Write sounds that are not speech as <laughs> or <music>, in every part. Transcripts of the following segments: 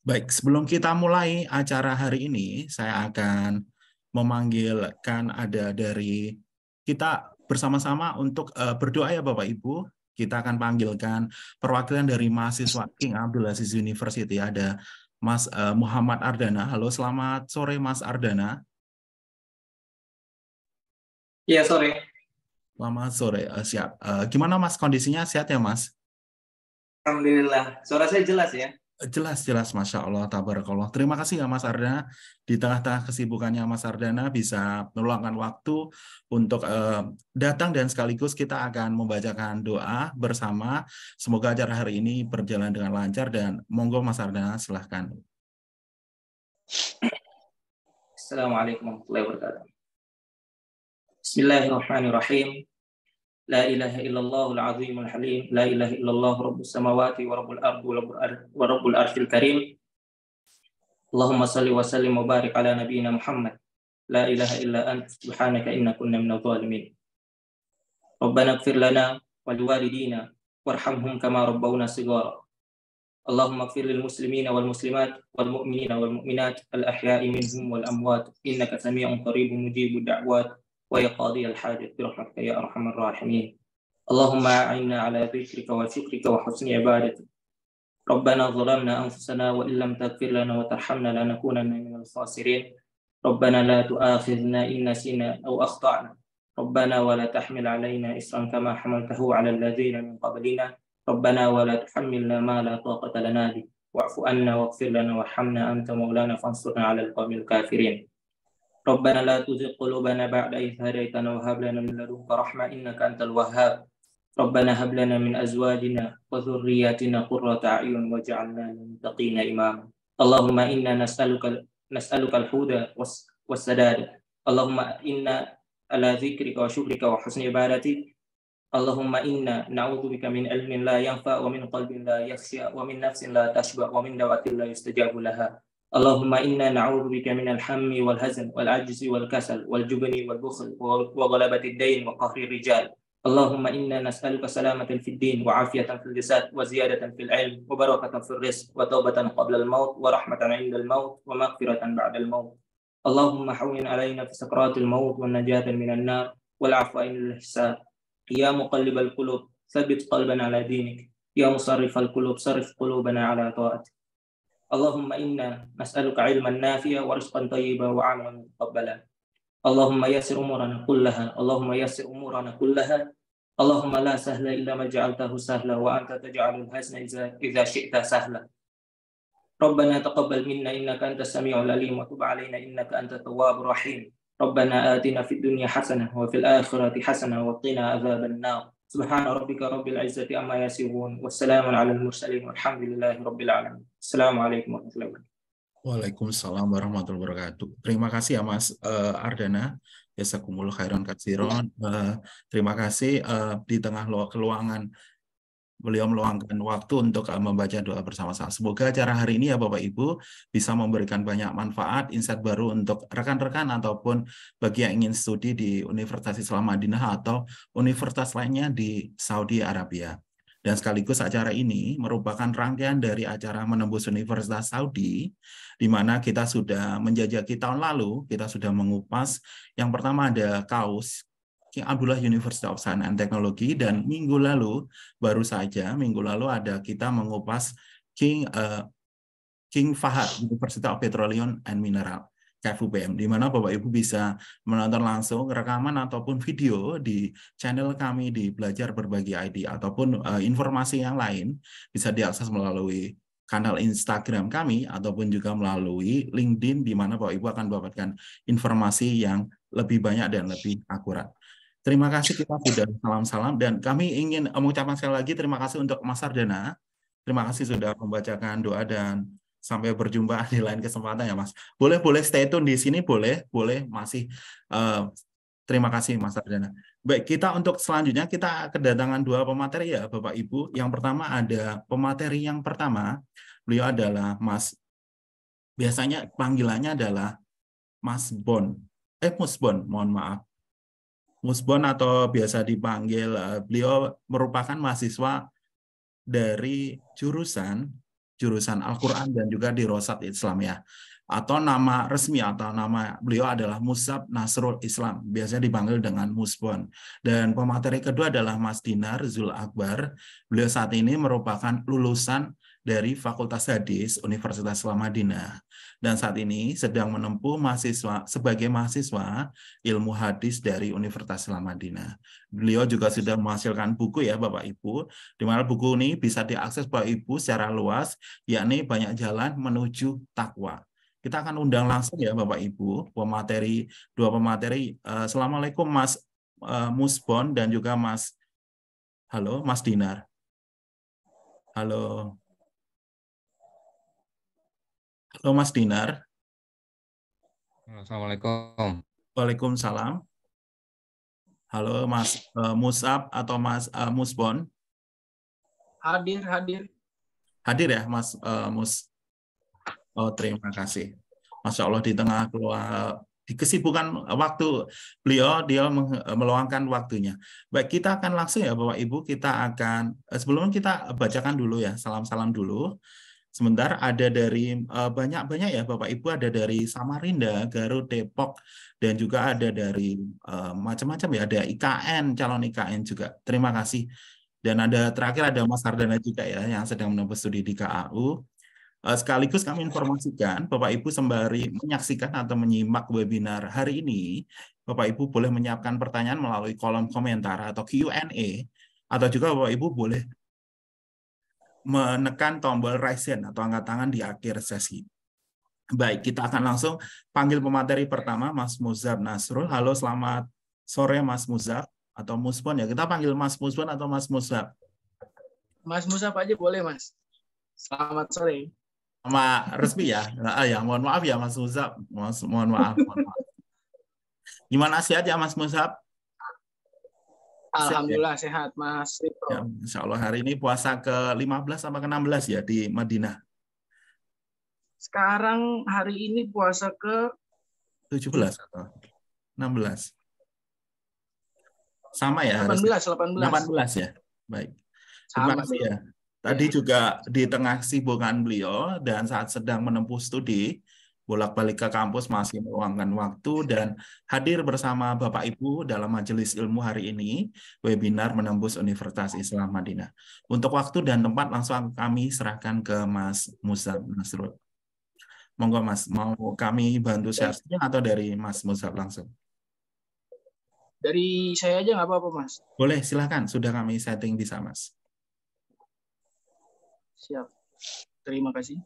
Baik, sebelum kita mulai acara hari ini, saya akan memanggilkan ada dari kita bersama-sama untuk uh, berdoa ya Bapak Ibu. Kita akan panggilkan perwakilan dari mahasiswa King Abdul Aziz University ada Mas uh, Muhammad Ardana. Halo, selamat sore Mas Ardana. Iya, sore. Selamat sore, uh, siap. Uh, gimana Mas kondisinya sehat ya Mas? Alhamdulillah. Suara saya jelas ya? Jelas-jelas, Masya Allah, tabarakallah. Terima kasih ya Mas Arda. Di tengah-tengah kesibukannya Mas Ardana bisa meluangkan waktu untuk uh, datang dan sekaligus kita akan membacakan doa bersama. Semoga acara hari ini berjalan dengan lancar dan monggo Mas Ardana silahkan. Assalamualaikum warahmatullahi wabarakatuh. Bismillahirrahmanirrahim. لا إله إلا الله العظيم الحليم لا إله إلا الله رب السماوات ورب الأرض ورب الأرش الكريم اللهم صل وسلم وبارك على نبينا محمد لا إله إلا أنت سبحانك إن كنا من الظالمين ربنا اغفر لنا ولوالدينا وارحمهم كما ربونا صغارا اللهم اغفر للمسلمين والمسلمات والمؤمنين والمؤمنات الأحياء منهم والأموات إنك سميع قريب مجيب الدعوات ويا قاضي الحاجة برحمتك يا أرحم الراحمين اللهم أعنا على ذكرك وشكرك وحسن عبادتك ربنا ظلمنا أنفسنا وإن لم تغفر لنا وترحمنا لنكونن من الخاسرين ربنا لا تؤاخذنا إن نسينا أو أخطأنا ربنا ولا تحمل علينا إصرا كما حملته على الذين من قبلنا ربنا ولا تحملنا ما لا طاقة لنا به واعف عنا واغفر لنا وارحمنا أنت مولانا فانصرنا على القوم الكافرين ربنا لا تزغ قلوبنا بعد إذ هديتنا وهب لنا من لدنك رحمة إنك أنت الوهاب ربنا هب لنا من أزواجنا وذرياتنا قرة أعين واجعلنا للمتقين إماما اللهم إنا نسألك نسألك الهدى والسداد اللهم إنا على ذكرك وشكرك وحسن عبادتك اللهم إنا نعوذ بك من علم لا ينفع ومن قلب لا يخشى ومن نفس لا تشبع ومن دعوة لا يستجاب لها اللهم إنا نعوذ بك من الحم والهزم والعجز والكسل والجبن والبخل وغلبة الدين وقهر الرجال اللهم إنا نسألك سلامة في الدين وعافية في اللسان وزيادة في العلم وبركة في الرزق وتوبة قبل الموت ورحمة عند الموت ومغفرة بعد الموت اللهم حول علينا في سكرات الموت والنجاة من النار والعفو عن الحساب يا مقلب القلوب ثبت قلبنا على دينك يا مصرف القلوب صرف قلوبنا على طاعتك اللهم إنا نسألك علما نافعا ورزقا طيبا وعملا متقبلا اللهم يسر أمورنا كلها اللهم يسر أمورنا كلها اللهم لا سهل إلا ما جعلته سهلا وأنت تجعل الحزن إذا إذا شئت سهلا ربنا تقبل منا إنك أنت السميع العليم وتب علينا إنك أنت التواب الرحيم ربنا آتنا في الدنيا حسنة وفي الآخرة حسنة وقنا عذاب النار warahmatullahi wabarakatuh. Waalaikumsalam warahmatullahi wabarakatuh. Terima kasih ya Mas uh, Ardana. Jazakumullah khairan katsiron. Uh, eh, terima kasih uh, di tengah keluangan beliau meluangkan waktu untuk eh, membaca doa bersama saya. Semoga acara hari ini ya Bapak Ibu bisa memberikan banyak manfaat, insight baru untuk rekan-rekan ataupun bagi yang ingin studi di Universitas Islam Madinah atau universitas lainnya di Saudi Arabia. Dan sekaligus acara ini merupakan rangkaian dari acara Menembus Universitas Saudi, di mana kita sudah menjajaki tahun lalu, kita sudah mengupas yang pertama ada kaos King ya, Abdullah University of Science and Technology dan minggu lalu baru saja minggu lalu ada kita mengupas King uh, King Fahad University of Petroleum and Mineral KFUPM di mana Bapak Ibu bisa menonton langsung rekaman ataupun video di channel kami di Belajar Berbagi ID ataupun uh, informasi yang lain bisa diakses melalui kanal Instagram kami ataupun juga melalui LinkedIn di mana Bapak Ibu akan mendapatkan informasi yang lebih banyak dan lebih akurat. Terima kasih kita sudah salam-salam dan kami ingin mengucapkan sekali lagi terima kasih untuk Mas Ardana. Terima kasih sudah membacakan doa dan sampai berjumpa <laughs> di lain kesempatan ya Mas. Boleh boleh stay tune di sini boleh boleh masih uh, terima kasih Mas Ardana. Baik kita untuk selanjutnya kita kedatangan dua pemateri ya Bapak Ibu. Yang pertama ada pemateri yang pertama beliau adalah Mas biasanya panggilannya adalah Mas Bon. Eh Mas Bon mohon maaf Musbon atau biasa dipanggil eh, beliau merupakan mahasiswa dari jurusan jurusan Al-Qur'an dan juga di Rosat Islam ya. Atau nama resmi atau nama beliau adalah Musab Nasrul Islam, biasanya dipanggil dengan Musbon. Dan pemateri kedua adalah Mas Dinar Zul Akbar. Beliau saat ini merupakan lulusan dari Fakultas Hadis Universitas Madinah dan saat ini sedang menempuh mahasiswa sebagai mahasiswa ilmu hadis dari Universitas Lamadina. Beliau juga sudah menghasilkan buku ya Bapak Ibu, di mana buku ini bisa diakses Bapak Ibu secara luas, yakni banyak jalan menuju takwa. Kita akan undang langsung ya Bapak Ibu, pemateri dua pemateri. Eh, Assalamualaikum Mas eh, Musbon dan juga Mas Halo Mas Dinar. Halo. Halo Mas Dinar. Assalamualaikum. Waalaikumsalam. Halo Mas uh, Musab atau Mas uh, Musbon. Hadir, hadir. Hadir ya Mas uh, Mus. Oh, terima kasih. Masya Allah di tengah keluar di kesibukan waktu beliau dia meluangkan waktunya. Baik, kita akan langsung ya Bapak Ibu, kita akan sebelumnya kita bacakan dulu ya salam-salam dulu. Sementara ada dari eh, banyak-banyak ya Bapak Ibu ada dari Samarinda, Garut, Depok dan juga ada dari eh, macam-macam ya ada IKN, calon IKN juga. Terima kasih. Dan ada terakhir ada Mas Hardana juga ya yang sedang menempuh studi di KAU. Eh, sekaligus kami informasikan Bapak Ibu sembari menyaksikan atau menyimak webinar hari ini, Bapak Ibu boleh menyiapkan pertanyaan melalui kolom komentar atau Q&A atau juga Bapak Ibu boleh menekan tombol raise hand atau angkat tangan di akhir sesi. Baik, kita akan langsung panggil pemateri pertama Mas Muzab Nasrul. Halo, selamat sore Mas Muzab atau Muspon ya. Kita panggil Mas Muspon atau Mas Muzab. Mas Muzab aja boleh, Mas. Selamat sore. Sama resmi ya. Nah, ya, mohon maaf ya Mas Muzab. mohon maaf. Mohon maaf. Gimana sehat ya Mas Muzab? Ya. Alhamdulillah ya. sehat Mas Ya, insya Allah hari ini puasa ke-15 sama ke-16 ya di Madinah. Sekarang hari ini puasa ke 17 atau 16. Sama ya 18 18. 18 ya. Baik. Terima kasih ya. Tadi ya. juga di tengah sibukan beliau dan saat sedang menempuh studi, bolak-balik ke kampus masih meluangkan waktu dan hadir bersama Bapak Ibu dalam majelis ilmu hari ini webinar menembus Universitas Islam Madinah. Untuk waktu dan tempat langsung kami serahkan ke Mas Musab Nasrul. Monggo Mas, mau kami bantu share atau dari Mas Musab langsung? Dari saya aja nggak apa-apa Mas. Boleh, silahkan. Sudah kami setting bisa Mas. Siap. Terima kasih.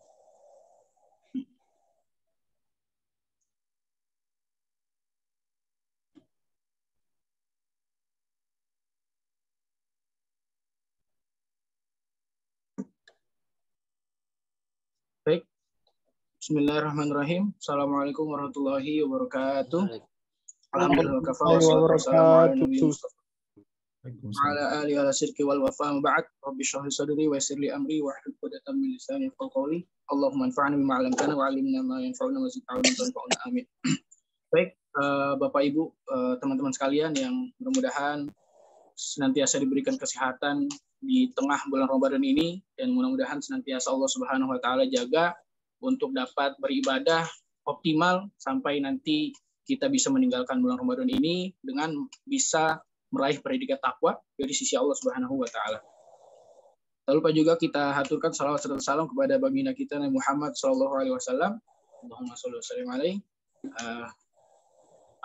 Bismillahirrahmanirrahim. Assalamualaikum warahmatullahi wabarakatuh. Alhamdulillah kafa Bapak Ibu, eh, teman-teman sekalian yang mudah-mudahan senantiasa diberikan kesehatan di tengah bulan Ramadan ini dan mudah-mudahan senantiasa Allah Subhanahu wa taala jaga untuk dapat beribadah optimal sampai nanti kita bisa meninggalkan bulan Ramadan ini dengan bisa meraih predikat takwa dari sisi Allah Subhanahu wa taala. Lalu Pak juga kita haturkan salawat serta salam kepada baginda kita Nabi Muhammad Sallallahu Alaihi Wasallam, Allahumma sholli sallim alaihi uh, eh,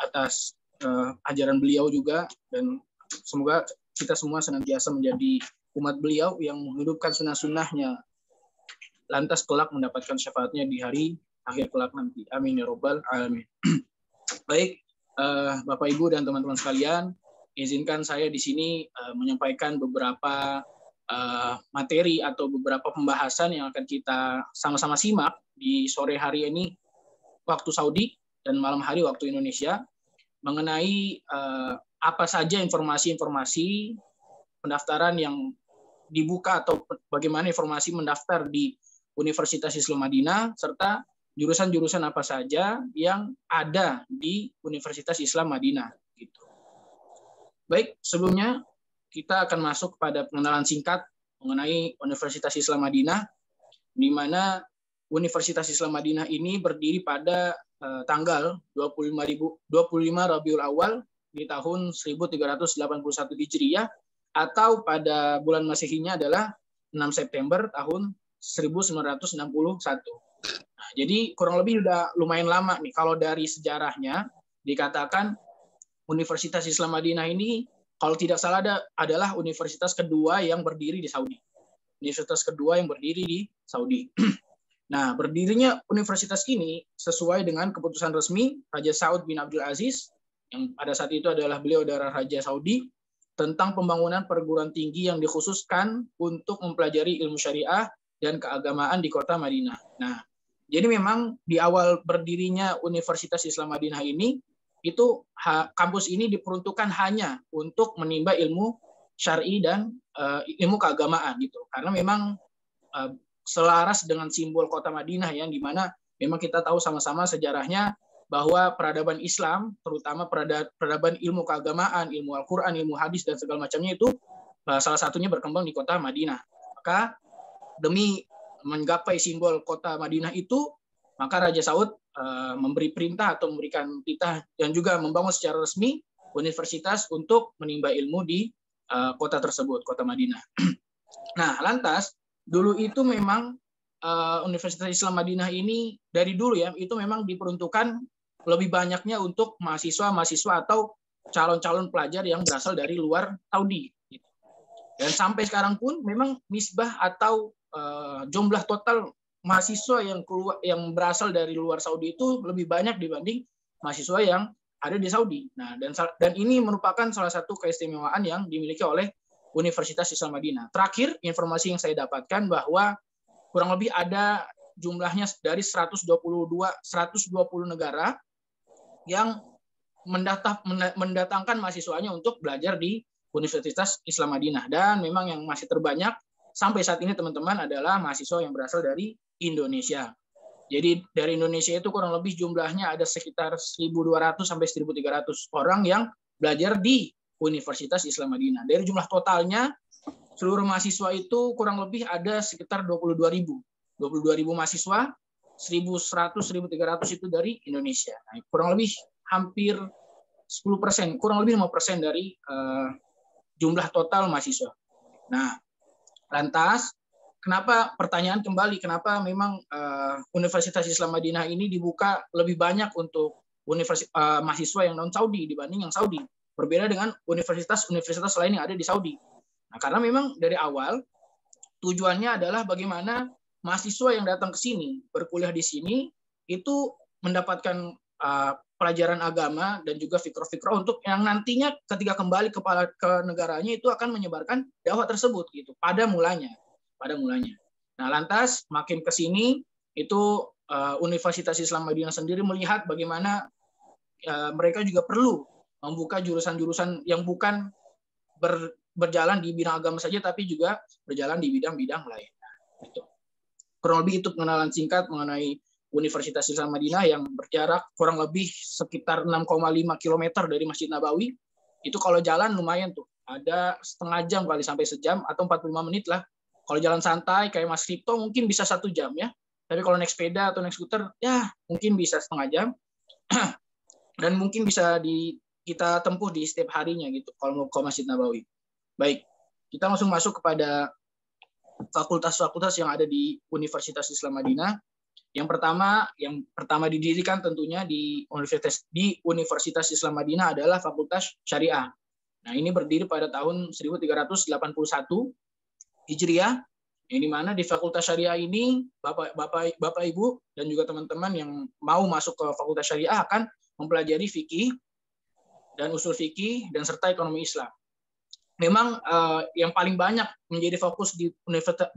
atas uh, ajaran beliau juga dan semoga kita semua senantiasa menjadi umat beliau yang menghidupkan sunnah-sunnahnya lantas kelak mendapatkan syafaatnya di hari akhir kelak nanti. Amin ya robbal alamin. <clears throat> Baik, uh, Bapak Ibu dan teman-teman sekalian, izinkan saya di sini uh, menyampaikan beberapa uh, materi atau beberapa pembahasan yang akan kita sama-sama simak di sore hari ini waktu Saudi dan malam hari waktu Indonesia mengenai uh, apa saja informasi-informasi pendaftaran yang dibuka atau bagaimana informasi mendaftar di Universitas Islam Madinah serta jurusan-jurusan apa saja yang ada di Universitas Islam Madinah gitu. Baik, sebelumnya kita akan masuk pada pengenalan singkat mengenai Universitas Islam Madinah di mana Universitas Islam Madinah ini berdiri pada eh, tanggal 25 ribu, 25 Rabiul Awal di tahun 1381 Hijriah atau pada bulan Masehinya adalah 6 September tahun 1961. Nah, jadi kurang lebih sudah lumayan lama nih kalau dari sejarahnya dikatakan Universitas Islam Madinah ini kalau tidak salah ada adalah universitas kedua yang berdiri di Saudi. Universitas kedua yang berdiri di Saudi. <clears throat> Nah, berdirinya universitas ini sesuai dengan keputusan resmi Raja Saud bin Abdul Aziz yang pada saat itu adalah beliau adalah Raja Saudi tentang pembangunan perguruan tinggi yang dikhususkan untuk mempelajari ilmu syariah dan keagamaan di kota Madinah. Nah, jadi memang di awal berdirinya Universitas Islam Madinah ini itu ha, kampus ini diperuntukkan hanya untuk menimba ilmu syar'i dan uh, ilmu keagamaan gitu. Karena memang uh, selaras dengan simbol kota Madinah yang dimana memang kita tahu sama-sama sejarahnya bahwa peradaban Islam, terutama peradaban ilmu keagamaan, ilmu Al-Quran, ilmu hadis, dan segala macamnya itu eh, salah satunya berkembang di kota Madinah. Maka demi menggapai simbol kota Madinah itu, maka Raja Saud eh, memberi perintah atau memberikan titah dan juga membangun secara resmi universitas untuk menimba ilmu di eh, kota tersebut, kota Madinah. <clears throat> Nah, lantas dulu itu memang eh, Universitas Islam Madinah ini dari dulu ya itu memang diperuntukkan lebih banyaknya untuk mahasiswa-mahasiswa atau calon-calon pelajar yang berasal dari luar Saudi. Dan sampai sekarang pun memang misbah atau Eh, jumlah total mahasiswa yang keluar yang berasal dari luar Saudi itu lebih banyak dibanding mahasiswa yang ada di Saudi. Nah, dan dan ini merupakan salah satu keistimewaan yang dimiliki oleh Universitas Islam Madinah. Terakhir, informasi yang saya dapatkan bahwa kurang lebih ada jumlahnya dari 122 120 negara yang mendata, mendatangkan mahasiswanya untuk belajar di Universitas Islam Madinah dan memang yang masih terbanyak sampai saat ini teman-teman adalah mahasiswa yang berasal dari Indonesia. Jadi dari Indonesia itu kurang lebih jumlahnya ada sekitar 1.200 sampai 1.300 orang yang belajar di Universitas Islam Madinah. Dari jumlah totalnya seluruh mahasiswa itu kurang lebih ada sekitar 22.000. 22.000 mahasiswa, 1.100 1.300 itu dari Indonesia. Nah, kurang lebih hampir 10 persen, kurang lebih 5 persen dari uh, jumlah total mahasiswa. Nah, Lantas, kenapa pertanyaan kembali, kenapa memang uh, Universitas Islam Madinah ini dibuka lebih banyak untuk universi, uh, mahasiswa yang non-Saudi dibanding yang Saudi? Berbeda dengan universitas-universitas lain yang ada di Saudi. Nah, karena memang dari awal tujuannya adalah bagaimana mahasiswa yang datang ke sini, berkuliah di sini, itu mendapatkan uh, pelajaran agama dan juga fikro-fikro untuk yang nantinya ketika kembali kepala ke negaranya itu akan menyebarkan dakwah tersebut gitu pada mulanya pada mulanya nah lantas makin ke sini itu uh, Universitas Islam Madinah sendiri melihat bagaimana uh, mereka juga perlu membuka jurusan-jurusan yang bukan ber, berjalan di bidang agama saja tapi juga berjalan di bidang-bidang lain nah, itu kurang lebih itu pengenalan singkat mengenai Universitas Islam Madinah yang berjarak kurang lebih sekitar 6,5 km dari Masjid Nabawi. Itu kalau jalan lumayan tuh, ada setengah jam kali sampai sejam atau 45 menit lah. Kalau jalan santai kayak Mas Kripto mungkin bisa satu jam ya. Tapi kalau naik sepeda atau naik skuter ya mungkin bisa setengah jam. <clears throat> Dan mungkin bisa di kita tempuh di setiap harinya gitu kalau mau ke Masjid Nabawi. Baik, kita langsung masuk kepada fakultas-fakultas yang ada di Universitas Islam Madinah yang pertama, yang pertama didirikan tentunya di Universitas di Universitas Islam Madinah adalah Fakultas Syariah. Nah, ini berdiri pada tahun 1381 Hijriah Ini mana di Fakultas Syariah ini bapak bapak bapak ibu dan juga teman-teman yang mau masuk ke Fakultas Syariah akan mempelajari fikih dan usul fikih dan serta ekonomi Islam. Memang eh, yang paling banyak menjadi fokus di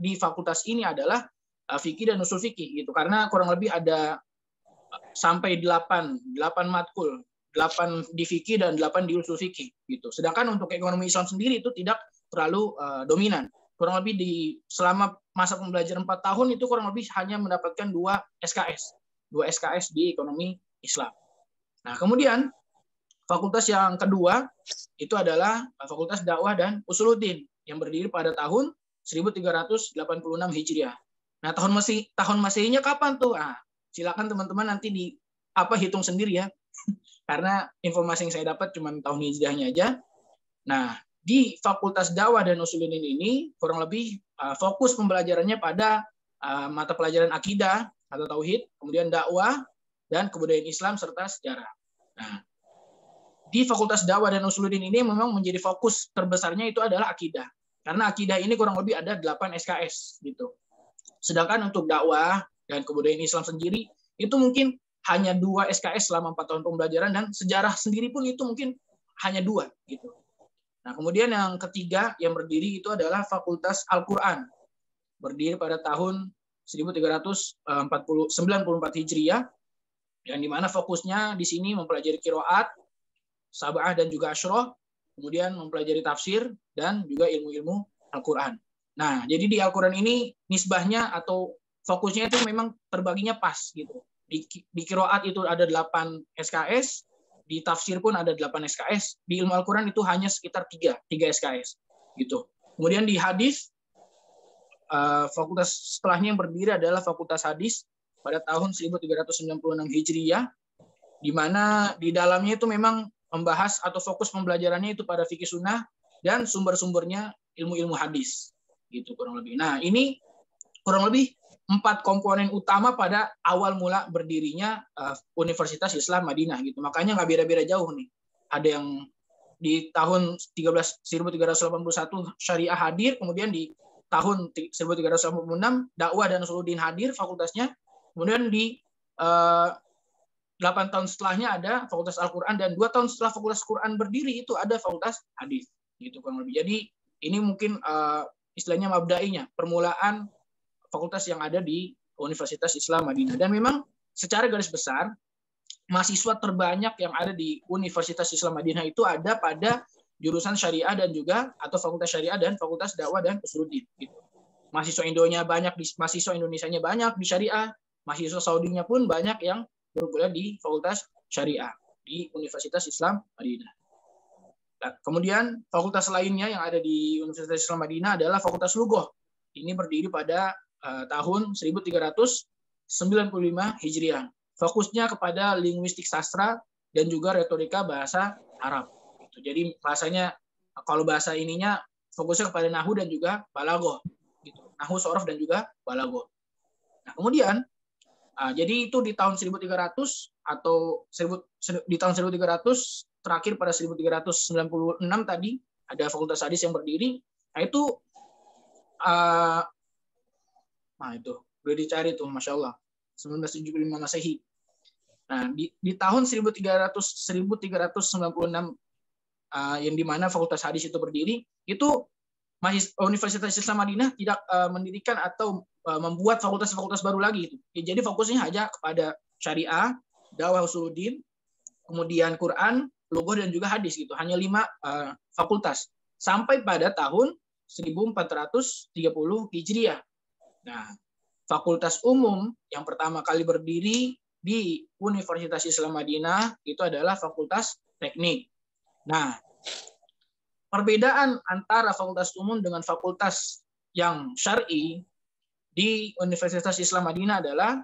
di fakultas ini adalah fikih eh, dan usul fikih gitu karena kurang lebih ada eh, sampai 8 8 matkul 8 di fikih dan 8 di usul fikih gitu. Sedangkan untuk ekonomi Islam sendiri itu tidak terlalu uh, dominan. Kurang lebih di selama masa pembelajaran 4 tahun itu kurang lebih hanya mendapatkan dua SKS, dua SKS di ekonomi Islam. Nah, kemudian fakultas yang kedua itu adalah Fakultas Dakwah dan Usuluddin yang berdiri pada tahun 1386 Hijriah. Nah, tahun masih tahun masehinya kapan tuh? Ah, silakan teman-teman nanti di apa hitung sendiri ya. <laughs> Karena informasi yang saya dapat cuma tahun hijriahnya aja. Nah, di Fakultas Dakwah dan Usuludin ini kurang lebih uh, fokus pembelajarannya pada uh, mata pelajaran akidah atau tauhid, kemudian dakwah dan kebudayaan Islam serta sejarah. Nah, di Fakultas Dawah dan Usuluddin ini memang menjadi fokus terbesarnya itu adalah akidah. Karena akidah ini kurang lebih ada 8 SKS gitu Sedangkan untuk dakwah dan kebudayaan Islam sendiri itu mungkin hanya dua SKS selama empat tahun pembelajaran dan sejarah sendiri pun itu mungkin hanya dua gitu. Nah kemudian yang ketiga yang berdiri itu adalah Fakultas Al-Quran berdiri pada tahun 1394 eh, Hijriah yang dimana fokusnya di sini mempelajari kiroat, sabah dan juga asyroh, kemudian mempelajari tafsir dan juga ilmu-ilmu Al-Quran. Nah, jadi di Al-Quran ini nisbahnya atau fokusnya itu memang terbaginya pas gitu. Di, di kiroat itu ada 8 SKS, di tafsir pun ada 8 SKS, di ilmu Al-Quran itu hanya sekitar 3, 3 SKS gitu. Kemudian di hadis eh, fakultas setelahnya yang berdiri adalah Fakultas Hadis pada tahun 1396 Hijriah di mana di dalamnya itu memang membahas atau fokus pembelajarannya itu pada fikih sunnah dan sumber-sumbernya ilmu-ilmu hadis gitu kurang lebih. Nah, ini kurang lebih empat komponen utama pada awal mula berdirinya uh, Universitas Islam Madinah gitu. Makanya nggak beda-beda jauh nih. Ada yang di tahun 13 1381 Syariah hadir, kemudian di tahun 1386 dakwah dan Nusuluddin hadir fakultasnya. Kemudian di uh, eh, 8 tahun setelahnya ada Fakultas Al-Qur'an dan dua tahun setelah Fakultas Al Quran berdiri itu ada Fakultas Hadis gitu kurang lebih. Jadi ini mungkin uh, istilahnya mabdainya, permulaan fakultas yang ada di Universitas Islam Madinah. Dan memang secara garis besar mahasiswa terbanyak yang ada di Universitas Islam Madinah itu ada pada jurusan syariah dan juga atau fakultas syariah dan fakultas dakwah dan usuluddin gitu. Mahasiswa Indonya banyak di mahasiswa Indonesianya banyak di syariah, mahasiswa Saudinya pun banyak yang berkuliah di fakultas syariah di Universitas Islam Madinah. Nah, kemudian fakultas lainnya yang ada di Universitas Islam Madinah adalah Fakultas Lugoh. Ini berdiri pada uh, tahun 1395 Hijriah. Fokusnya kepada linguistik sastra dan juga retorika bahasa Arab. Gitu. Jadi bahasanya kalau bahasa ininya fokusnya kepada nahu dan juga balago. Gitu. Nahu, sorof dan juga balago. Nah, kemudian eh, jadi itu di tahun 1300 atau seribu di tahun 1300 terakhir pada 1396 tadi ada fakultas hadis yang berdiri. Nah itu uh, nah itu udah dicari tuh masya Allah 1975 Masehi. Nah di, di tahun 1300 1396 uh, yang dimana fakultas hadis itu berdiri itu Universitas Islam Madinah tidak uh, mendirikan atau uh, membuat fakultas-fakultas baru lagi itu. Ya, jadi fokusnya hanya kepada syariah, dakwah usuluddin, kemudian Quran, logo dan juga hadis gitu. Hanya lima uh, fakultas. Sampai pada tahun 1430 Hijriah. Nah, fakultas umum yang pertama kali berdiri di Universitas Islam Madinah itu adalah fakultas teknik. Nah, perbedaan antara fakultas umum dengan fakultas yang syar'i di Universitas Islam Madinah adalah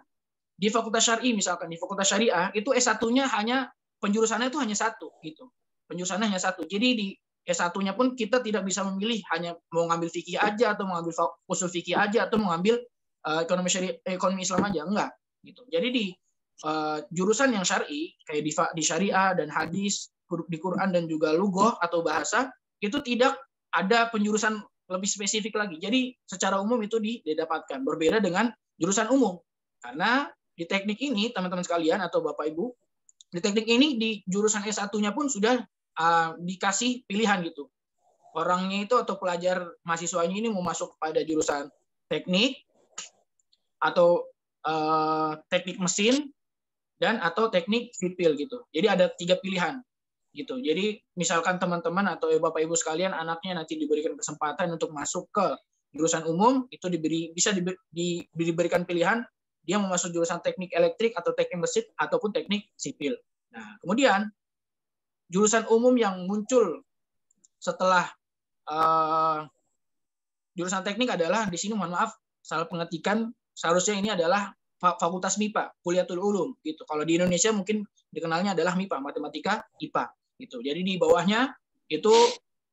di Fakultas Syari misalkan di Fakultas Syariah itu S1-nya hanya penjurusannya itu hanya satu gitu. Penjurusannya hanya satu. Jadi di S1-nya pun kita tidak bisa memilih hanya mau ngambil fikih aja atau mau ngambil usul fikih aja atau mau ngambil uh, ekonomi syari eh, ekonomi Islam aja enggak gitu. Jadi di uh, jurusan yang syar'i kayak di di syariah dan hadis di Quran dan juga lugoh atau bahasa itu tidak ada penjurusan lebih spesifik lagi. Jadi secara umum itu didapatkan berbeda dengan jurusan umum karena di teknik ini, teman-teman sekalian atau Bapak Ibu, di teknik ini di jurusan S1-nya pun sudah uh, dikasih pilihan gitu. Orangnya itu atau pelajar mahasiswanya ini mau masuk pada jurusan teknik atau uh, teknik mesin dan atau teknik sipil gitu. Jadi ada tiga pilihan gitu. Jadi misalkan teman-teman atau ya Bapak Ibu sekalian anaknya nanti diberikan kesempatan untuk masuk ke jurusan umum itu diberi bisa diberi, diberikan pilihan dia mau masuk jurusan teknik elektrik atau teknik mesin ataupun teknik sipil. Nah, kemudian jurusan umum yang muncul setelah uh, jurusan teknik adalah di sini mohon maaf salah pengetikan seharusnya ini adalah fakultas MIPA, Kuliatul Ulum gitu. Kalau di Indonesia mungkin dikenalnya adalah MIPA, Matematika IPA gitu. Jadi di bawahnya itu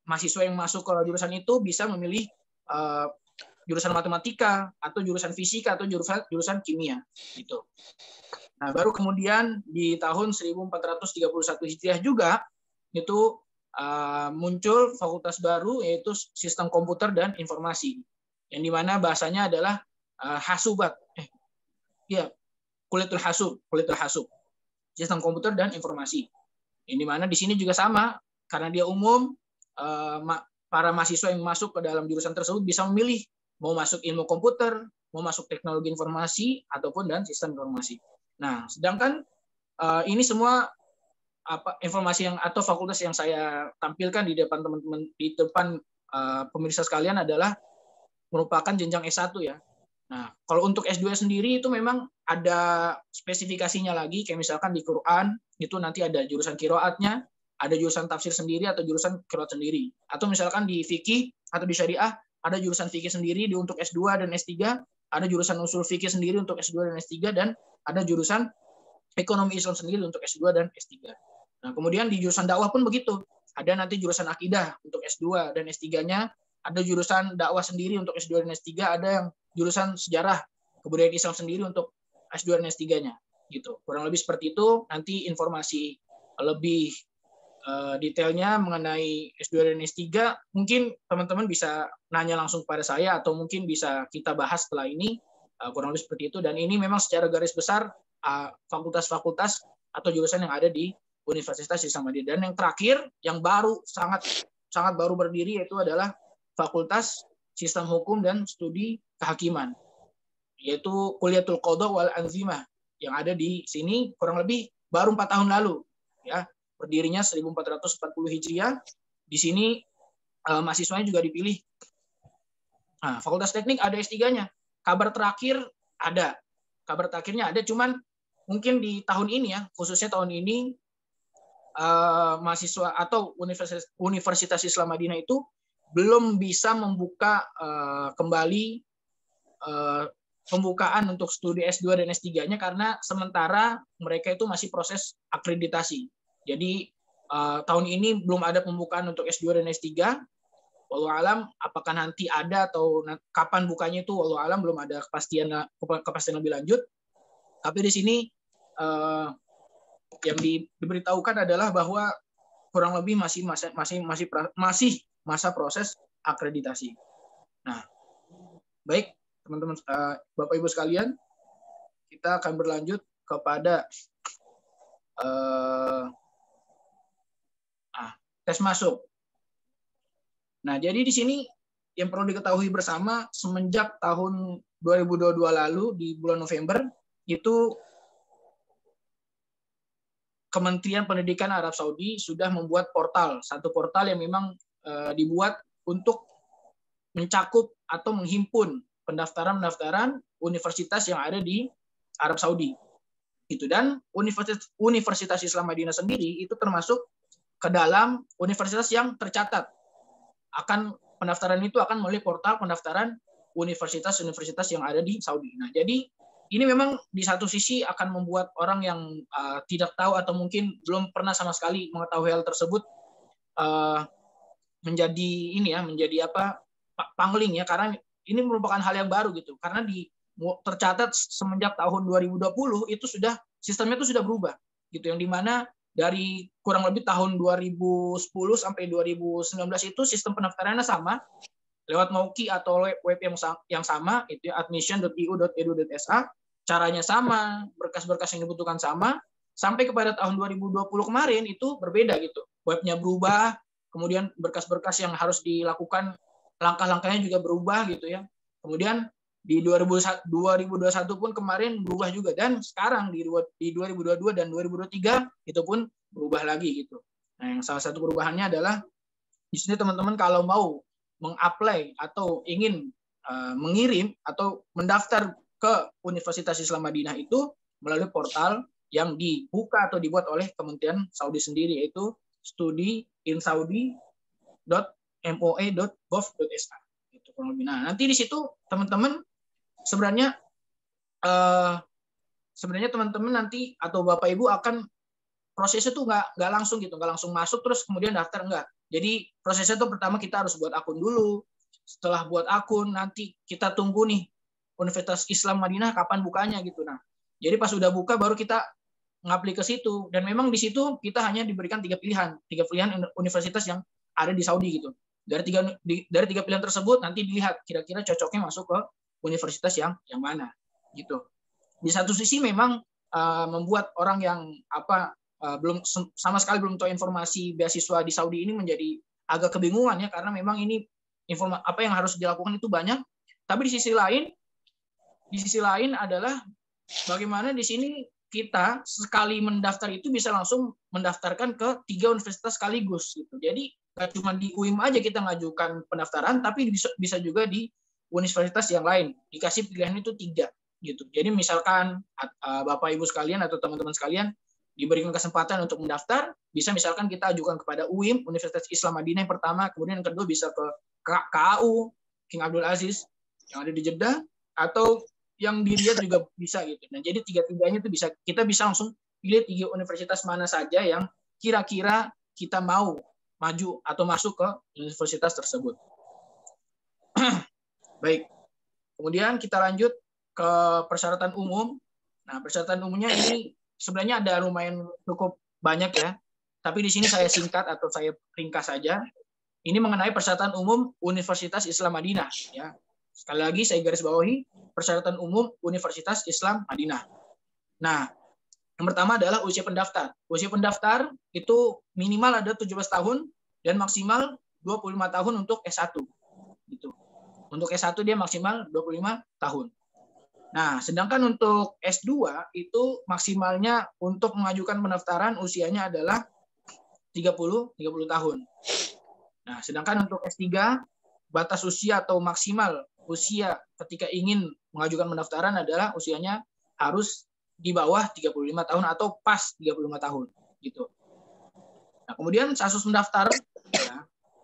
mahasiswa yang masuk ke jurusan itu bisa memilih uh, jurusan matematika atau jurusan fisika atau jurusan jurusan kimia gitu. Nah, baru kemudian di tahun 1431 Hijriah juga itu uh, muncul fakultas baru yaitu sistem komputer dan informasi. Yang dimana bahasanya adalah uh, hasubat. Eh, ya, kulitul hasub, kulitul hasub. Sistem komputer dan informasi. Yang dimana di sini juga sama karena dia umum uh, para mahasiswa yang masuk ke dalam jurusan tersebut bisa memilih mau masuk ilmu komputer, mau masuk teknologi informasi ataupun dan sistem informasi. Nah, sedangkan uh, ini semua apa informasi yang atau fakultas yang saya tampilkan di depan teman-teman di depan uh, pemirsa sekalian adalah merupakan jenjang S1 ya. Nah, kalau untuk S2 sendiri itu memang ada spesifikasinya lagi kayak misalkan di Quran itu nanti ada jurusan kiroatnya, ada jurusan tafsir sendiri atau jurusan kiroat sendiri. Atau misalkan di fikih atau di syariah ada jurusan fikih sendiri di untuk S2 dan S3, ada jurusan usul fikih sendiri untuk S2 dan S3 dan ada jurusan ekonomi Islam sendiri untuk S2 dan S3. Nah, kemudian di jurusan dakwah pun begitu. Ada nanti jurusan akidah untuk S2 dan S3-nya, ada jurusan dakwah sendiri untuk S2 dan S3, ada yang jurusan sejarah kebudayaan Islam sendiri untuk S2 dan S3-nya gitu. Kurang lebih seperti itu. Nanti informasi lebih Eh, detailnya mengenai S2 dan S3 mungkin teman-teman bisa nanya langsung pada saya atau mungkin bisa kita bahas setelah ini eh, kurang lebih seperti itu dan ini memang secara garis besar eh, fakultas-fakultas atau jurusan yang ada di Universitas Islam Madinah dan yang terakhir yang baru sangat sangat baru berdiri yaitu adalah Fakultas Sistem Hukum dan Studi Kehakiman yaitu Kuliatul Qadha wal Anzimah yang ada di sini kurang lebih baru empat tahun lalu ya berdirinya 1440 Hijriah. Di sini eh, mahasiswanya juga dipilih. Nah, Fakultas Teknik ada S3-nya. Kabar terakhir ada. Kabar terakhirnya ada, cuman mungkin di tahun ini ya, khususnya tahun ini, eh, mahasiswa atau Universitas, Universitas Islam Madinah itu belum bisa membuka uh, kembali eh, pembukaan untuk studi S2 dan S3-nya karena sementara mereka itu masih proses akreditasi. Jadi uh, tahun ini belum ada pembukaan untuk S2 dan S3. Walau alam apakah nanti ada atau kapan bukanya itu walau alam belum ada kepastian kepastian lebih lanjut. Tapi di sini uh, yang di, diberitahukan adalah bahwa kurang lebih masih masih masih masih masih masa proses akreditasi. Nah, baik teman-teman uh, Bapak Ibu sekalian, kita akan berlanjut kepada uh, Ah, tes masuk. Nah, jadi di sini yang perlu diketahui bersama semenjak tahun 2022 lalu di bulan November itu Kementerian Pendidikan Arab Saudi sudah membuat portal, satu portal yang memang eh, dibuat untuk mencakup atau menghimpun pendaftaran-pendaftaran universitas yang ada di Arab Saudi. itu dan Universitas Universitas Islam Madinah sendiri itu termasuk ke dalam universitas yang tercatat. Akan pendaftaran itu akan melalui portal pendaftaran universitas-universitas yang ada di Saudi. Nah, jadi ini memang di satu sisi akan membuat orang yang uh, tidak tahu atau mungkin belum pernah sama sekali mengetahui hal tersebut uh, menjadi ini ya, menjadi apa pangling ya karena ini merupakan hal yang baru gitu. Karena di tercatat semenjak tahun 2020 itu sudah sistemnya itu sudah berubah gitu yang dimana dari kurang lebih tahun 2010 sampai 2019 itu sistem pendaftarannya sama lewat Mauki atau web yang yang sama itu admission.iu.edu.sa e caranya sama berkas-berkas yang dibutuhkan sama sampai kepada tahun 2020 kemarin itu berbeda gitu webnya berubah kemudian berkas-berkas yang harus dilakukan langkah-langkahnya juga berubah gitu ya kemudian di 2021 pun kemarin berubah juga dan sekarang di 2022 dan 2023 itu pun berubah lagi gitu. Nah, yang salah satu perubahannya adalah di sini teman-teman kalau mau mengapply atau ingin uh, mengirim atau mendaftar ke Universitas Islam Madinah itu melalui portal yang dibuka atau dibuat oleh Kementerian Saudi sendiri yaitu studiinsaudi.moe.gov.sa gitu kurang lebih. Nah, nanti di situ teman-teman sebenarnya uh, sebenarnya teman-teman nanti atau bapak ibu akan prosesnya tuh nggak nggak langsung gitu nggak langsung masuk terus kemudian daftar enggak. jadi prosesnya tuh pertama kita harus buat akun dulu setelah buat akun nanti kita tunggu nih Universitas Islam Madinah kapan bukanya gitu nah jadi pas sudah buka baru kita ngapli ke situ dan memang di situ kita hanya diberikan tiga pilihan tiga pilihan universitas yang ada di Saudi gitu dari tiga dari tiga pilihan tersebut nanti dilihat kira-kira cocoknya masuk ke universitas yang yang mana gitu. Di satu sisi memang uh, membuat orang yang apa uh, belum sama sekali belum tahu informasi beasiswa di Saudi ini menjadi agak kebingungan ya karena memang ini informa apa yang harus dilakukan itu banyak. Tapi di sisi lain di sisi lain adalah bagaimana di sini kita sekali mendaftar itu bisa langsung mendaftarkan ke tiga universitas sekaligus gitu. Jadi nggak cuma di UIM aja kita ngajukan pendaftaran, tapi bisa juga di universitas yang lain dikasih pilihan itu tiga gitu jadi misalkan eh, bapak ibu sekalian atau teman-teman sekalian diberikan kesempatan untuk mendaftar bisa misalkan kita ajukan kepada UIM Universitas Islam Madinah yang pertama kemudian yang kedua bisa ke KAU King Abdul Aziz yang ada di Jeddah atau yang di Riyadh juga bisa gitu. Nah, jadi tiga-tiganya itu bisa kita bisa langsung pilih tiga universitas mana saja yang kira-kira kita mau maju atau masuk ke universitas tersebut. Baik. Kemudian kita lanjut ke persyaratan umum. Nah, persyaratan umumnya ini sebenarnya ada lumayan cukup banyak ya. Tapi di sini saya singkat atau saya ringkas saja. Ini mengenai persyaratan umum Universitas Islam Madinah ya. Sekali lagi saya garis bawahi persyaratan umum Universitas Islam Madinah. Nah, yang pertama adalah usia pendaftar. Usia pendaftar itu minimal ada 17 tahun dan maksimal 25 tahun untuk S1. Gitu. Untuk S1 dia maksimal 25 tahun. Nah, sedangkan untuk S2 itu maksimalnya untuk mengajukan pendaftaran usianya adalah 30 30 tahun. Nah, sedangkan untuk S3 batas usia atau maksimal usia ketika ingin mengajukan pendaftaran adalah usianya harus di bawah 35 tahun atau pas 35 tahun gitu. Nah, kemudian kasus pendaftaran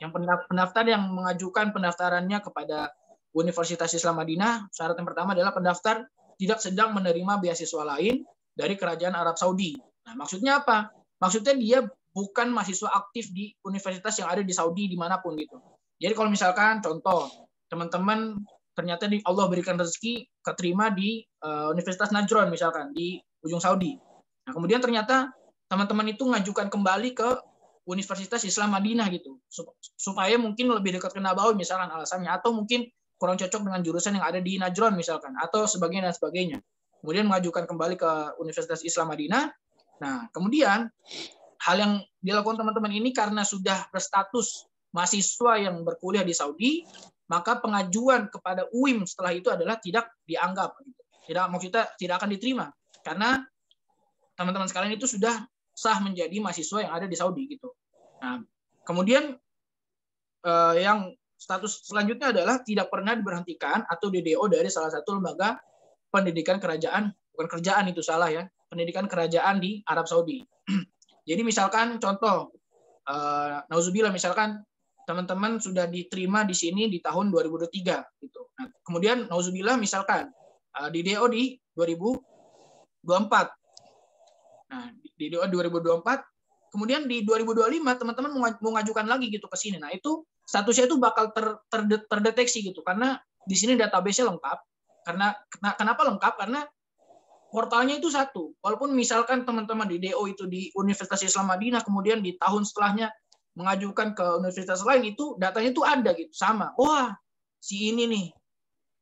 yang pendaftar yang mengajukan pendaftarannya kepada Universitas Islam Madinah, syarat yang pertama adalah pendaftar tidak sedang menerima beasiswa lain dari kerajaan Arab Saudi. Nah, maksudnya apa? Maksudnya dia bukan mahasiswa aktif di universitas yang ada di Saudi dimanapun gitu. Jadi kalau misalkan contoh teman-teman ternyata di Allah berikan rezeki keterima di uh, Universitas Najran misalkan di ujung Saudi. Nah kemudian ternyata teman-teman itu mengajukan kembali ke Universitas Islam Madinah gitu supaya mungkin lebih dekat ke Nabawi misalkan alasannya atau mungkin kurang cocok dengan jurusan yang ada di Najran misalkan atau sebagainya dan sebagainya kemudian mengajukan kembali ke Universitas Islam Madinah nah kemudian hal yang dilakukan teman-teman ini karena sudah berstatus mahasiswa yang berkuliah di Saudi maka pengajuan kepada UIM setelah itu adalah tidak dianggap gitu. tidak maksudnya tidak akan diterima karena teman-teman sekalian itu sudah sah menjadi mahasiswa yang ada di Saudi gitu. Nah, kemudian eh, yang status selanjutnya adalah tidak pernah diberhentikan atau DDO dari salah satu lembaga pendidikan kerajaan, bukan kerjaan itu salah ya, pendidikan kerajaan di Arab Saudi. <clears throat> Jadi misalkan contoh, eh, nauzubillah misalkan teman-teman sudah diterima di sini di tahun 2003 gitu. Nah, kemudian nauzubillah misalkan eh, DDO di 2024. Nah, di 2024 kemudian di 2025 teman-teman mau ngajukan lagi gitu ke sini nah itu statusnya itu bakal ter, ter, terdeteksi gitu karena di sini database-nya lengkap karena kenapa lengkap karena portalnya itu satu walaupun misalkan teman-teman di DO itu di Universitas Islam Madinah kemudian di tahun setelahnya mengajukan ke universitas lain itu datanya itu ada gitu sama wah si ini nih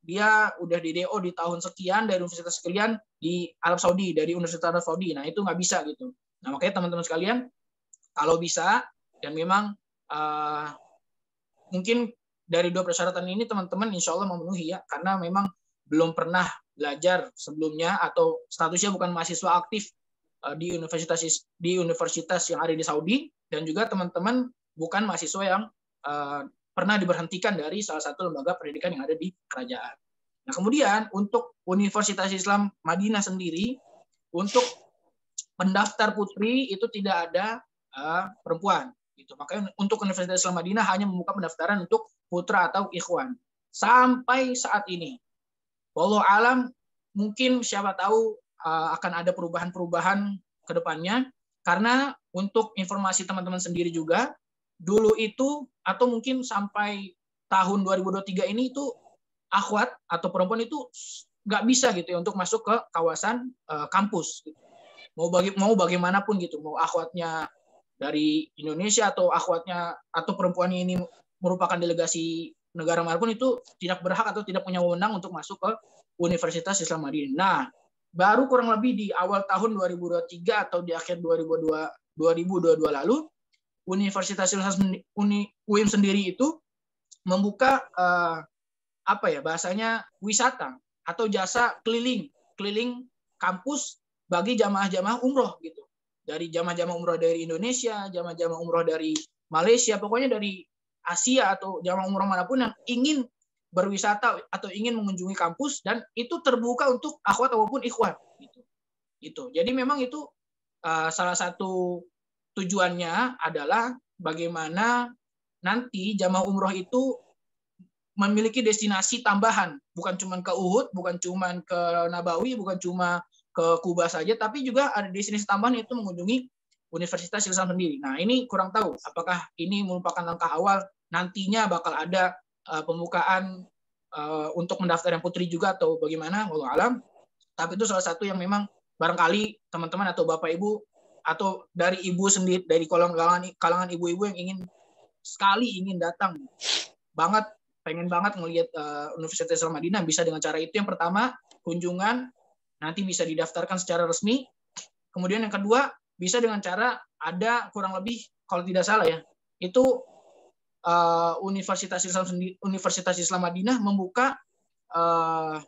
dia udah di DO di tahun sekian dari universitas sekian di Arab Saudi dari Universitas Arab Saudi. Nah itu nggak bisa gitu. Nah makanya teman-teman sekalian kalau bisa dan memang uh, mungkin dari dua persyaratan ini teman-teman insya Allah memenuhi ya karena memang belum pernah belajar sebelumnya atau statusnya bukan mahasiswa aktif uh, di universitas di universitas yang ada di Saudi dan juga teman-teman bukan mahasiswa yang uh, pernah diberhentikan dari salah satu lembaga pendidikan yang ada di kerajaan. Nah, kemudian untuk Universitas Islam Madinah sendiri, untuk pendaftar putri itu tidak ada uh, perempuan. Gitu. Makanya untuk Universitas Islam Madinah hanya membuka pendaftaran untuk putra atau ikhwan. Sampai saat ini, walau alam mungkin siapa tahu uh, akan ada perubahan-perubahan ke depannya. Karena untuk informasi teman-teman sendiri juga, dulu itu atau mungkin sampai tahun 2023 ini itu akhwat atau perempuan itu nggak bisa gitu ya untuk masuk ke kawasan uh, kampus. Gitu. Mau bagi mau bagaimanapun gitu, mau akhwatnya dari Indonesia atau akhwatnya atau perempuan ini merupakan delegasi negara manapun itu tidak berhak atau tidak punya wewenang untuk masuk ke Universitas Islam Madinah. Nah, baru kurang lebih di awal tahun 2023 atau di akhir 2022 2022 lalu Universitas Islam Uni, UIN sendiri itu membuka uh, apa ya bahasanya wisata atau jasa keliling keliling kampus bagi jamaah-jamaah umroh gitu dari jamaah-jamaah umroh dari Indonesia jamaah-jamaah umroh dari Malaysia pokoknya dari Asia atau jamaah umroh manapun yang ingin berwisata atau ingin mengunjungi kampus dan itu terbuka untuk akhwat ataupun ikhwan gitu. Gitu. Jadi memang itu uh, salah satu tujuannya adalah bagaimana nanti jamaah umroh itu memiliki destinasi tambahan, bukan cuma ke Uhud, bukan cuma ke Nabawi, bukan cuma ke Kuba saja, tapi juga ada destinasi tambahan itu mengunjungi Universitas Islam sendiri. Nah, ini kurang tahu apakah ini merupakan langkah awal nantinya bakal ada uh, pembukaan uh, untuk mendaftar yang putri juga atau bagaimana, walau alam. Tapi itu salah satu yang memang barangkali teman-teman atau bapak ibu atau dari ibu sendiri dari kalangan kalangan ibu-ibu yang ingin sekali ingin datang banget pengen banget ngelihat uh, eh, Universitas Al Madinah bisa dengan cara itu yang pertama kunjungan nanti bisa didaftarkan secara resmi. Kemudian yang kedua bisa dengan cara ada kurang lebih kalau tidak salah ya itu uh, Universitas Islam Universitas Islam Madinah membuka uh,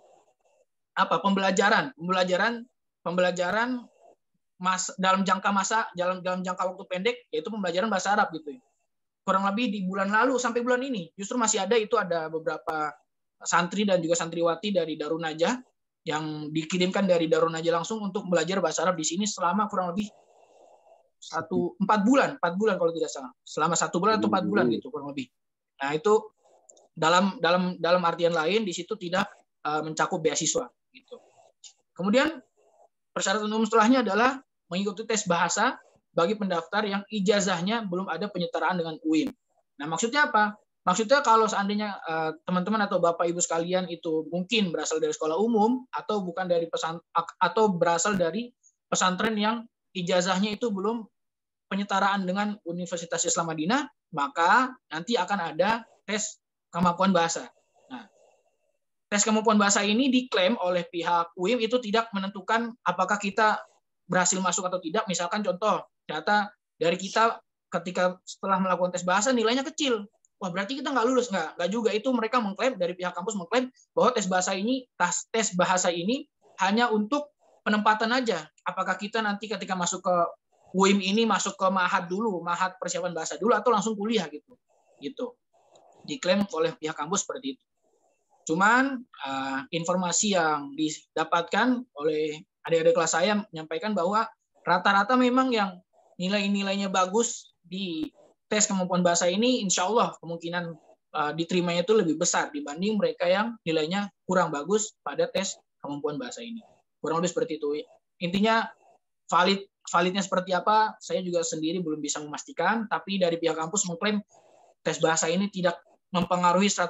apa pembelajaran pembelajaran pembelajaran mas dalam jangka masa dalam dalam jangka waktu pendek yaitu pembelajaran bahasa Arab gitu ya kurang lebih di bulan lalu sampai bulan ini justru masih ada itu ada beberapa santri dan juga santriwati dari Darun yang dikirimkan dari Darun langsung untuk belajar bahasa Arab di sini selama kurang lebih satu empat bulan empat bulan kalau tidak salah selama satu bulan atau empat bulan hmm. gitu kurang lebih nah itu dalam dalam dalam artian lain di situ tidak eh, mencakup beasiswa gitu kemudian persyaratan umum setelahnya adalah mengikuti tes bahasa bagi pendaftar yang ijazahnya belum ada penyetaraan dengan UIN. Nah, maksudnya apa? Maksudnya kalau seandainya eh, teman-teman atau Bapak Ibu sekalian itu mungkin berasal dari sekolah umum atau bukan dari pesan atau berasal dari pesantren yang ijazahnya itu belum penyetaraan dengan Universitas Islam Madinah, maka nanti akan ada tes kemampuan bahasa. Nah, tes kemampuan bahasa ini diklaim oleh pihak UIM itu tidak menentukan apakah kita berhasil masuk atau tidak, misalkan contoh data dari kita ketika setelah melakukan tes bahasa nilainya kecil. Wah berarti kita nggak lulus nggak? Nggak juga itu mereka mengklaim dari pihak kampus mengklaim bahwa tes bahasa ini tes tes bahasa ini hanya untuk penempatan aja. Apakah kita nanti ketika masuk ke UIM ini masuk ke mahat dulu, mahat persiapan bahasa dulu atau langsung kuliah gitu. Gitu. Diklaim oleh pihak kampus seperti itu. Cuman uh, informasi yang didapatkan oleh adik-adik kelas saya menyampaikan bahwa rata-rata memang yang nilai-nilainya bagus di tes kemampuan bahasa ini, insya Allah kemungkinan uh, diterimanya itu lebih besar dibanding mereka yang nilainya kurang bagus pada tes kemampuan bahasa ini. Kurang lebih seperti itu. Intinya valid validnya seperti apa, saya juga sendiri belum bisa memastikan, tapi dari pihak kampus mengklaim tes bahasa ini tidak mempengaruhi 100%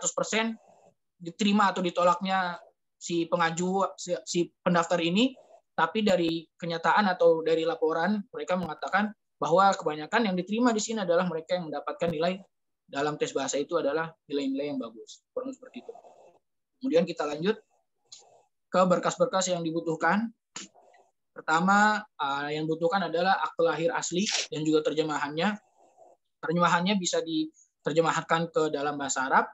diterima atau ditolaknya si pengaju si, si pendaftar ini tapi dari kenyataan atau dari laporan mereka mengatakan bahwa kebanyakan yang diterima di sini adalah mereka yang mendapatkan nilai dalam tes bahasa itu adalah nilai-nilai yang bagus. Kurang seperti itu. Kemudian kita lanjut ke berkas-berkas yang dibutuhkan. Pertama, eh, yang dibutuhkan adalah akte lahir asli dan juga terjemahannya. Terjemahannya bisa diterjemahkan ke dalam bahasa Arab.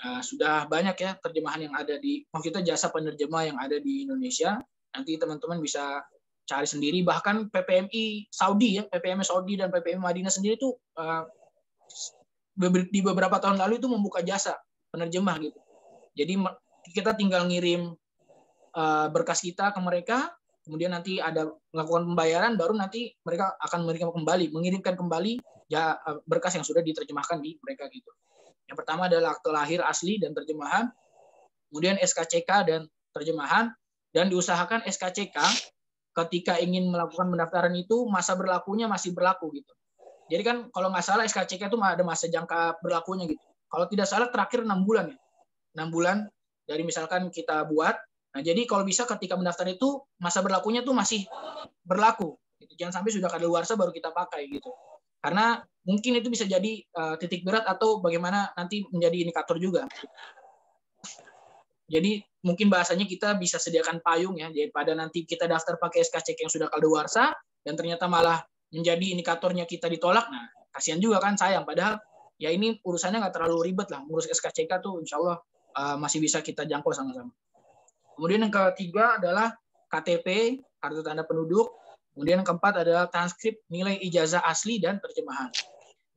Eh, sudah banyak ya terjemahan yang ada di, maksud kita jasa penerjemah yang ada di Indonesia. Nanti teman-teman bisa cari sendiri. Bahkan PPMI Saudi ya, PPMI Saudi dan PPMI Madinah sendiri itu eh, di beberapa tahun lalu itu membuka jasa penerjemah gitu. Jadi kita tinggal ngirim eh, berkas kita ke mereka, kemudian nanti ada melakukan pembayaran, baru nanti mereka akan mereka kembali, mengirimkan kembali ya berkas yang sudah diterjemahkan di mereka gitu. Yang pertama adalah akte lahir asli dan terjemahan, kemudian SKCK dan terjemahan, dan diusahakan SKCK ketika ingin melakukan pendaftaran itu masa berlakunya masih berlaku gitu. Jadi kan kalau nggak salah SKCK itu ada masa jangka berlakunya gitu. Kalau tidak salah terakhir enam bulan ya. Enam bulan dari misalkan kita buat. Nah, jadi kalau bisa ketika mendaftar itu masa berlakunya tuh masih berlaku. Gitu. Jangan sampai sudah kadaluarsa baru kita pakai gitu. Karena mungkin itu bisa jadi uh, titik berat atau bagaimana nanti menjadi indikator juga. Jadi mungkin bahasanya kita bisa sediakan payung ya daripada nanti kita daftar pakai SKCK yang sudah warsa dan ternyata malah menjadi indikatornya kita ditolak nah kasihan juga kan sayang padahal ya ini urusannya nggak terlalu ribet lah ngurus SKCK tuh insya Allah uh, masih bisa kita jangkau sama-sama kemudian yang ketiga adalah KTP kartu tanda penduduk kemudian yang keempat adalah transkrip nilai ijazah asli dan terjemahan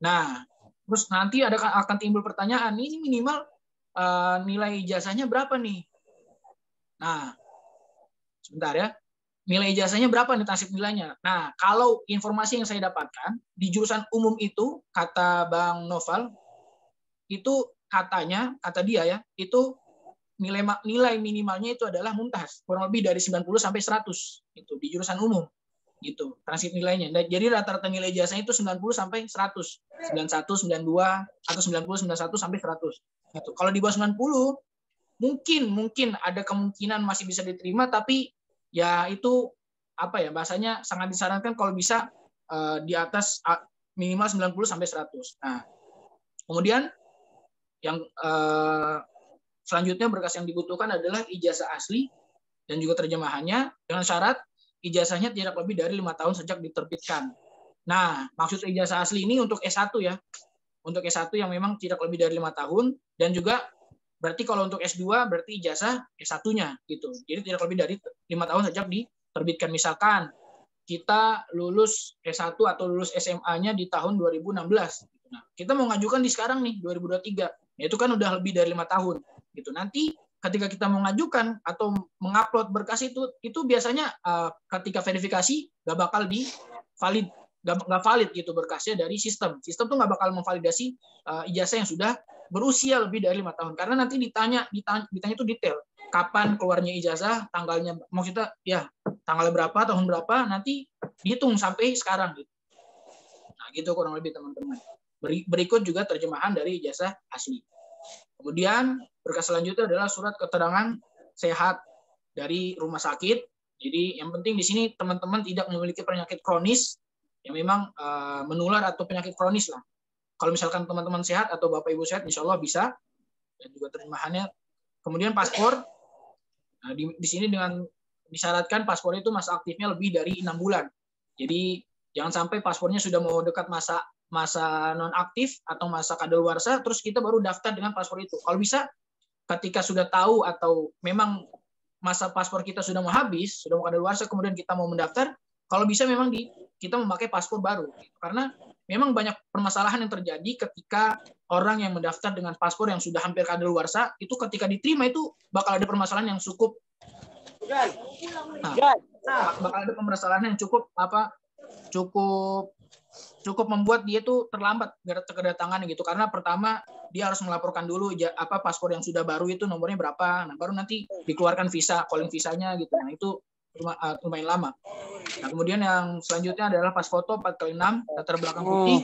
nah terus nanti ada akan timbul pertanyaan ini minimal uh, nilai ijazahnya berapa nih Nah, sebentar ya. Nilai ijazahnya berapa nih nasib nilainya? Nah, kalau informasi yang saya dapatkan di jurusan umum itu kata Bang Novel itu katanya, kata dia ya, itu nilai nilai minimalnya itu adalah muntas, kurang lebih dari 90 sampai 100 itu di jurusan umum gitu transit nilainya. nah, Jadi rata-rata nilai jasanya itu 90 sampai 100, 91, 92 atau 90, 91 sampai 100. Gitu. Kalau di bawah 90 mungkin mungkin ada kemungkinan masih bisa diterima tapi ya itu apa ya bahasanya sangat disarankan kalau bisa uh, di atas uh, minimal 90 sampai 100. Nah, kemudian yang uh, selanjutnya berkas yang dibutuhkan adalah ijazah asli dan juga terjemahannya dengan syarat ijazahnya tidak lebih dari lima tahun sejak diterbitkan. Nah, maksud ijazah asli ini untuk S1 ya. Untuk S1 yang memang tidak lebih dari lima tahun dan juga Berarti kalau untuk S2 berarti ijazah S1-nya gitu. Jadi tidak lebih dari lima tahun sejak diterbitkan. Misalkan kita lulus S1 atau lulus SMA-nya di tahun 2016. Gitu. Nah, kita mau ngajukan di sekarang nih 2023. Ya, itu kan udah lebih dari lima tahun gitu. Nanti ketika kita mau ngajukan atau mengupload berkas itu itu biasanya uh, ketika verifikasi gak bakal di valid nggak valid gitu berkasnya dari sistem. Sistem tuh nggak bakal memvalidasi uh, ijazah yang sudah berusia lebih dari lima tahun karena nanti ditanya ditanya, ditanya itu detail kapan keluarnya ijazah, tanggalnya maksudnya ya tanggal berapa, tahun berapa nanti dihitung sampai sekarang gitu. Nah, gitu kurang lebih teman-teman. Berikut juga terjemahan dari ijazah asli. Kemudian berkas selanjutnya adalah surat keterangan sehat dari rumah sakit. Jadi yang penting di sini teman-teman tidak memiliki penyakit kronis yang memang uh, menular atau penyakit kronis lah. Kalau misalkan teman-teman sehat atau bapak ibu sehat, insya Allah bisa dan juga terjemahannya. Kemudian paspor, nah, di, di sini dengan disyaratkan paspor itu masa aktifnya lebih dari enam bulan. Jadi jangan sampai paspornya sudah mau dekat masa masa non aktif atau masa kadaluarsa, terus kita baru daftar dengan paspor itu. Kalau bisa ketika sudah tahu atau memang masa paspor kita sudah mau habis, sudah mau kadaluarsa, kemudian kita mau mendaftar, kalau bisa memang di kita memakai paspor baru gitu. karena memang banyak permasalahan yang terjadi ketika orang yang mendaftar dengan paspor yang sudah hampir kadaluarsa itu ketika diterima itu bakal ada permasalahan yang cukup nah, bakal ada permasalahan yang cukup apa cukup cukup membuat dia tuh terlambat kedatangan gitu karena pertama dia harus melaporkan dulu apa paspor yang sudah baru itu nomornya berapa nah baru nanti dikeluarkan visa calling visanya gitu nah itu Eh, lumayan lama. Nah, kemudian yang selanjutnya adalah pas foto 4 kali 6 latar belakang oh. putih.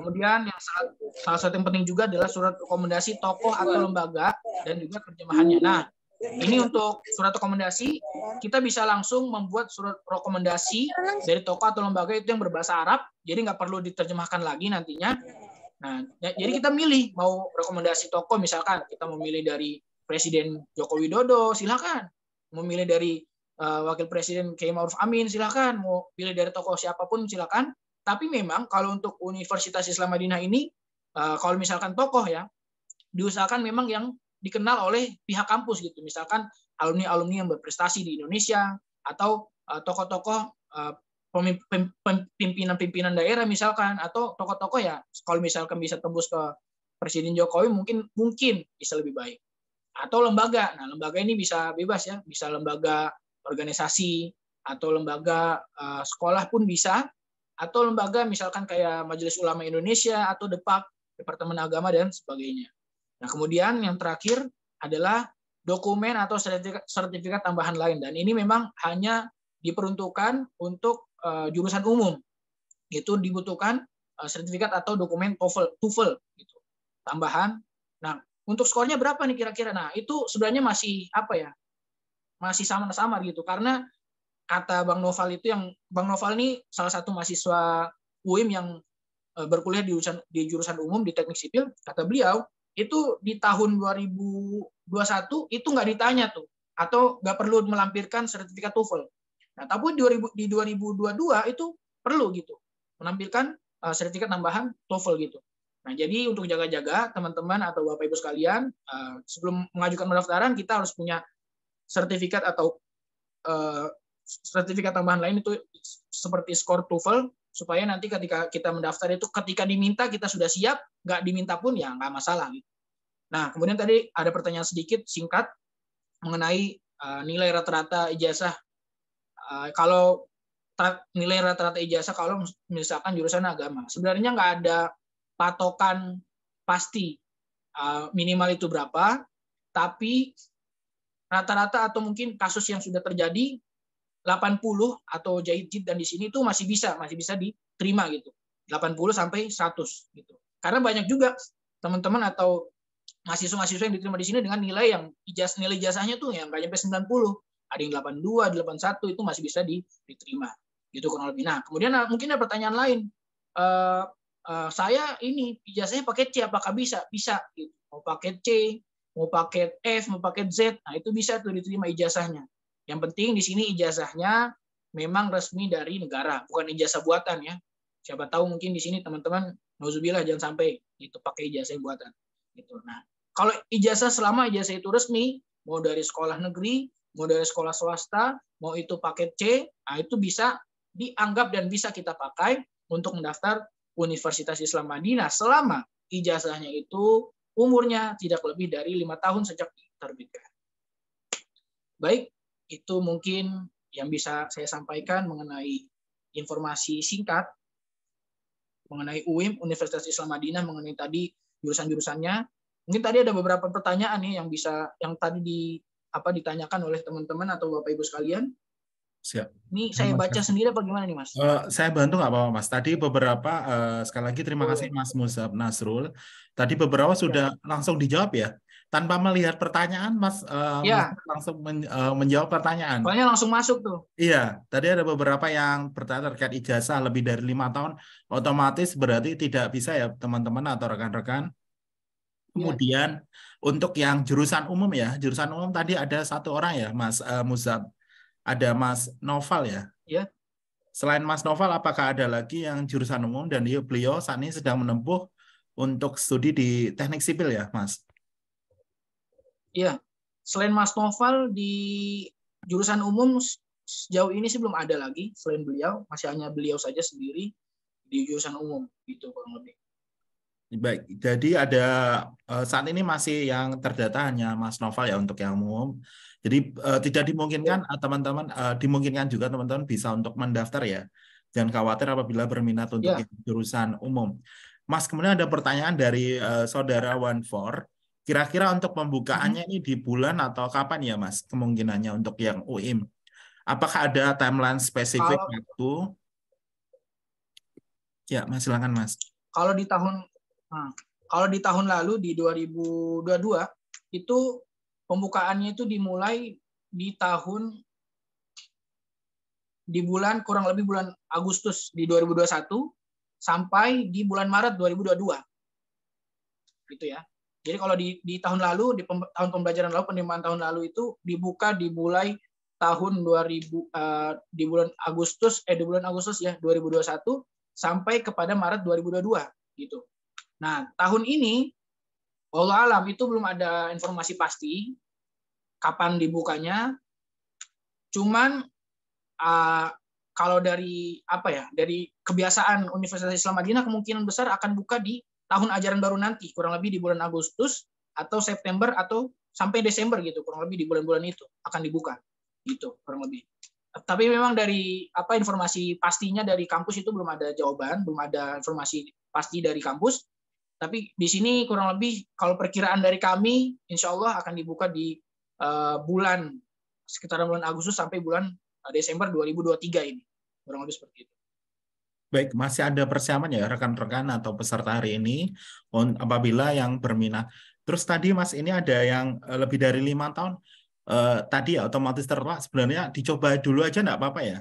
Kemudian yang salah, salah satu yang penting juga adalah surat rekomendasi tokoh atau lembaga dan juga terjemahannya. Nah, ini untuk surat rekomendasi kita bisa langsung membuat surat rekomendasi dari tokoh atau lembaga itu yang berbahasa Arab, jadi nggak perlu diterjemahkan lagi nantinya. Nah, ya, jadi kita milih mau rekomendasi tokoh misalkan kita memilih dari Presiden Joko Widodo, silakan. Memilih dari uh, Wakil Presiden Kiai Ma'ruf Amin, silakan Mau pilih dari tokoh siapapun, silakan Tapi memang kalau untuk Universitas Islam Madinah ini, uh, kalau misalkan tokoh ya, diusahakan memang yang dikenal oleh pihak kampus gitu. Misalkan alumni-alumni yang berprestasi di Indonesia, atau eh, tokoh-tokoh uh, pimpinan-pimpinan daerah misalkan atau tokoh-tokoh ya kalau misalkan bisa tembus ke Presiden Jokowi mungkin mungkin bisa lebih baik atau lembaga nah lembaga ini bisa bebas ya bisa lembaga organisasi atau lembaga uh, sekolah pun bisa atau lembaga misalkan kayak Majelis Ulama Indonesia atau Depak Departemen Agama dan sebagainya. Nah kemudian yang terakhir adalah dokumen atau sertifikat, sertifikat tambahan lain dan ini memang hanya diperuntukkan untuk uh, jurusan umum itu dibutuhkan uh, sertifikat atau dokumen TOEFL, TOEFL gitu tambahan. Nah untuk skornya berapa nih kira-kira? Nah itu sebenarnya masih apa ya masih sama-sama gitu karena kata Bang Noval itu yang Bang Noval ini salah satu mahasiswa UIM yang eh, berkuliah di jurusan di jurusan umum di teknik sipil kata beliau itu di tahun 2021 itu nggak ditanya tuh atau nggak perlu melampirkan sertifikat TOEFL. Nah, tapi di 2022 itu perlu gitu menampilkan eh, sertifikat tambahan TOEFL gitu. Nah, jadi untuk jaga-jaga teman-teman atau Bapak Ibu sekalian, uh, sebelum mengajukan pendaftaran kita harus punya sertifikat atau uh, sertifikat tambahan lain itu seperti skor TOEFL supaya nanti ketika kita mendaftar itu ketika diminta kita sudah siap nggak diminta pun ya nggak masalah gitu. Nah kemudian tadi ada pertanyaan sedikit singkat mengenai uh, nilai rata-rata ijazah uh, kalau nilai rata-rata ijazah kalau misalkan jurusan agama sebenarnya nggak ada patokan pasti uh, minimal itu berapa tapi rata-rata atau mungkin kasus yang sudah terjadi 80 atau jahit jid dan di sini itu masih bisa masih bisa diterima gitu 80 sampai 100 gitu karena banyak juga teman-teman atau mahasiswa-mahasiswa yang diterima di sini dengan nilai yang ijaz nilai ijazahnya tuh yang nggak sampai 90 ada yang 82 81 itu masih bisa diterima gitu kurang lebih nah kemudian nah, mungkin ada pertanyaan lain uh, uh, saya ini ijazahnya pakai C apakah bisa bisa gitu mau pakai C mau paket F, mau paket Z, nah itu bisa tuh diterima ijazahnya. Yang penting di sini ijazahnya memang resmi dari negara, bukan ijazah buatan ya. Siapa tahu mungkin di sini teman-teman nauzubillah jangan sampai itu pakai ijazah buatan. Gitu. Nah, kalau ijazah selama ijazah itu resmi, mau dari sekolah negeri, mau dari sekolah swasta, mau itu paket C, nah itu bisa dianggap dan bisa kita pakai untuk mendaftar Universitas Islam Madinah selama ijazahnya itu umurnya tidak lebih dari lima tahun sejak diterbitkan. Baik, itu mungkin yang bisa saya sampaikan mengenai informasi singkat mengenai UIM Universitas Islam Madinah mengenai tadi jurusan-jurusannya. Mungkin tadi ada beberapa pertanyaan nih yang bisa yang tadi di apa ditanyakan oleh teman-teman atau Bapak Ibu sekalian. Siap. Ini saya baca sendiri apa gimana nih Mas? Uh, saya bantu nggak apa-apa Mas. Tadi beberapa, uh, sekali lagi terima kasih oh. Mas Musab Nasrul. Tadi beberapa iya. sudah ya. langsung dijawab ya? Tanpa melihat pertanyaan Mas, uh, ya. langsung men, uh, menjawab pertanyaan. pokoknya langsung masuk tuh. Iya, tadi ada beberapa yang bertanya terkait ijazah lebih dari lima tahun. Otomatis berarti tidak bisa ya teman-teman atau rekan-rekan. Iya. Kemudian ya. untuk yang jurusan umum ya, jurusan umum tadi ada satu orang ya Mas uh, Musab ada Mas Noval ya. Iya. Selain Mas Noval, apakah ada lagi yang jurusan umum dan dia beliau saat ini sedang menempuh untuk studi di teknik sipil ya, Mas? Iya. Selain Mas Noval di jurusan umum sejauh ini sih belum ada lagi selain beliau, masih hanya beliau saja sendiri di jurusan umum gitu kurang lebih. Baik, jadi ada eh, saat ini masih yang terdata hanya Mas Novel ya untuk yang umum. Jadi eh, tidak dimungkinkan eh, teman-teman dimungkinkan juga teman-teman bisa untuk mendaftar ya. Jangan khawatir apabila berminat untuk ya. jurusan umum. Mas, kemudian ada pertanyaan dari saudara One Four. Kira-kira untuk pembukaannya ini di bulan atau kapan ya, Mas? Kemungkinannya untuk yang UIM. Apakah ada timeline spesifik waktu? Ya, Mas silakan, Mas. Kalau di tahun Hmm. Kalau di tahun lalu di 2022 itu pembukaannya itu dimulai di tahun di bulan kurang lebih bulan Agustus di 2021 sampai di bulan Maret 2022. Gitu ya. Jadi kalau di, di tahun lalu di pem, tahun pembelajaran lalu penerimaan tahun lalu itu dibuka dimulai tahun 2000 uh, eh, di bulan Agustus eh di bulan Agustus ya 2021 sampai kepada Maret 2022 gitu. Nah, tahun ini walau alam itu belum ada informasi pasti kapan dibukanya. Cuman uh, kalau dari apa ya, dari kebiasaan Universitas Islam Madinah kemungkinan besar akan buka di tahun ajaran baru nanti, kurang lebih di bulan Agustus atau September atau sampai Desember gitu, kurang lebih di bulan-bulan itu akan dibuka. Gitu, kurang lebih. Tapi memang dari apa informasi pastinya dari kampus itu belum ada jawaban, belum ada informasi pasti dari kampus tapi di sini kurang lebih kalau perkiraan dari kami, insya Allah akan dibuka di eh, bulan sekitar bulan Agustus sampai bulan eh, Desember 2023 ini. Kurang lebih seperti itu. Baik, masih ada persiapan ya rekan-rekan atau peserta hari ini apabila yang berminat. Terus tadi Mas ini ada yang eh, lebih dari lima tahun eh, tadi ya otomatis tertolak sebenarnya dicoba dulu aja nggak apa-apa ya.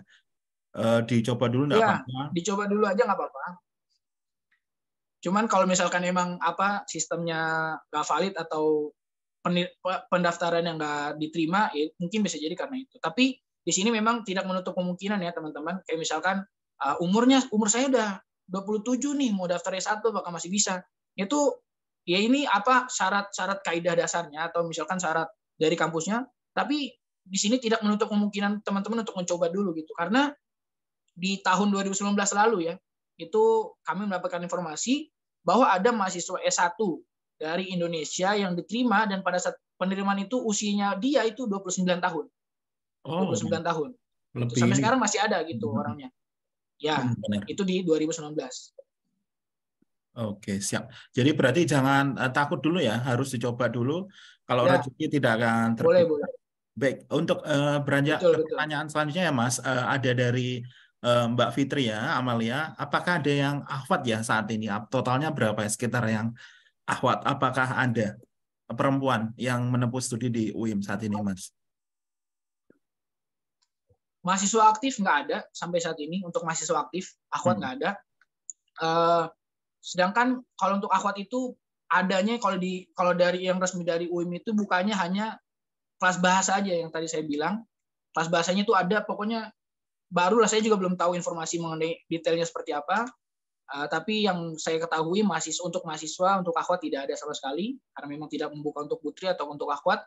Eh, dicoba dulu enggak iya, apa-apa. Ya, dicoba dulu aja nggak apa-apa. Cuman kalau misalkan emang apa sistemnya nggak valid atau pendaftaran yang nggak diterima, ya mungkin bisa jadi karena itu. Tapi di sini memang tidak menutup kemungkinan ya teman-teman. Kayak misalkan uh, umurnya umur saya udah 27 nih mau daftar S1 apakah masih bisa? Itu ya ini apa syarat-syarat kaidah dasarnya atau misalkan syarat dari kampusnya. Tapi di sini tidak menutup kemungkinan teman-teman untuk mencoba dulu gitu karena di tahun 2019 lalu ya itu kami mendapatkan informasi bahwa ada mahasiswa S1 dari Indonesia yang diterima dan pada saat penerimaan itu usianya dia itu 29 tahun. Oh, 29 tahun. Lebih. Sampai sekarang masih ada gitu hmm. orangnya. Ya, hmm, dua itu di 2019. Oke, siap. Jadi berarti jangan uh, takut dulu ya, harus dicoba dulu. Kalau ya. rezeki tidak akan terbuka. Boleh, boleh. Baik, untuk uh, beranjak betul, ke betul. pertanyaan selanjutnya ya Mas, uh, ada dari Eh, Mbak Fitri ya, Amalia, apakah ada yang ahwat ya saat ini? Totalnya berapa ya sekitar yang ahwat? Apakah ada perempuan yang menempuh studi di UIM saat ini, Mas? Mahasiswa aktif nggak ada sampai saat ini untuk mahasiswa aktif, ahwat hmm. nggak hmm. ada. Uh, sedangkan kalau untuk ahwat itu adanya kalau di kalau dari yang resmi dari UIM itu bukannya hanya kelas bahasa aja yang tadi saya bilang. Kelas bahasanya itu ada pokoknya baru lah saya juga belum tahu informasi mengenai detailnya seperti apa. Uh, tapi yang saya ketahui masih untuk mahasiswa untuk akhwat tidak ada sama sekali karena memang tidak membuka untuk putri atau untuk akhwat.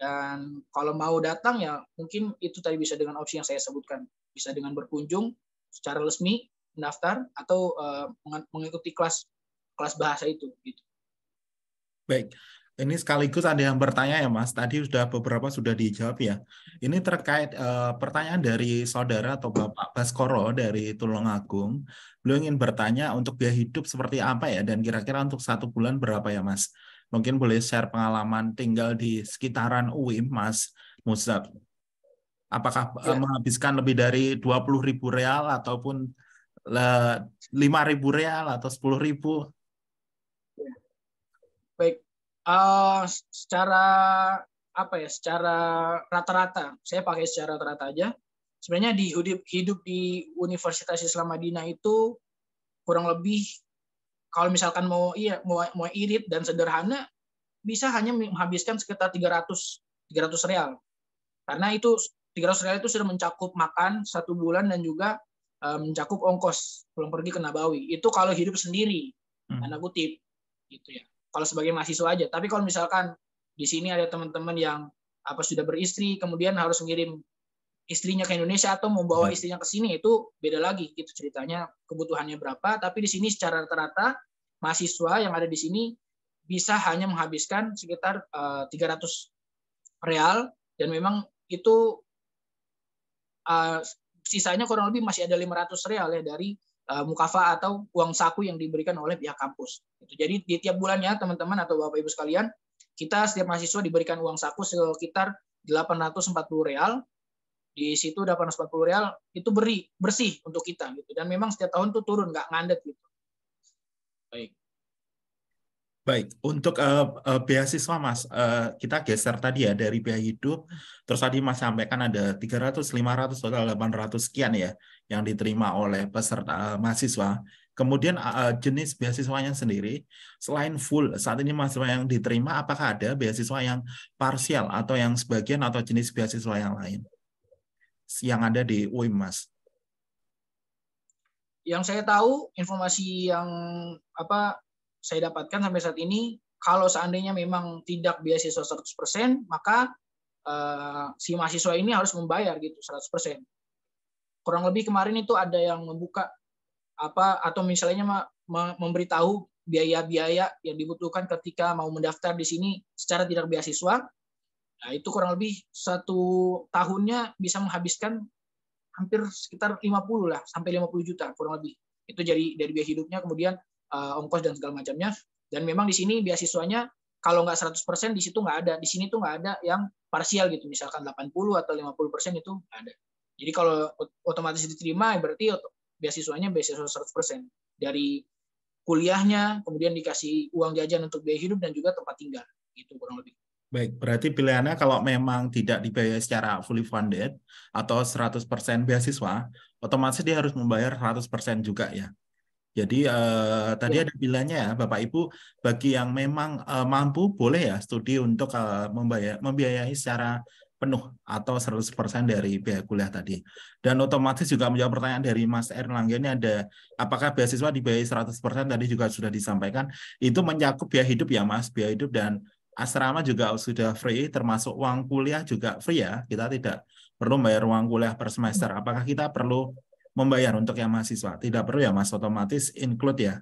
Dan kalau mau datang ya mungkin itu tadi bisa dengan opsi yang saya sebutkan, bisa dengan berkunjung secara resmi mendaftar atau uh, mengikuti kelas kelas bahasa itu gitu. Baik. Ini sekaligus ada yang bertanya ya Mas, tadi sudah beberapa sudah dijawab ya. Ini terkait uh, pertanyaan dari saudara atau Bapak Baskoro dari Tulungagung. Beliau ingin bertanya untuk biaya hidup seperti apa ya dan kira-kira untuk satu bulan berapa ya Mas? Mungkin boleh share pengalaman tinggal di sekitaran UIM Mas Musab. Apakah eh, ya. menghabiskan lebih dari puluh ribu real ataupun lima ribu real atau sepuluh ribu Uh, secara apa ya? Secara rata-rata, saya pakai secara rata-rata aja. Sebenarnya di hidup, hidup di Universitas Islam Madinah itu kurang lebih kalau misalkan mau iya mau, mau irit dan sederhana bisa hanya menghabiskan sekitar 300 300 real. Karena itu 300 real itu sudah mencakup makan satu bulan dan juga eh, mencakup ongkos pulang pergi ke Nabawi. Itu kalau hidup sendiri, hmm. tanda kutip, gitu ya kalau sebagai mahasiswa aja. Tapi kalau misalkan di sini ada teman-teman yang apa sudah beristri, kemudian harus ngirim istrinya ke Indonesia atau membawa hmm. istrinya ke sini itu beda lagi gitu ceritanya kebutuhannya berapa. Tapi di sini secara rata-rata mahasiswa yang ada di sini bisa hanya menghabiskan sekitar uh, eh, 300 real dan memang itu uh, sisanya kurang lebih masih ada 500 real ya dari Eh, mukafa atau uang saku yang diberikan oleh pihak kampus. Gitu. Jadi di tiap bulannya teman-teman atau Bapak Ibu sekalian, kita setiap mahasiswa diberikan uang saku sekitar 840 real. Di situ 840 real itu beri bersih untuk kita gitu. Dan memang setiap tahun tuh turun nggak ngandet gitu. Baik. Baik, untuk uh, uh, beasiswa Mas, uh, kita geser tadi ya dari biaya hidup, terus tadi Mas sampaikan ada 300, 500, total 800 sekian ya yang diterima oleh peserta uh, mahasiswa. Kemudian uh, jenis beasiswanya sendiri, selain full, saat ini mahasiswa yang diterima, apakah ada beasiswa yang parsial atau yang sebagian atau jenis beasiswa yang lain yang ada di UIM Mas? Yang saya tahu, informasi yang apa saya dapatkan sampai saat ini kalau seandainya memang tidak beasiswa 100%, maka eh, si mahasiswa ini harus membayar gitu 100%. Kurang lebih kemarin itu ada yang membuka apa atau misalnya memberitahu biaya-biaya yang dibutuhkan ketika mau mendaftar di sini secara tidak beasiswa. Nah, itu kurang lebih satu tahunnya bisa menghabiskan hampir sekitar 50 lah sampai 50 juta kurang lebih. Itu jadi dari biaya hidupnya kemudian uh, ongkos dan segala macamnya. Dan memang di sini beasiswanya kalau nggak 100% di situ nggak ada. Di sini tuh nggak ada yang parsial gitu, misalkan 80 atau 50% itu nggak ada. Jadi kalau otomatis diterima ya berarti beasiswanya beasiswa 100% dari kuliahnya, kemudian dikasih uang jajan untuk biaya hidup dan juga tempat tinggal gitu kurang lebih. Baik, berarti pilihannya kalau memang tidak dibayar secara fully funded atau 100% beasiswa, otomatis dia harus membayar 100% juga ya? Jadi uh, tadi ya. ada bilangnya ya, Bapak Ibu, bagi yang memang uh, mampu boleh ya studi untuk uh, membayar, membiayai secara penuh atau 100% dari biaya kuliah tadi. Dan otomatis juga menjawab pertanyaan dari Mas Erlangga ini ada apakah beasiswa seratus 100% tadi juga sudah disampaikan. Itu mencakup biaya hidup ya Mas, biaya hidup dan asrama juga sudah free termasuk uang kuliah juga free ya. Kita tidak perlu bayar uang kuliah per semester. Apakah kita perlu membayar untuk yang mahasiswa. Tidak perlu ya Mas, otomatis include ya?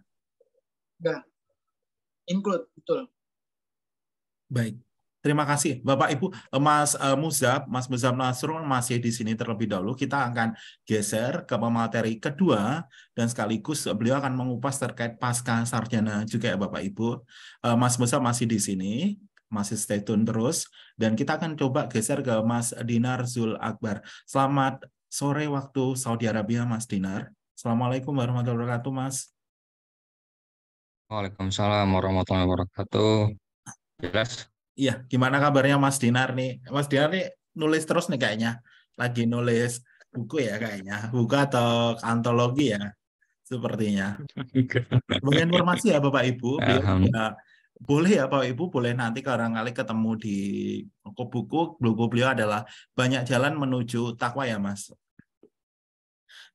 Enggak. Include, betul. Baik. Terima kasih Bapak Ibu eh, Mas eh, Muzab, Mas Muzab Nasrul masih di sini terlebih dahulu. Kita akan geser ke pemateri kedua dan sekaligus beliau akan mengupas terkait pasca sarjana juga ya Bapak Ibu. Eh, Mas Muzab masih di sini, masih stay tune terus dan kita akan coba geser ke Mas Dinar Zul Akbar. Selamat sore waktu Saudi Arabia, Mas Dinar. Assalamualaikum warahmatullahi wabarakatuh, Mas. Waalaikumsalam warahmatullahi wabarakatuh. Jelas? Iya, gimana kabarnya Mas Dinar nih? Mas Dinar nih nulis terus nih kayaknya. Lagi nulis buku ya kayaknya. Buku atau antologi ya sepertinya. Mungkin <laughs> informasi ya Bapak Ibu. Ya, boleh ya Pak Ibu, boleh nanti kali ketemu di buku buku beliau adalah banyak jalan menuju takwa ya Mas.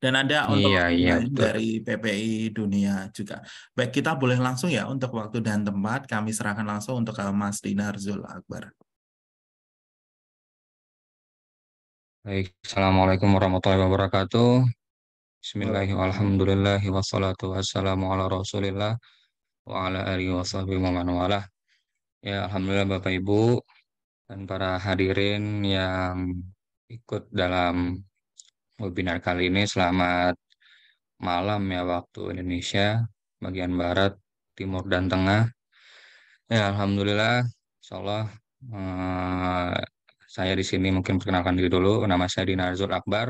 Dan ada iya, untuk iya, iya, dari PPI dunia juga. Baik kita boleh langsung ya untuk waktu dan tempat kami serahkan langsung untuk Mas Dinar Zul Akbar. Baik, Assalamualaikum warahmatullahi wabarakatuh. Bismillahirrahmanirrahim. Alhamdulillah wassalatu wassalamu ala Waalaikumsalam alihi Ya, alhamdulillah Bapak Ibu dan para hadirin yang ikut dalam webinar kali ini selamat malam ya waktu Indonesia bagian barat, timur dan tengah. Ya, alhamdulillah insyaallah eh, saya di sini mungkin perkenalkan diri dulu. Nama saya Dinarzul Akbar.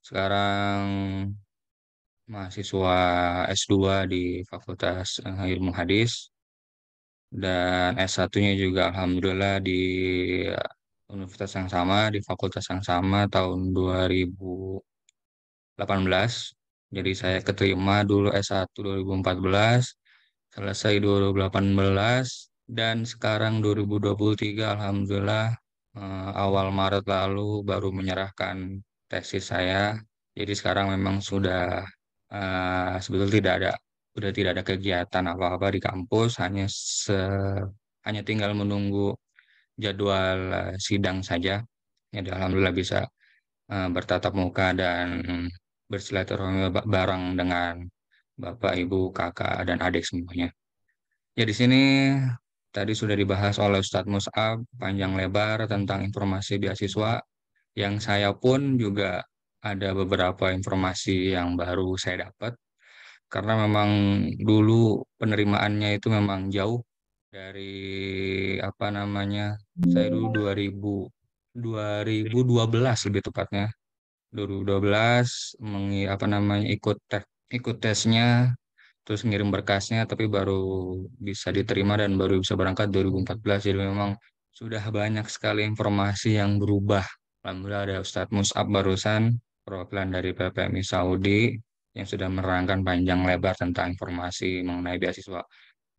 Sekarang mahasiswa S2 di Fakultas eh, Ilmu Hadis dan S1-nya juga alhamdulillah di universitas yang sama, di fakultas yang sama tahun 2018. Jadi saya keterima dulu S1 2014, selesai 2018 dan sekarang 2023 alhamdulillah eh, awal Maret lalu baru menyerahkan tesis saya. Jadi sekarang memang sudah uh, sebetulnya tidak ada sudah tidak ada kegiatan apa-apa di kampus hanya se hanya tinggal menunggu jadwal eh, sidang saja ya alhamdulillah bisa uh, bertatap muka dan bersilaturahmi bareng dengan bapak ibu kakak dan adik semuanya ya di sini tadi sudah dibahas oleh Ustadz Mus'ab panjang lebar tentang informasi beasiswa yang saya pun juga ada beberapa informasi yang baru saya dapat karena memang dulu penerimaannya itu memang jauh dari apa namanya saya dulu 2000 2012 lebih tepatnya 2012 mengi apa namanya ikut tes ikut tesnya terus ngirim berkasnya tapi baru bisa diterima dan baru bisa berangkat 2014 jadi memang sudah banyak sekali informasi yang berubah Alhamdulillah ada Ustadz Mus'ab barusan perwakilan dari PPMI Saudi yang sudah menerangkan panjang lebar tentang informasi mengenai beasiswa.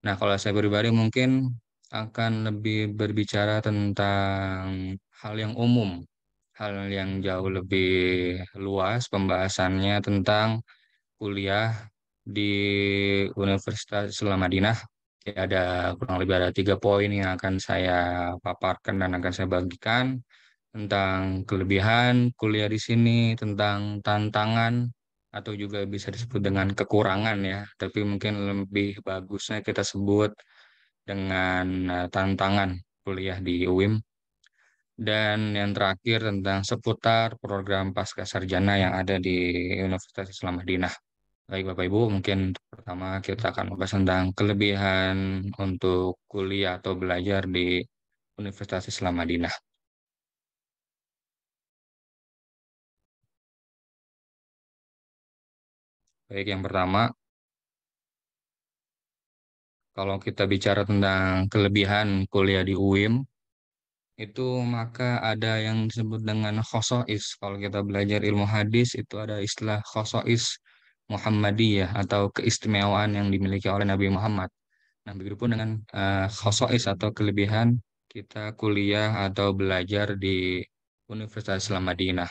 Nah, kalau saya pribadi mungkin akan lebih berbicara tentang hal yang umum, hal yang jauh lebih luas pembahasannya tentang kuliah di Universitas Islam Madinah. Ada kurang lebih ada tiga poin yang akan saya paparkan dan akan saya bagikan tentang kelebihan kuliah di sini, tentang tantangan atau juga bisa disebut dengan kekurangan ya, tapi mungkin lebih bagusnya kita sebut dengan eh, tantangan kuliah di UIM. Dan yang terakhir tentang seputar program pasca sarjana yang ada di Universitas Islam Madinah. Baik Bapak Ibu, mungkin pertama kita akan membahas tentang kelebihan untuk kuliah atau belajar di Universitas Islam Madinah. Baik, yang pertama, kalau kita bicara tentang kelebihan kuliah di UIM, itu maka ada yang disebut dengan khosois. Kalau kita belajar ilmu hadis, itu ada istilah khosois Muhammadiyah atau keistimewaan yang dimiliki oleh Nabi Muhammad. Nah, begitu pun dengan uh, khosois atau kelebihan kita kuliah atau belajar di Universitas Islam Madinah.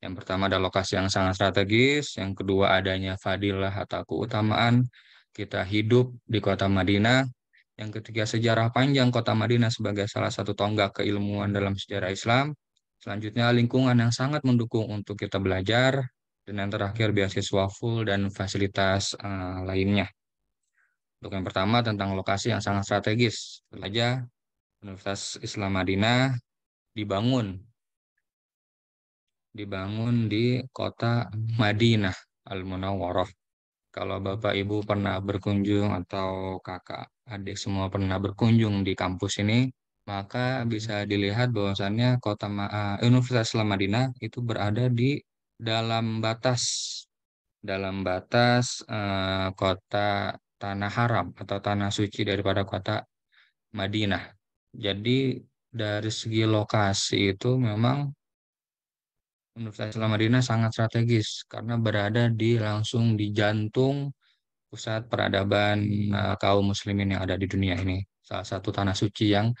Yang pertama ada lokasi yang sangat strategis, yang kedua adanya fadilah atau keutamaan kita hidup di kota Madinah, yang ketiga sejarah panjang kota Madinah sebagai salah satu tonggak keilmuan dalam sejarah Islam, selanjutnya lingkungan yang sangat mendukung untuk kita belajar, dan yang terakhir beasiswa full dan fasilitas uh, lainnya. Untuk yang pertama tentang lokasi yang sangat strategis, belajar saja Universitas Islam Madinah dibangun dibangun di kota Madinah Al-Munawwarah. Kalau Bapak Ibu pernah berkunjung atau kakak adik semua pernah berkunjung di kampus ini, maka bisa dilihat bahwasannya kota Ma eh, Universitas Islam Madinah itu berada di dalam batas dalam batas eh, kota tanah haram atau tanah suci daripada kota Madinah. Jadi dari segi lokasi itu memang Universitas Madinah sangat strategis karena berada di langsung di jantung pusat peradaban uh, kaum muslimin yang ada di dunia ini. Salah satu tanah suci yang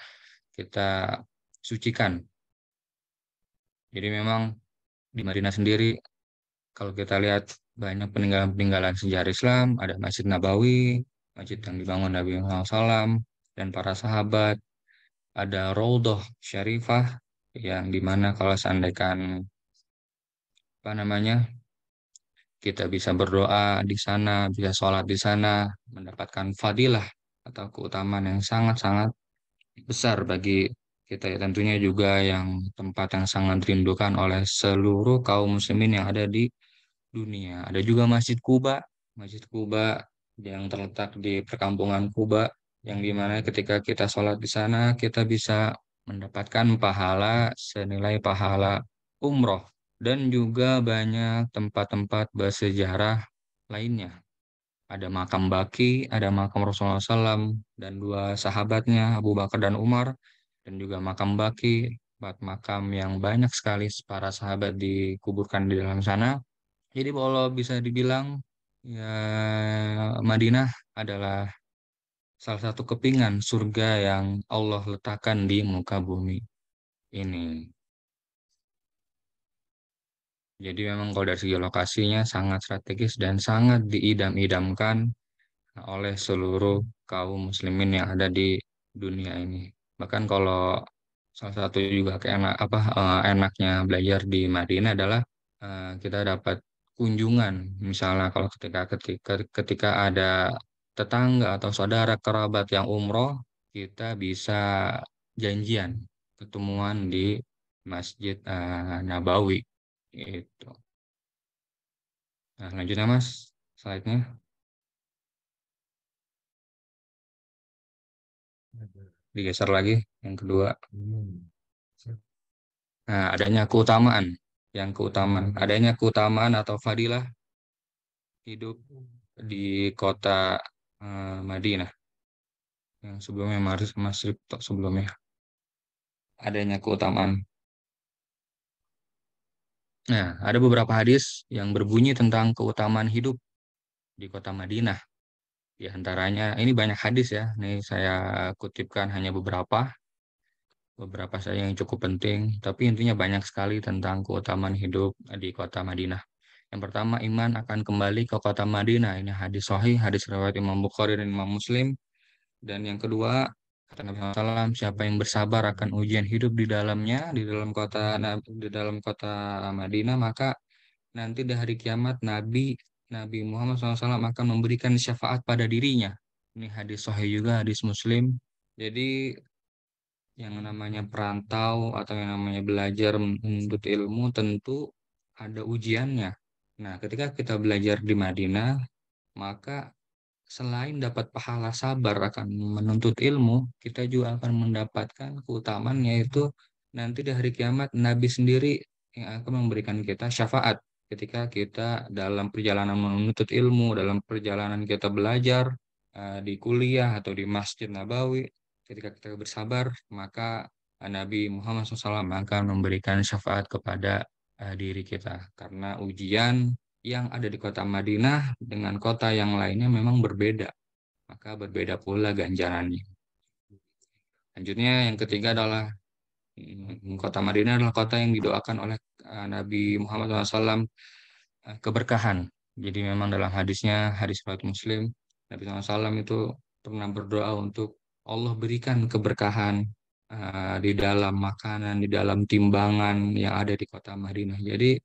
kita sucikan. Jadi memang di Madinah sendiri kalau kita lihat banyak peninggalan-peninggalan sejarah Islam, ada Masjid Nabawi, masjid yang dibangun Nabi Muhammad SAW dan para sahabat, ada Raudhah Syarifah yang dimana kalau seandainya apa namanya kita bisa berdoa di sana, bisa sholat di sana, mendapatkan fadilah atau keutamaan yang sangat-sangat besar bagi kita ya tentunya juga yang tempat yang sangat dirindukan oleh seluruh kaum muslimin yang ada di dunia. Ada juga Masjid Kuba, Masjid Kuba yang terletak di perkampungan Kuba yang dimana ketika kita sholat di sana kita bisa mendapatkan pahala senilai pahala umroh dan juga banyak tempat-tempat bersejarah lainnya. Ada makam Baki, ada makam Rasulullah SAW, dan dua sahabatnya Abu Bakar dan Umar, dan juga makam Baki, empat makam yang banyak sekali para sahabat dikuburkan di dalam sana. Jadi kalau bisa dibilang ya Madinah adalah salah satu kepingan surga yang Allah letakkan di muka bumi ini. Jadi memang kalau dari segi lokasinya sangat strategis dan sangat diidam-idamkan oleh seluruh kaum muslimin yang ada di dunia ini. Bahkan kalau salah satu juga keenak apa eh, enaknya belajar di Madinah adalah eh, kita dapat kunjungan misalnya kalau ketika ketika ketika ada tetangga atau saudara kerabat yang umroh kita bisa janjian ketemuan di Masjid eh, Nabawi itu. Nah, lanjutnya Mas, slide-nya. Digeser lagi, yang kedua. Nah, adanya keutamaan. Yang keutamaan. Adanya keutamaan atau fadilah hidup di kota eh, Madinah. Yang sebelumnya Mas Ripto sebelumnya. Adanya keutamaan Nah, ada beberapa hadis yang berbunyi tentang keutamaan hidup di kota Madinah. Di antaranya, ini banyak hadis ya. Ini saya kutipkan hanya beberapa. Beberapa saja yang cukup penting, tapi intinya banyak sekali tentang keutamaan hidup di kota Madinah. Yang pertama, iman akan kembali ke kota Madinah. Ini hadis sahih, hadis riwayat Imam Bukhari dan Imam Muslim. Dan yang kedua, kata Nabi siapa yang bersabar akan ujian hidup di dalamnya di dalam kota di dalam kota Madinah maka nanti di hari kiamat Nabi Nabi Muhammad SAW akan memberikan syafaat pada dirinya ini hadis sahih juga hadis Muslim jadi yang namanya perantau atau yang namanya belajar menuntut ilmu tentu ada ujiannya nah ketika kita belajar di Madinah maka selain dapat pahala sabar akan menuntut ilmu, kita juga akan mendapatkan keutamaan yaitu nanti di hari kiamat Nabi sendiri yang akan memberikan kita syafaat ketika kita dalam perjalanan menuntut ilmu, dalam perjalanan kita belajar eh, di kuliah atau di Masjid Nabawi, ketika kita bersabar maka eh, Nabi Muhammad SAW akan memberikan syafaat kepada eh, diri kita karena ujian yang ada di kota Madinah dengan kota yang lainnya memang berbeda. Maka berbeda pula ganjarannya. Lanjutnya yang ketiga adalah hmm, kota Madinah adalah kota yang didoakan oleh eh, Nabi Muhammad SAW eh, keberkahan. Jadi memang dalam hadisnya, hadis riwayat Muslim, Nabi SAW itu pernah berdoa untuk Allah berikan keberkahan eh, di dalam makanan, di dalam timbangan yang ada di kota Madinah. Jadi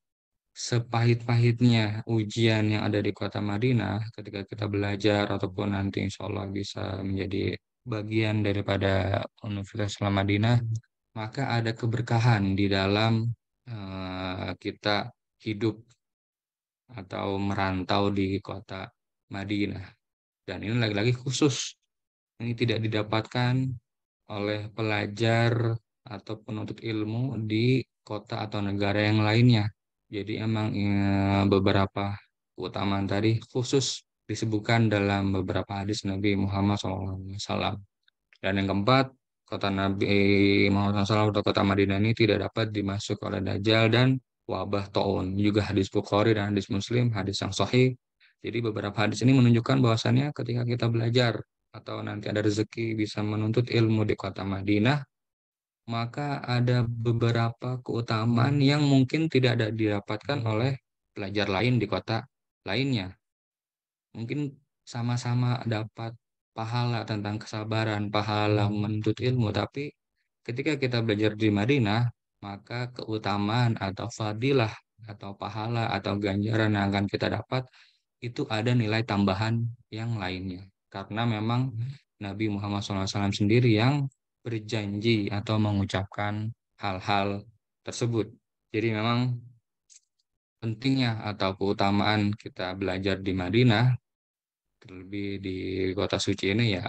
sepahit-pahitnya ujian yang ada di kota Madinah ketika kita belajar ataupun nanti insya Allah bisa menjadi bagian daripada Universitas Islam Madinah hmm. maka ada keberkahan di dalam uh, kita hidup atau merantau di kota Madinah dan ini lagi-lagi khusus ini tidak didapatkan oleh pelajar ataupun untuk ilmu di kota atau negara yang lainnya jadi emang ya, beberapa keutamaan tadi khusus disebutkan dalam beberapa hadis Nabi Muhammad SAW. Dan yang keempat, kota Nabi eh, Muhammad SAW atau kota Madinah ini tidak dapat dimasuk oleh Dajjal dan wabah ta'un. Juga hadis Bukhari dan hadis Muslim, hadis yang sahih. Jadi beberapa hadis ini menunjukkan bahwasannya ketika kita belajar atau nanti ada rezeki bisa menuntut ilmu di kota Madinah, maka ada beberapa keutamaan yang mungkin tidak ada didapatkan oleh pelajar lain di kota lainnya. Mungkin sama-sama dapat pahala tentang kesabaran, pahala menuntut ilmu, tapi ketika kita belajar di Madinah, maka keutamaan atau fadilah atau pahala atau ganjaran yang akan kita dapat itu ada nilai tambahan yang lainnya. Karena memang Nabi Muhammad SAW sendiri yang berjanji atau mengucapkan hal-hal tersebut. Jadi memang pentingnya atau keutamaan kita belajar di Madinah, terlebih di kota suci ini ya,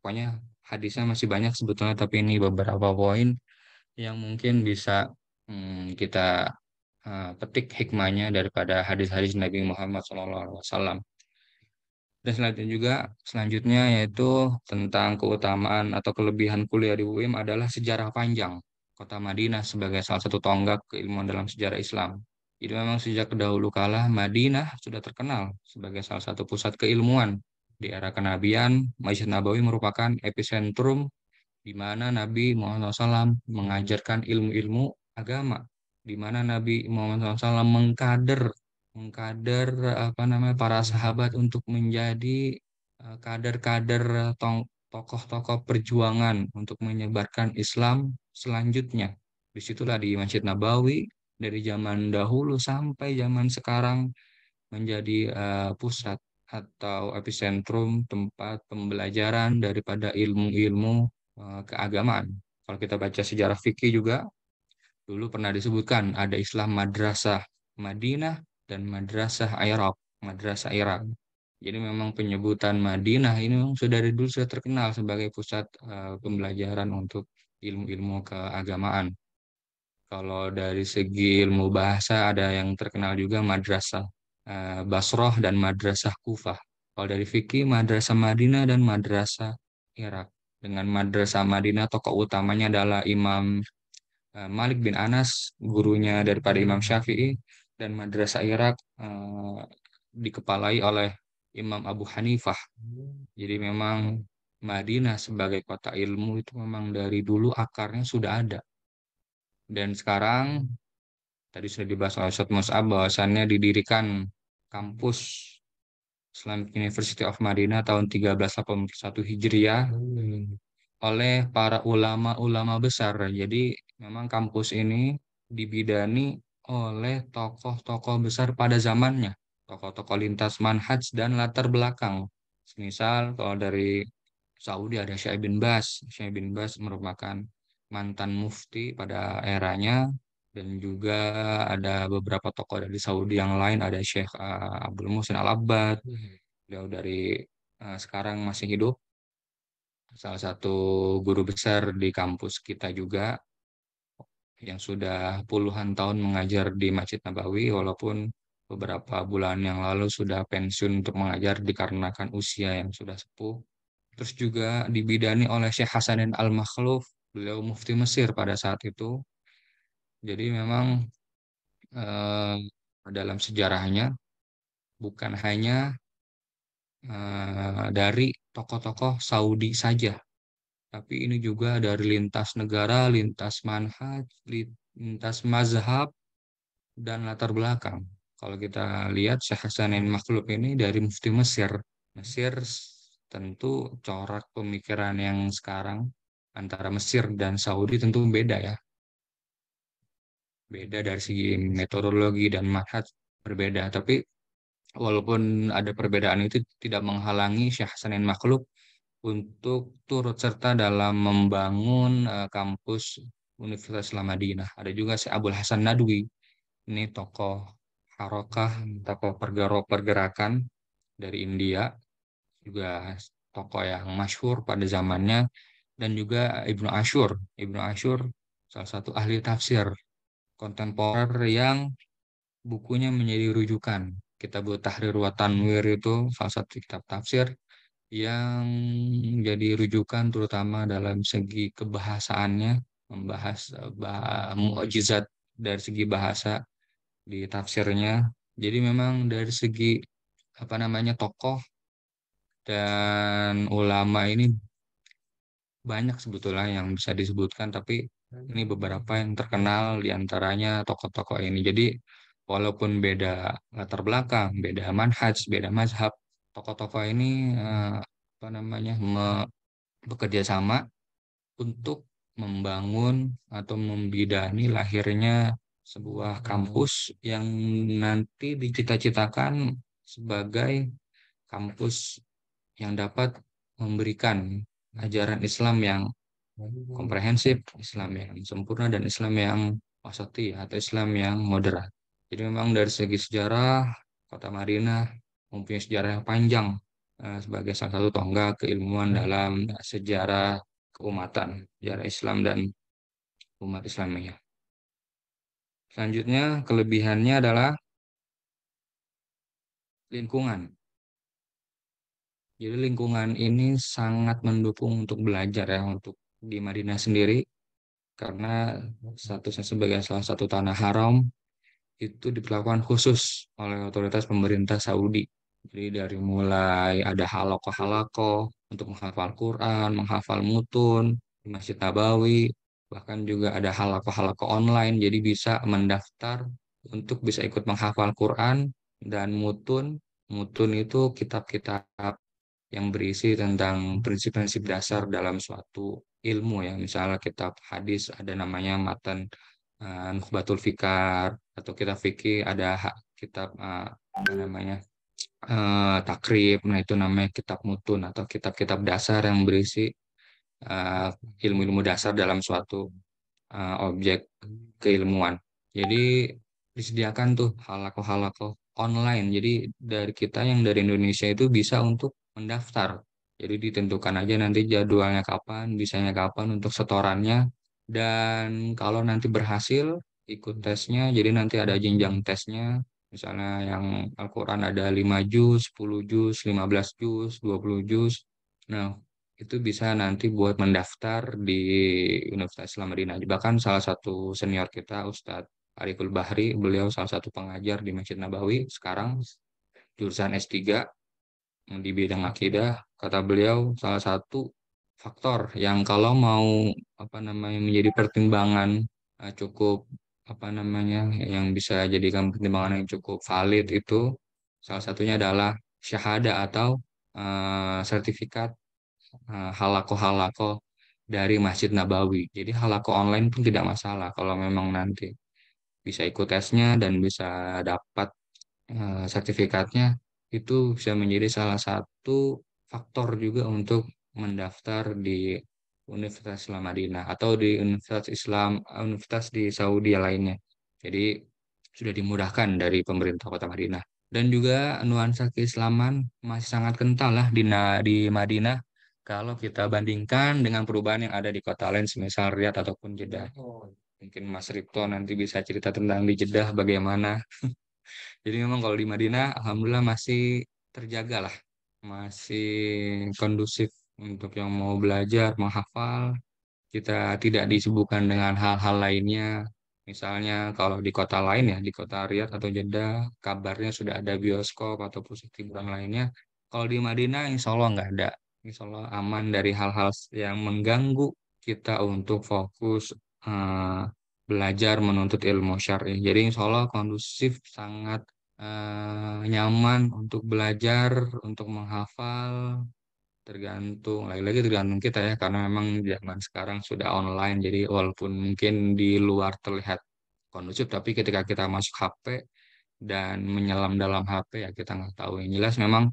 pokoknya hadisnya masih banyak sebetulnya, tapi ini beberapa poin yang mungkin bisa hmm, kita uh, petik hikmahnya daripada hadis-hadis Nabi Muhammad SAW. Dan selanjutnya juga selanjutnya yaitu tentang keutamaan atau kelebihan kuliah di UIM adalah sejarah panjang kota Madinah sebagai salah satu tonggak keilmuan dalam sejarah Islam. Jadi memang sejak dahulu kala Madinah sudah terkenal sebagai salah satu pusat keilmuan di era kenabian. Masjid Nabawi merupakan epicentrum di mana Nabi Muhammad SAW mengajarkan ilmu-ilmu agama, di mana Nabi Muhammad SAW mengkader mengkader apa namanya para sahabat untuk menjadi e, kader-kader tokoh-tokoh perjuangan untuk menyebarkan Islam selanjutnya. Disitulah di Masjid Nabawi dari zaman dahulu sampai zaman sekarang menjadi uh, pusat atau epicentrum tempat pembelajaran daripada ilmu-ilmu uh, keagamaan. Kalau kita baca sejarah fikih juga, dulu pernah disebutkan ada Islam Madrasah Madinah, dan Madrasah Irak, Madrasah Irak. Jadi memang penyebutan Madinah ini memang sudah dari dulu sudah terkenal sebagai pusat uh, pembelajaran untuk ilmu-ilmu keagamaan. Kalau dari segi ilmu bahasa ada yang terkenal juga Madrasah uh, eh, Basroh dan Madrasah Kufah. Kalau dari fikih Madrasah Madinah dan Madrasah Irak. Dengan Madrasah Madinah tokoh utamanya adalah Imam eh, Malik bin Anas, gurunya daripada Imam Syafi'i dan madrasah Irak uh, dikepalai oleh Imam Abu Hanifah. Jadi memang Madinah sebagai kota ilmu itu memang dari dulu akarnya sudah ada. Dan sekarang tadi sudah dibahas oleh Ustaz Mus'ab bahwasannya didirikan kampus Islamic University of Madinah tahun 1381 Hijriah oleh para ulama-ulama besar. Jadi memang kampus ini dibidani oleh tokoh-tokoh besar pada zamannya, tokoh-tokoh lintas manhaj dan latar belakang. Misal kalau dari Saudi ada Syekh bin Bas. Syekh bin Bas merupakan mantan mufti pada eranya dan juga ada beberapa tokoh dari Saudi yang lain ada Syekh eh, Abdul Muhsin Al Abbad. Beliau hmm. dari eh, sekarang masih hidup. Salah satu guru besar di kampus kita juga yang sudah puluhan tahun mengajar di Masjid Nabawi walaupun beberapa bulan yang lalu sudah pensiun untuk mengajar dikarenakan usia yang sudah sepuh. Terus juga dibidani oleh Syekh Hasanin Al-Makhluf, beliau mufti Mesir pada saat itu. Jadi memang eh, dalam sejarahnya bukan hanya eh, dari tokoh-tokoh Saudi saja, tapi ini juga dari lintas negara, lintas manhaj, lintas mazhab, dan latar belakang. Kalau kita lihat Syekh Hasanin Makhluk ini dari Mufti Mesir. Mesir tentu corak pemikiran yang sekarang antara Mesir dan Saudi tentu beda ya. Beda dari segi metodologi dan manhaj berbeda. Tapi walaupun ada perbedaan itu tidak menghalangi Syekh Hasanin Makhluk untuk turut serta dalam membangun uh, kampus Universitas Islam Madinah. Ada juga si Abdul Hasan Nadwi. Ini tokoh harokah, tokoh pergerakan dari India. Juga tokoh yang masyhur pada zamannya dan juga Ibnu Ashur. Ibnu Ashur salah satu ahli tafsir kontemporer yang bukunya menjadi rujukan. Kitab Tahrir Watanwir wir itu salah satu kitab tafsir yang jadi rujukan terutama dalam segi kebahasaannya membahas eh, bah mukjizat dari segi bahasa di tafsirnya jadi memang dari segi apa namanya tokoh dan ulama ini banyak sebetulnya yang bisa disebutkan tapi ini beberapa yang terkenal diantaranya tokoh-tokoh ini jadi walaupun beda latar belakang beda manhaj beda mazhab tokoh-tokoh ini eh, apa namanya bekerja sama untuk membangun atau membidani lahirnya sebuah hmm. kampus yang nanti dicita-citakan sebagai kampus yang dapat memberikan ajaran Islam yang komprehensif, Islam yang sempurna dan Islam yang wasati atau Islam yang moderat. Jadi memang dari segi sejarah kota Madinah mempunyai sejarah yang panjang eh, sebagai salah satu tonggak keilmuan hmm. dalam sejarah keumatan, sejarah Islam dan umat Islamnya. Selanjutnya, kelebihannya adalah lingkungan. Jadi lingkungan ini sangat mendukung untuk belajar ya untuk di Madinah sendiri karena statusnya sebagai salah satu tanah haram itu diperlakukan khusus oleh otoritas pemerintah Saudi jadi dari mulai ada halako-halako untuk menghafal Quran, menghafal mutun, di Masjid Nabawi, bahkan juga ada halako-halako online, jadi bisa mendaftar untuk bisa ikut menghafal Quran dan mutun. Mutun itu kitab-kitab yang berisi tentang prinsip-prinsip dasar dalam suatu ilmu ya. Misalnya kitab hadis ada namanya matan uh, Fikar atau kitab fikih ada kitab uh, namanya uh, takrib, nah itu namanya kitab mutun atau kitab-kitab dasar yang berisi eh, ilmu-ilmu uh, dasar dalam suatu uh, objek keilmuan. Jadi disediakan tuh halako-halako online. Jadi dari kita yang dari Indonesia itu bisa untuk mendaftar. Jadi ditentukan aja nanti jadwalnya kapan, bisanya kapan untuk setorannya. Dan kalau nanti berhasil ikut tesnya, jadi nanti ada jenjang tesnya misalnya yang Al-Quran ada 5 juz, 10 juz, 15 juz, 20 juz. Nah, itu bisa nanti buat mendaftar di Universitas Islam Madinah. Bahkan salah satu senior kita, Ustadz Ariful Bahri, beliau salah satu pengajar di Masjid Nabawi, sekarang jurusan S3 di bidang akidah, kata beliau salah satu faktor yang kalau mau apa namanya menjadi pertimbangan eh, cukup apa namanya yang bisa jadikan pertimbangan yang cukup valid itu salah satunya adalah syahada atau uh, sertifikat uh, eh, halako halako dari Masjid Nabawi. Jadi halako online pun tidak masalah kalau memang nanti bisa ikut tesnya dan bisa dapat uh, sertifikatnya itu bisa menjadi salah satu faktor juga untuk mendaftar di Universitas Islam Madinah atau di Universitas Islam eh, Universitas di Saudi lainnya. Jadi sudah dimudahkan dari pemerintah Kota Madinah. Dan juga nuansa keislaman masih sangat kental lah di, di Madinah kalau kita bandingkan dengan perubahan yang ada di kota lain semisal Riyadh ataupun Jeddah. Mungkin Mas Ripto nanti bisa cerita tentang di Jeddah bagaimana. <laughs> Jadi memang kalau di Madinah alhamdulillah masih terjaga lah, masih kondusif untuk yang mau belajar, menghafal, kita tidak disibukkan dengan hal-hal lainnya. Misalnya kalau di kota lain ya, di kota Riyadh atau Jeddah, kabarnya sudah ada bioskop atau pusat hiburan lainnya. Kalau di Madinah, insya Allah nggak ada. Insya Allah aman dari hal-hal yang mengganggu kita untuk fokus uh, belajar menuntut ilmu syar'i. Jadi insya Allah kondusif sangat uh, nyaman untuk belajar, untuk menghafal, Tergantung, lagi-lagi tergantung kita ya, karena memang zaman sekarang sudah online, jadi walaupun mungkin di luar terlihat kondusif, tapi ketika kita masuk HP dan menyelam dalam HP ya kita nggak tahu. Yang jelas memang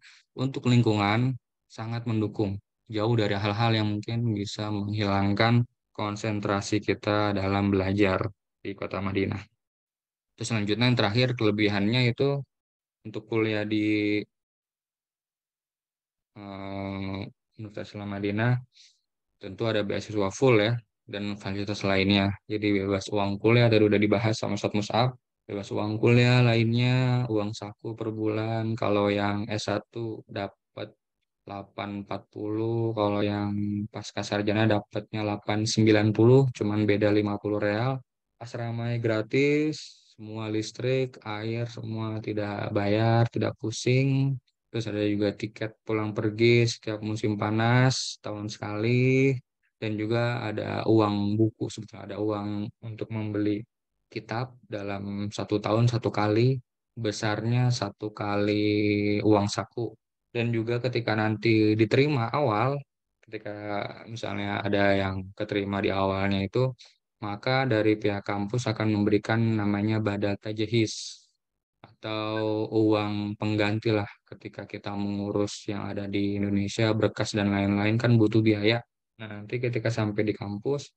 untuk lingkungan sangat mendukung, jauh dari hal-hal yang mungkin bisa menghilangkan konsentrasi kita dalam belajar di kota Madinah. Terus selanjutnya yang terakhir kelebihannya itu untuk kuliah di Eh, Universitas Islam Madinah tentu ada beasiswa full ya dan fasilitas lainnya. Jadi bebas uang kuliah tadi udah dibahas sama Ustaz Mus'ab. Bebas uang kuliah lainnya, uang saku per bulan. Kalau yang S1 dapat 840, kalau yang pasca sarjana dapatnya 890, cuman beda 50 real. asrama gratis, semua listrik, air, semua tidak bayar, tidak pusing. Terus ada juga tiket pulang pergi setiap musim panas tahun sekali dan juga ada uang buku sebetulnya ada uang untuk membeli kitab dalam satu tahun satu kali besarnya satu kali uang saku dan juga ketika nanti diterima awal ketika misalnya ada yang keterima di awalnya itu maka dari pihak kampus akan memberikan namanya badal tajehis atau uang pengganti lah ketika kita mengurus yang ada di Indonesia, berkas dan lain-lain kan butuh biaya. Nah, nanti ketika sampai di kampus,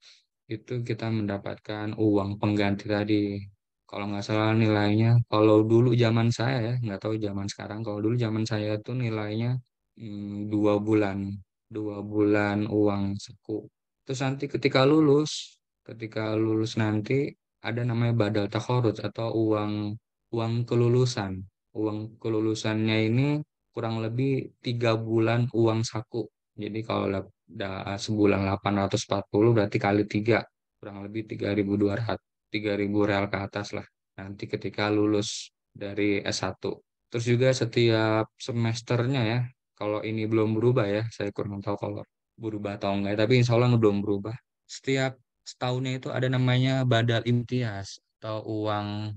itu kita mendapatkan uang pengganti tadi. Kalau nggak salah nilainya, kalau dulu zaman saya ya, nggak tahu zaman sekarang, kalau dulu zaman saya itu nilainya hmm, dua bulan. Dua bulan uang seku. Terus nanti ketika lulus, ketika lulus nanti ada namanya badal takhorut atau uang uang kelulusan uang kelulusannya ini kurang lebih tiga bulan uang saku. Jadi kalau sebulan 840 berarti kali tiga kurang lebih 3.200 3.000 real ke atas lah nanti ketika lulus dari S1. Terus juga setiap semesternya ya, kalau ini belum berubah ya, saya kurang tahu kalau berubah atau enggak, ya, tapi insya Allah belum berubah. Setiap setahunnya itu ada namanya badal imtias atau uang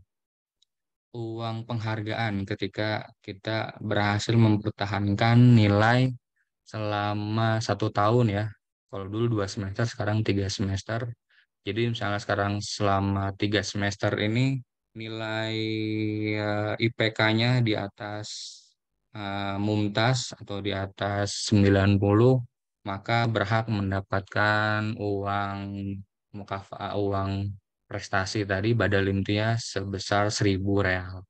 uang penghargaan ketika kita berhasil mempertahankan nilai selama satu tahun ya. Kalau dulu dua semester, sekarang tiga semester. Jadi misalnya sekarang selama tiga semester ini nilai eh, IPK-nya di atas uh, mumtaz atau di atas 90 maka berhak mendapatkan uang mukafa uang prestasi tadi badalimtia sebesar 1000 real.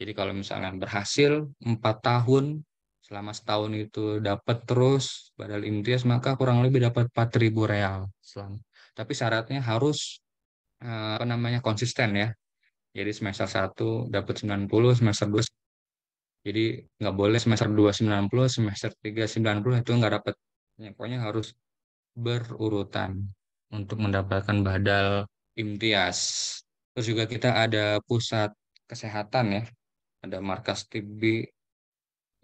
Jadi kalau misalnya berhasil 4 tahun selama setahun itu dapat terus badal imtias maka kurang lebih dapat 4000 real selama. Tapi syaratnya harus eh, apa namanya konsisten ya. Jadi semester 1 dapat 90, semester 2 jadi nggak boleh semester 2 90, semester 3 90 itu nggak dapat. pokoknya harus berurutan untuk mendapatkan badal IMTIAS. Terus juga kita ada pusat kesehatan ya, ada markas TB,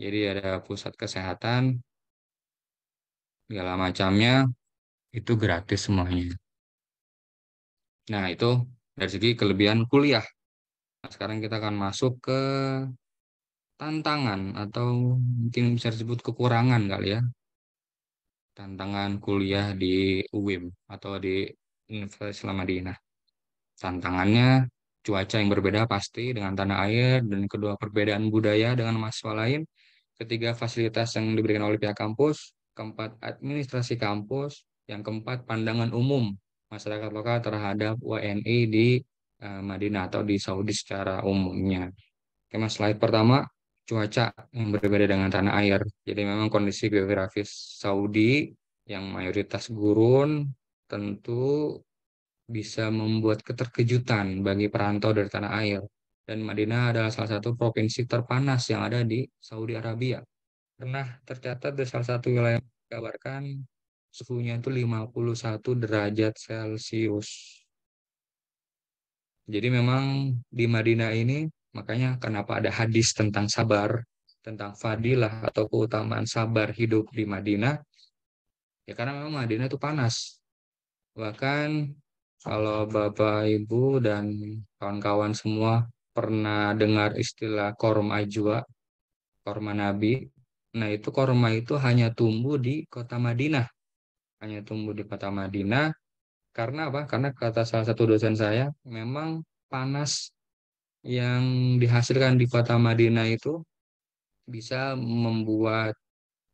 jadi ada pusat kesehatan, segala macamnya itu gratis semuanya. Nah itu dari segi kelebihan kuliah. Nah, sekarang kita akan masuk ke tantangan atau mungkin bisa disebut kekurangan kali ya. Tantangan kuliah di UIM atau di investasi hmm, selama di Tantangannya cuaca yang berbeda pasti dengan tanah air dan kedua perbedaan budaya dengan mahasiswa lain, ketiga fasilitas yang diberikan oleh pihak kampus, keempat administrasi kampus, yang keempat pandangan umum masyarakat lokal terhadap WNI di eh, Madinah atau di Saudi secara umumnya. Oke, Mas, slide pertama cuaca yang berbeda dengan tanah air. Jadi memang kondisi geografis Saudi yang mayoritas gurun, tentu bisa membuat keterkejutan bagi perantau dari tanah air. Dan Madinah adalah salah satu provinsi terpanas yang ada di Saudi Arabia. Pernah tercatat di salah satu wilayah kabarkan suhunya itu 51 derajat Celcius. Jadi memang di Madinah ini makanya kenapa ada hadis tentang sabar, tentang fadilah atau keutamaan sabar hidup di Madinah. Ya karena memang Madinah itu panas, Bahkan kalau Bapak, Ibu, dan kawan-kawan semua pernah dengar istilah korma ajwa, korma nabi. Nah, itu korma itu hanya tumbuh di kota Madinah. Hanya tumbuh di kota Madinah. Karena apa? Karena kata salah satu dosen saya, memang panas yang dihasilkan di kota Madinah itu bisa membuat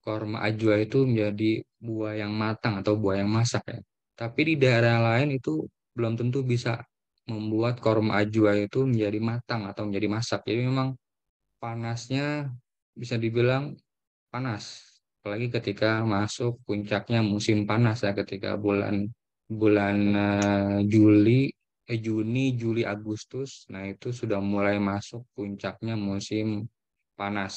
korma ajwa itu menjadi buah yang matang atau buah yang masak ya tapi di daerah lain itu belum tentu bisa membuat korma ajwa itu menjadi matang atau menjadi masak. Jadi memang panasnya bisa dibilang panas. Apalagi ketika masuk puncaknya musim panas ya ketika bulan bulan eh, Juli eh, Juni, Juli, Agustus. Nah, itu sudah mulai masuk puncaknya musim panas.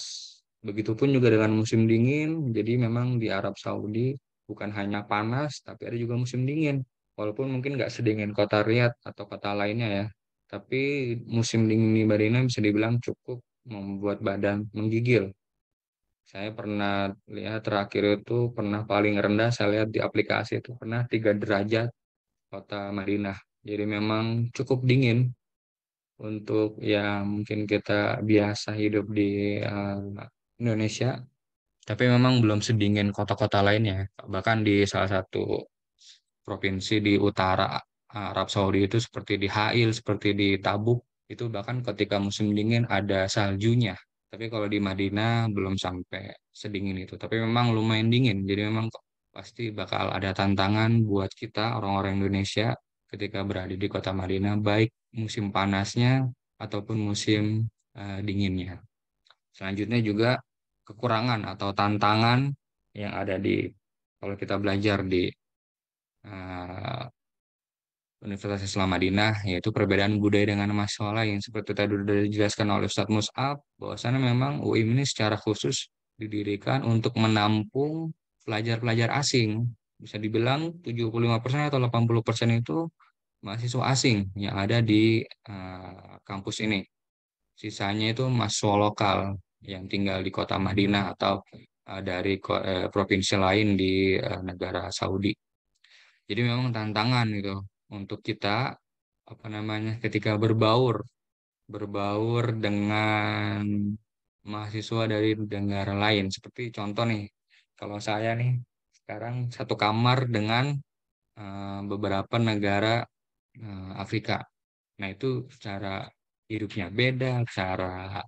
Begitupun juga dengan musim dingin. Jadi memang di Arab Saudi bukan hanya panas, tapi ada juga musim dingin. Walaupun mungkin nggak sedingin kota Riyadh atau kota lainnya ya, tapi musim dingin di Madinah bisa dibilang cukup membuat badan menggigil. Saya pernah lihat terakhir itu pernah paling rendah saya lihat di aplikasi itu pernah tiga derajat kota Madinah. Jadi memang cukup dingin untuk ya mungkin kita biasa hidup di uh, Indonesia tapi memang belum sedingin kota-kota lainnya. Bahkan di salah satu provinsi di utara Arab Saudi itu seperti di Hail, seperti di Tabuk, itu bahkan ketika musim dingin ada saljunya. Tapi kalau di Madinah belum sampai sedingin itu. Tapi memang lumayan dingin, jadi memang pasti bakal ada tantangan buat kita orang-orang Indonesia ketika berada di kota Madinah, baik musim panasnya ataupun musim uh, dinginnya. Selanjutnya juga kekurangan atau tantangan yang ada di kalau kita belajar di uh, Universitas Islam Madinah yaitu perbedaan budaya dengan mahasiswa lain seperti tadi sudah dijelaskan oleh Ustadz Mus'ab bahwasanya memang UI ini secara khusus didirikan untuk menampung pelajar-pelajar asing bisa dibilang 75% atau 80% itu mahasiswa asing yang ada di uh, kampus ini sisanya itu mahasiswa lokal yang tinggal di kota Madinah atau eh, dari eh, provinsi lain di eh, negara Saudi. Jadi memang tantangan gitu untuk kita apa namanya ketika berbaur berbaur dengan mahasiswa dari negara lain. Seperti contoh nih, kalau saya nih sekarang satu kamar dengan beberapa negara Afrika. Nah itu cara hidupnya beda, cara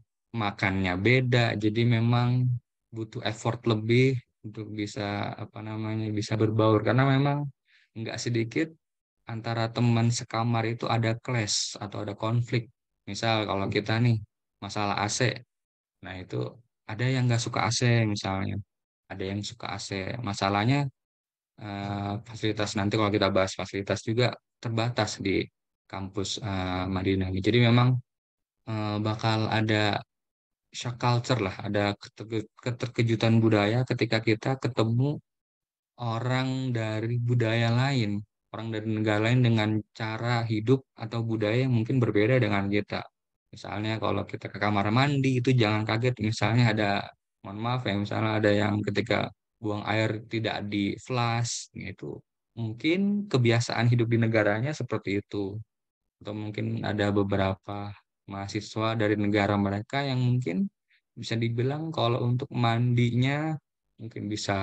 makannya beda jadi memang butuh effort lebih untuk bisa apa namanya bisa berbaur karena memang nggak sedikit antara teman sekamar itu ada clash atau ada konflik misal kalau kita nih masalah AC nah itu ada yang nggak suka AC misalnya ada yang suka AC masalahnya eh, fasilitas nanti kalau kita bahas fasilitas juga terbatas di kampus eh, Madinah jadi memang eh, bakal ada shock culture lah, ada keterkejutan budaya ketika kita ketemu orang dari budaya lain, orang dari negara lain dengan cara hidup atau budaya yang mungkin berbeda dengan kita. Misalnya kalau kita ke kamar mandi itu jangan kaget misalnya ada mohon maaf ya misalnya ada yang ketika buang air tidak di flash gitu. Mungkin kebiasaan hidup di negaranya seperti itu atau mungkin ada beberapa mahasiswa dari negara mereka yang mungkin bisa dibilang kalau untuk mandinya mungkin bisa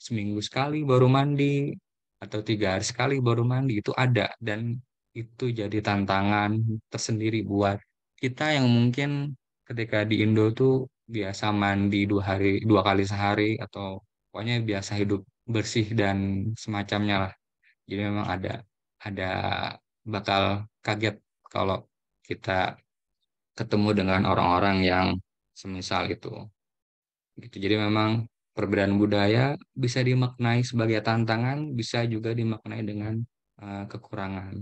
seminggu sekali baru mandi atau tiga hari sekali baru mandi itu ada dan itu jadi tantangan tersendiri buat kita yang mungkin ketika di Indo tuh biasa mandi dua hari dua kali sehari atau pokoknya biasa hidup bersih dan semacamnya lah jadi memang ada ada bakal kaget kalau kita ketemu dengan orang-orang yang semisal itu. Gitu. Jadi memang perbedaan budaya bisa dimaknai sebagai tantangan, bisa juga dimaknai dengan uh, kekurangan.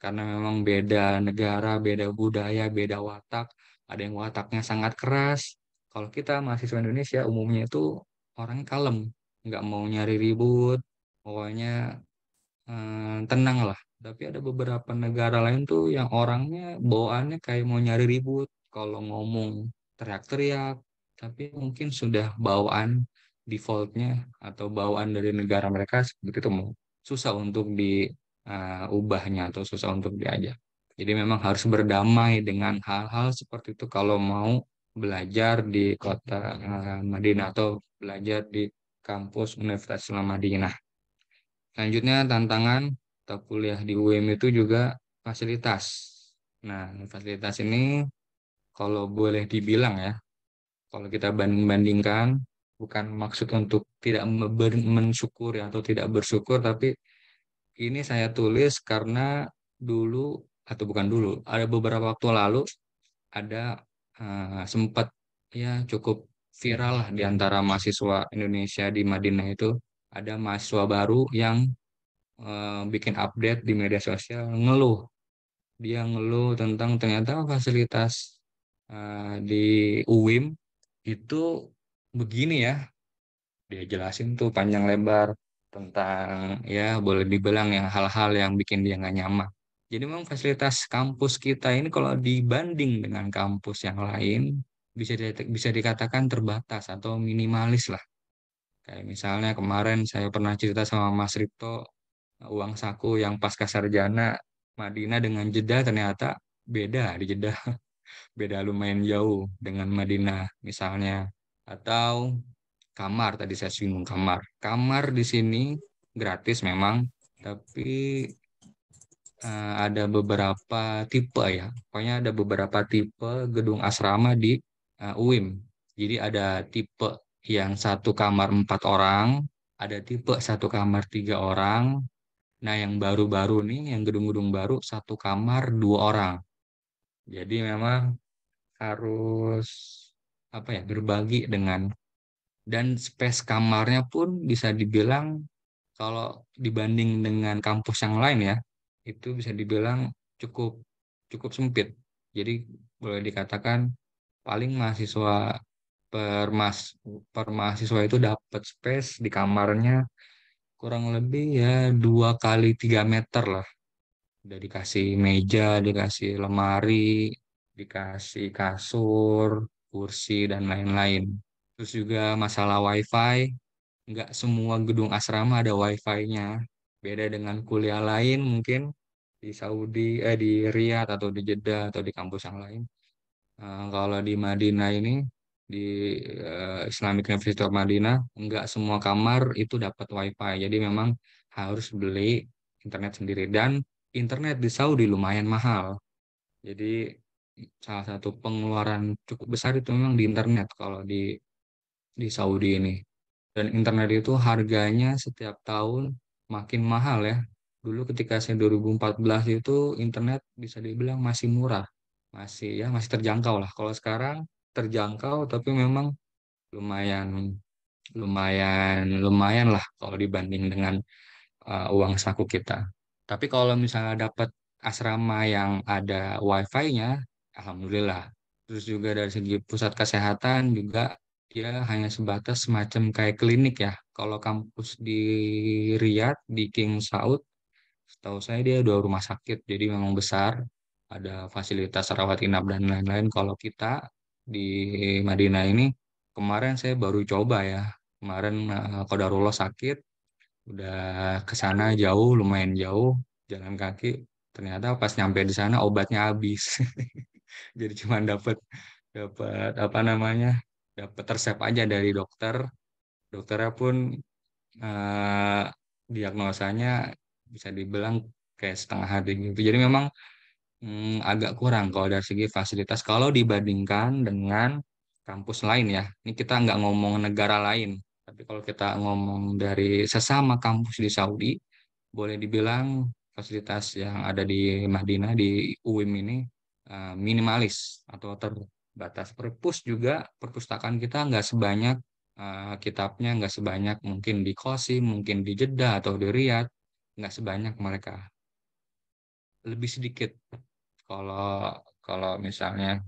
Karena memang beda negara, beda budaya, beda watak. Ada yang wataknya sangat keras. Kalau kita mahasiswa Indonesia umumnya itu orang kalem, nggak mau nyari ribut, pokoknya eh, tenang lah tapi ada beberapa negara lain tuh yang orangnya bawaannya kayak mau nyari ribut kalau ngomong teriak-teriak tapi mungkin sudah bawaan defaultnya atau bawaan dari negara mereka seperti itu susah untuk diubahnya eh, uh, atau susah untuk diajak jadi memang harus berdamai dengan hal-hal seperti itu kalau mau belajar di kota uh, Madinah atau belajar di kampus Universitas Islam Madinah. Selanjutnya tantangan atau kuliah di UM itu juga fasilitas. Nah, fasilitas ini kalau boleh dibilang ya, kalau kita banding-bandingkan, bukan maksud untuk tidak mensyukur atau tidak bersyukur, tapi ini saya tulis karena dulu atau bukan dulu, ada beberapa waktu lalu ada uh, sempat ya cukup viral lah di antara mahasiswa Indonesia di Madinah itu ada mahasiswa baru yang Eh, bikin update di media sosial ngeluh dia ngeluh tentang ternyata fasilitas uh, di UIM itu begini ya dia jelasin tuh panjang lebar tentang ya boleh dibilang yang hal-hal yang bikin dia nggak nyaman jadi memang fasilitas kampus kita ini kalau dibanding dengan kampus yang lain bisa di, bisa dikatakan terbatas atau minimalis lah. Kayak misalnya kemarin saya pernah cerita sama Mas Ripto uang saku yang pasca sarjana Madinah dengan Jeddah ternyata beda di Jeddah <laughs> beda lumayan jauh dengan Madinah misalnya atau kamar tadi saya singgung kamar kamar di sini gratis memang tapi eh, ada beberapa tipe ya pokoknya ada beberapa tipe gedung asrama di uh, eh, UIM jadi ada tipe yang satu kamar empat orang ada tipe satu kamar tiga orang Nah, yang baru-baru nih, yang gedung-gedung baru satu kamar dua orang. Jadi memang harus apa ya berbagi dengan dan space kamarnya pun bisa dibilang kalau dibanding dengan kampus yang lain ya itu bisa dibilang cukup cukup sempit. Jadi boleh dikatakan paling mahasiswa per mas per mahasiswa itu dapat space di kamarnya kurang lebih ya dua kali tiga meter lah udah dikasih meja dikasih lemari dikasih kasur kursi dan lain-lain terus juga masalah wifi nggak semua gedung asrama ada wifi-nya beda dengan kuliah lain mungkin di Saudi eh di Riyadh atau di Jeddah atau di kampus yang lain nah, kalau di Madinah ini di uh, eh, Islamic University of Madinah enggak semua kamar itu dapat wifi jadi memang harus beli internet sendiri dan internet di Saudi lumayan mahal jadi salah satu pengeluaran cukup besar itu memang di internet kalau di di Saudi ini dan internet itu harganya setiap tahun makin mahal ya dulu ketika saya 2014 itu internet bisa dibilang masih murah masih ya masih terjangkau lah kalau sekarang terjangkau tapi memang lumayan lumayan lumayan lah kalau dibanding dengan uh, uang saku kita. Tapi kalau misalnya dapat asrama yang ada wifi-nya, alhamdulillah. Terus juga dari segi pusat kesehatan juga dia ya hanya sebatas semacam kayak klinik ya. Kalau kampus di Riyadh di King Saud, setahu saya dia dua rumah sakit, jadi memang besar. Ada fasilitas rawat inap dan lain-lain. Kalau kita di Madinah ini kemarin saya baru coba ya. Kemarin Kodarullah eh, sakit, udah ke sana jauh, lumayan jauh, jalan kaki. Ternyata pas nyampe di sana obatnya habis. <laughs> Jadi cuma dapat dapat apa namanya? dapat resep aja dari dokter. Dokternya pun eh, diagnosanya bisa dibilang kayak setengah hati gitu. Jadi memang hmm, agak kurang kalau dari segi fasilitas kalau dibandingkan dengan kampus lain ya. Ini kita nggak ngomong negara lain, tapi kalau kita ngomong dari sesama kampus di Saudi, boleh dibilang fasilitas yang ada di Madinah di UIM ini eh, minimalis atau terbatas. Perpus juga perpustakaan kita nggak sebanyak uh, kitabnya nggak sebanyak mungkin di Kosi mungkin di Jeddah atau di Riyadh, nggak sebanyak mereka lebih sedikit kalau kalau misalnya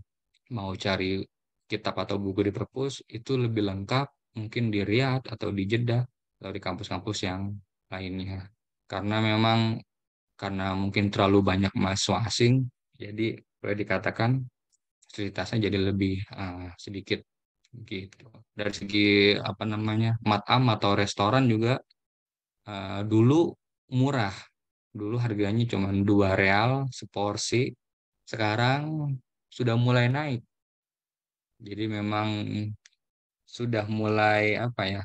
mau cari kitab atau buku di perpus itu lebih lengkap mungkin di Riyadh atau di Jeddah atau di kampus-kampus yang lainnya karena memang karena mungkin terlalu banyak mahasiswa asing jadi boleh dikatakan fasilitasnya jadi lebih uh, sedikit gitu dari segi apa namanya matam atau restoran juga uh, dulu murah dulu harganya cuma dua real seporsi sekarang sudah mulai naik jadi memang sudah mulai apa ya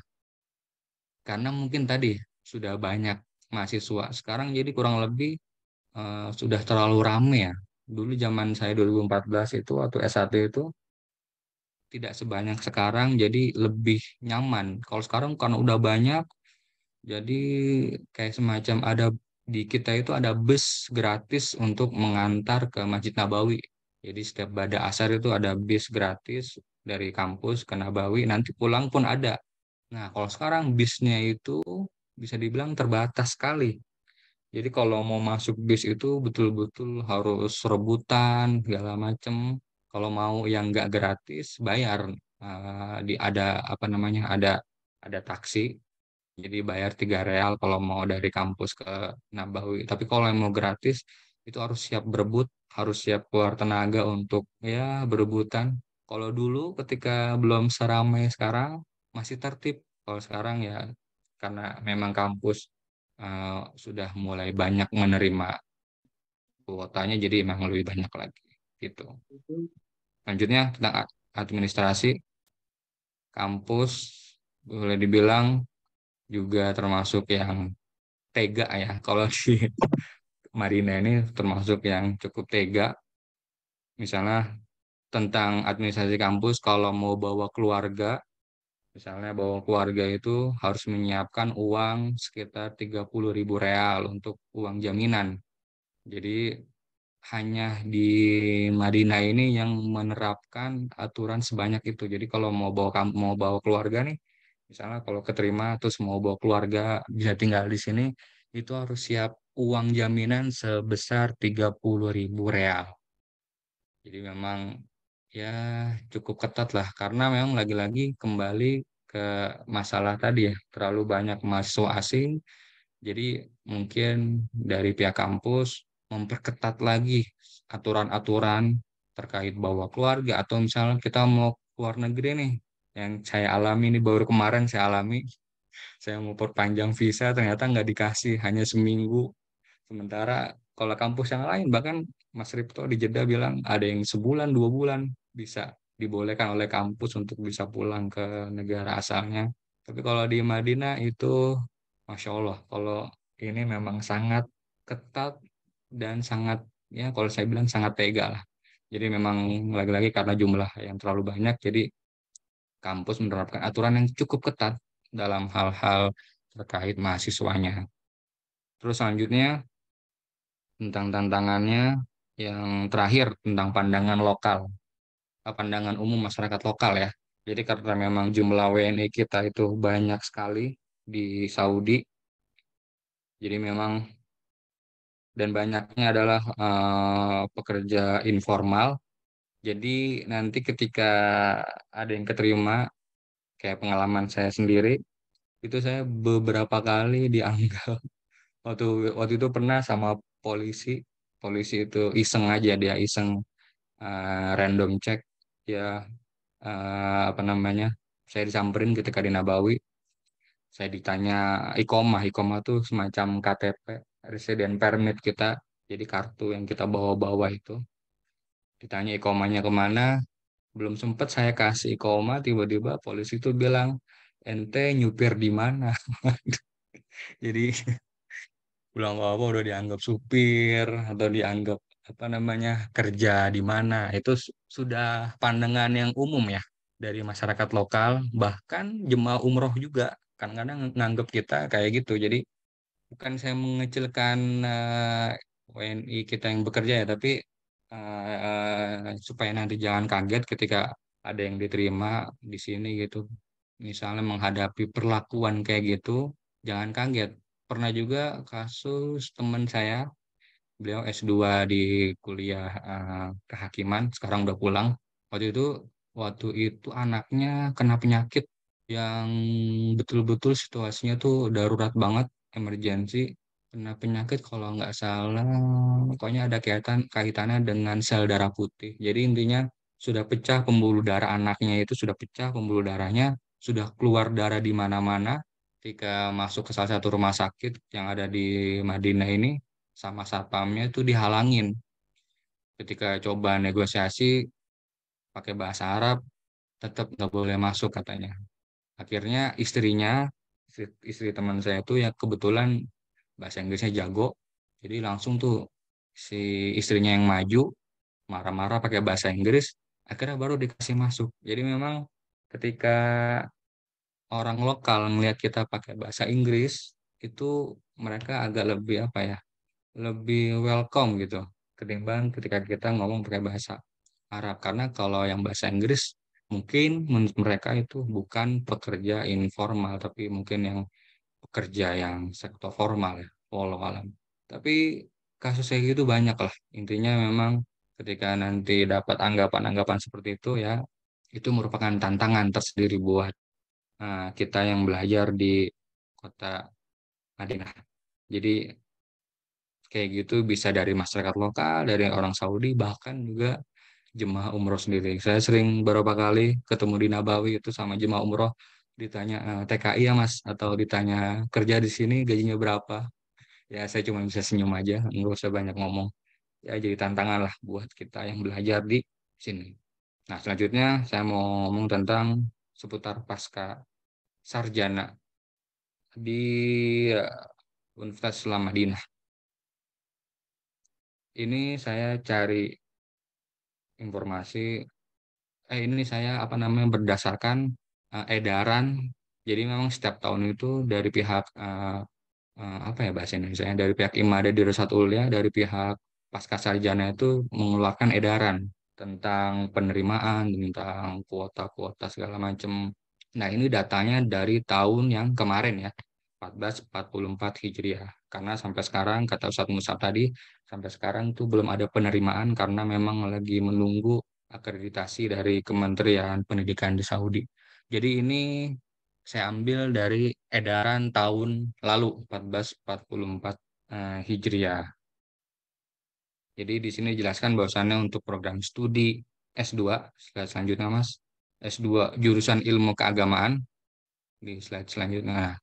karena mungkin tadi sudah banyak mahasiswa sekarang jadi kurang lebih uh, sudah terlalu ramai ya dulu zaman saya 2014 itu atau S1 itu tidak sebanyak sekarang jadi lebih nyaman kalau sekarang karena udah banyak jadi kayak semacam ada di kita itu ada bus gratis untuk mengantar ke Masjid Nabawi. Jadi setiap pada asar itu ada bis gratis dari kampus ke Nabawi, nanti pulang pun ada. Nah, kalau sekarang bisnya itu bisa dibilang terbatas sekali. Jadi kalau mau masuk bis itu betul-betul harus rebutan segala macem. Kalau mau yang nggak gratis bayar. Uh, di ada apa namanya ada ada taksi jadi bayar tiga real kalau mau dari kampus ke Nabawi tapi kalau yang mau gratis itu harus siap berebut harus siap keluar tenaga untuk ya berebutan kalau dulu ketika belum seramai sekarang masih tertib kalau sekarang ya karena memang kampus uh, sudah mulai banyak menerima kuotanya jadi memang lebih banyak lagi gitu lanjutnya tentang administrasi kampus boleh dibilang juga termasuk yang tega ya. Kalau si Marina ini termasuk yang cukup tega. Misalnya tentang administrasi kampus kalau mau bawa keluarga misalnya bawa keluarga itu harus menyiapkan uang sekitar ribu real untuk uang jaminan. Jadi hanya di Marina ini yang menerapkan aturan sebanyak itu. Jadi kalau mau bawa mau bawa keluarga nih misalnya kalau keterima terus mau bawa keluarga bisa tinggal di sini itu harus siap uang jaminan sebesar 30.000 real. Jadi memang ya cukup ketat lah karena memang lagi-lagi kembali ke masalah tadi ya terlalu banyak mahasiswa asing jadi mungkin dari pihak kampus memperketat lagi aturan-aturan terkait bawa keluarga atau misalnya kita mau keluar negeri nih yang saya alami ini baru kemarin saya alami saya mau perpanjang visa ternyata nggak dikasih hanya seminggu sementara kalau kampus yang lain bahkan Mas Ripto di Jeddah bilang ada yang sebulan dua bulan bisa dibolehkan oleh kampus untuk bisa pulang ke negara asalnya tapi kalau di Madinah itu masya Allah kalau ini memang sangat ketat dan sangat ya kalau saya bilang sangat tega lah jadi memang lagi-lagi karena jumlah yang terlalu banyak jadi kampus menerapkan aturan yang cukup ketat dalam hal-hal terkait mahasiswanya. Terus selanjutnya tentang tantangannya yang terakhir tentang pandangan lokal, eh, pandangan umum masyarakat lokal ya. Jadi karena memang jumlah WNI kita itu banyak sekali di Saudi, jadi memang dan banyaknya adalah uh, pekerja informal jadi nanti ketika ada yang keterima, kayak pengalaman saya sendiri, itu saya beberapa kali dianggap <laughs> waktu waktu itu pernah sama polisi, polisi itu iseng aja dia iseng uh, random check ya uh, apa namanya saya disamperin ketika di Nabawi saya ditanya ikoma, ikoma tuh semacam KTP residen permit kita jadi kartu yang kita bawa-bawa itu ditanya ikomanya kemana belum sempat saya kasih koma tiba-tiba polisi itu bilang ente nyupir di mana <laughs> jadi pulang apa, apa udah dianggap supir atau dianggap apa namanya kerja di mana itu sudah pandangan yang umum ya dari masyarakat lokal bahkan jemaah umroh juga kadang-kadang nganggap kita kayak gitu jadi bukan saya mengecilkan uh, eh, WNI kita yang bekerja ya tapi Eh, eh, supaya nanti jangan kaget ketika ada yang diterima di sini gitu misalnya menghadapi perlakuan kayak gitu jangan kaget pernah juga kasus teman saya beliau S2 di kuliah uh, kehakiman sekarang udah pulang waktu itu waktu itu anaknya kena penyakit yang betul-betul situasinya tuh darurat banget emergensi kena penyakit kalau nggak salah pokoknya ada kaitan kaitannya dengan sel darah putih jadi intinya sudah pecah pembuluh darah anaknya itu sudah pecah pembuluh darahnya sudah keluar darah di mana-mana ketika masuk ke salah satu rumah sakit yang ada di Madinah ini sama satpamnya itu dihalangin ketika coba negosiasi pakai bahasa Arab tetap nggak boleh masuk katanya akhirnya istrinya istri, istri teman saya itu ya kebetulan bahasa Inggrisnya jago jadi langsung tuh si istrinya yang maju marah-marah pakai bahasa Inggris akhirnya baru dikasih masuk jadi memang ketika orang lokal melihat kita pakai bahasa Inggris itu mereka agak lebih apa ya lebih welcome gitu ketimbang ketika kita ngomong pakai bahasa Arab karena kalau yang bahasa Inggris mungkin mereka itu bukan pekerja informal tapi mungkin yang pekerja yang sektor formal ya walau alam. Tapi kasus kayak gitu banyak lah. Intinya memang ketika nanti dapat anggapan-anggapan seperti itu ya itu merupakan tantangan tersendiri buat uh, kita yang belajar di kota Madinah. Jadi kayak gitu bisa dari masyarakat lokal, dari orang Saudi, bahkan juga jemaah umroh sendiri. Saya sering beberapa kali ketemu di Nabawi itu sama jemaah umroh ditanya eh, TKI ya mas atau ditanya kerja di sini gajinya berapa ya saya cuma bisa senyum aja nggak usah banyak ngomong ya jadi tantangan lah buat kita yang belajar di sini nah selanjutnya saya mau ngomong tentang seputar pasca sarjana di eh, Universitas Islam ini saya cari informasi eh ini saya apa namanya berdasarkan uh, edaran jadi memang setiap tahun itu dari pihak uh, uh, apa ya bahasa Indonesia dari pihak IMADA di Ulia ya, dari pihak pasca sarjana itu mengeluarkan edaran tentang penerimaan tentang kuota-kuota segala macam. Nah, ini datanya dari tahun yang kemarin ya, 1444 Hijriah. Karena sampai sekarang kata Ustadz Musab tadi, sampai sekarang tuh belum ada penerimaan karena memang lagi menunggu akreditasi dari Kementerian Pendidikan di Saudi. Jadi ini saya ambil dari edaran tahun lalu 1444 eh, Hijriah. Jadi di sini dijelaskan bahwasannya untuk program studi S2, slide selanjutnya Mas. S2 jurusan Ilmu Keagamaan di slide selanjutnya. Nah,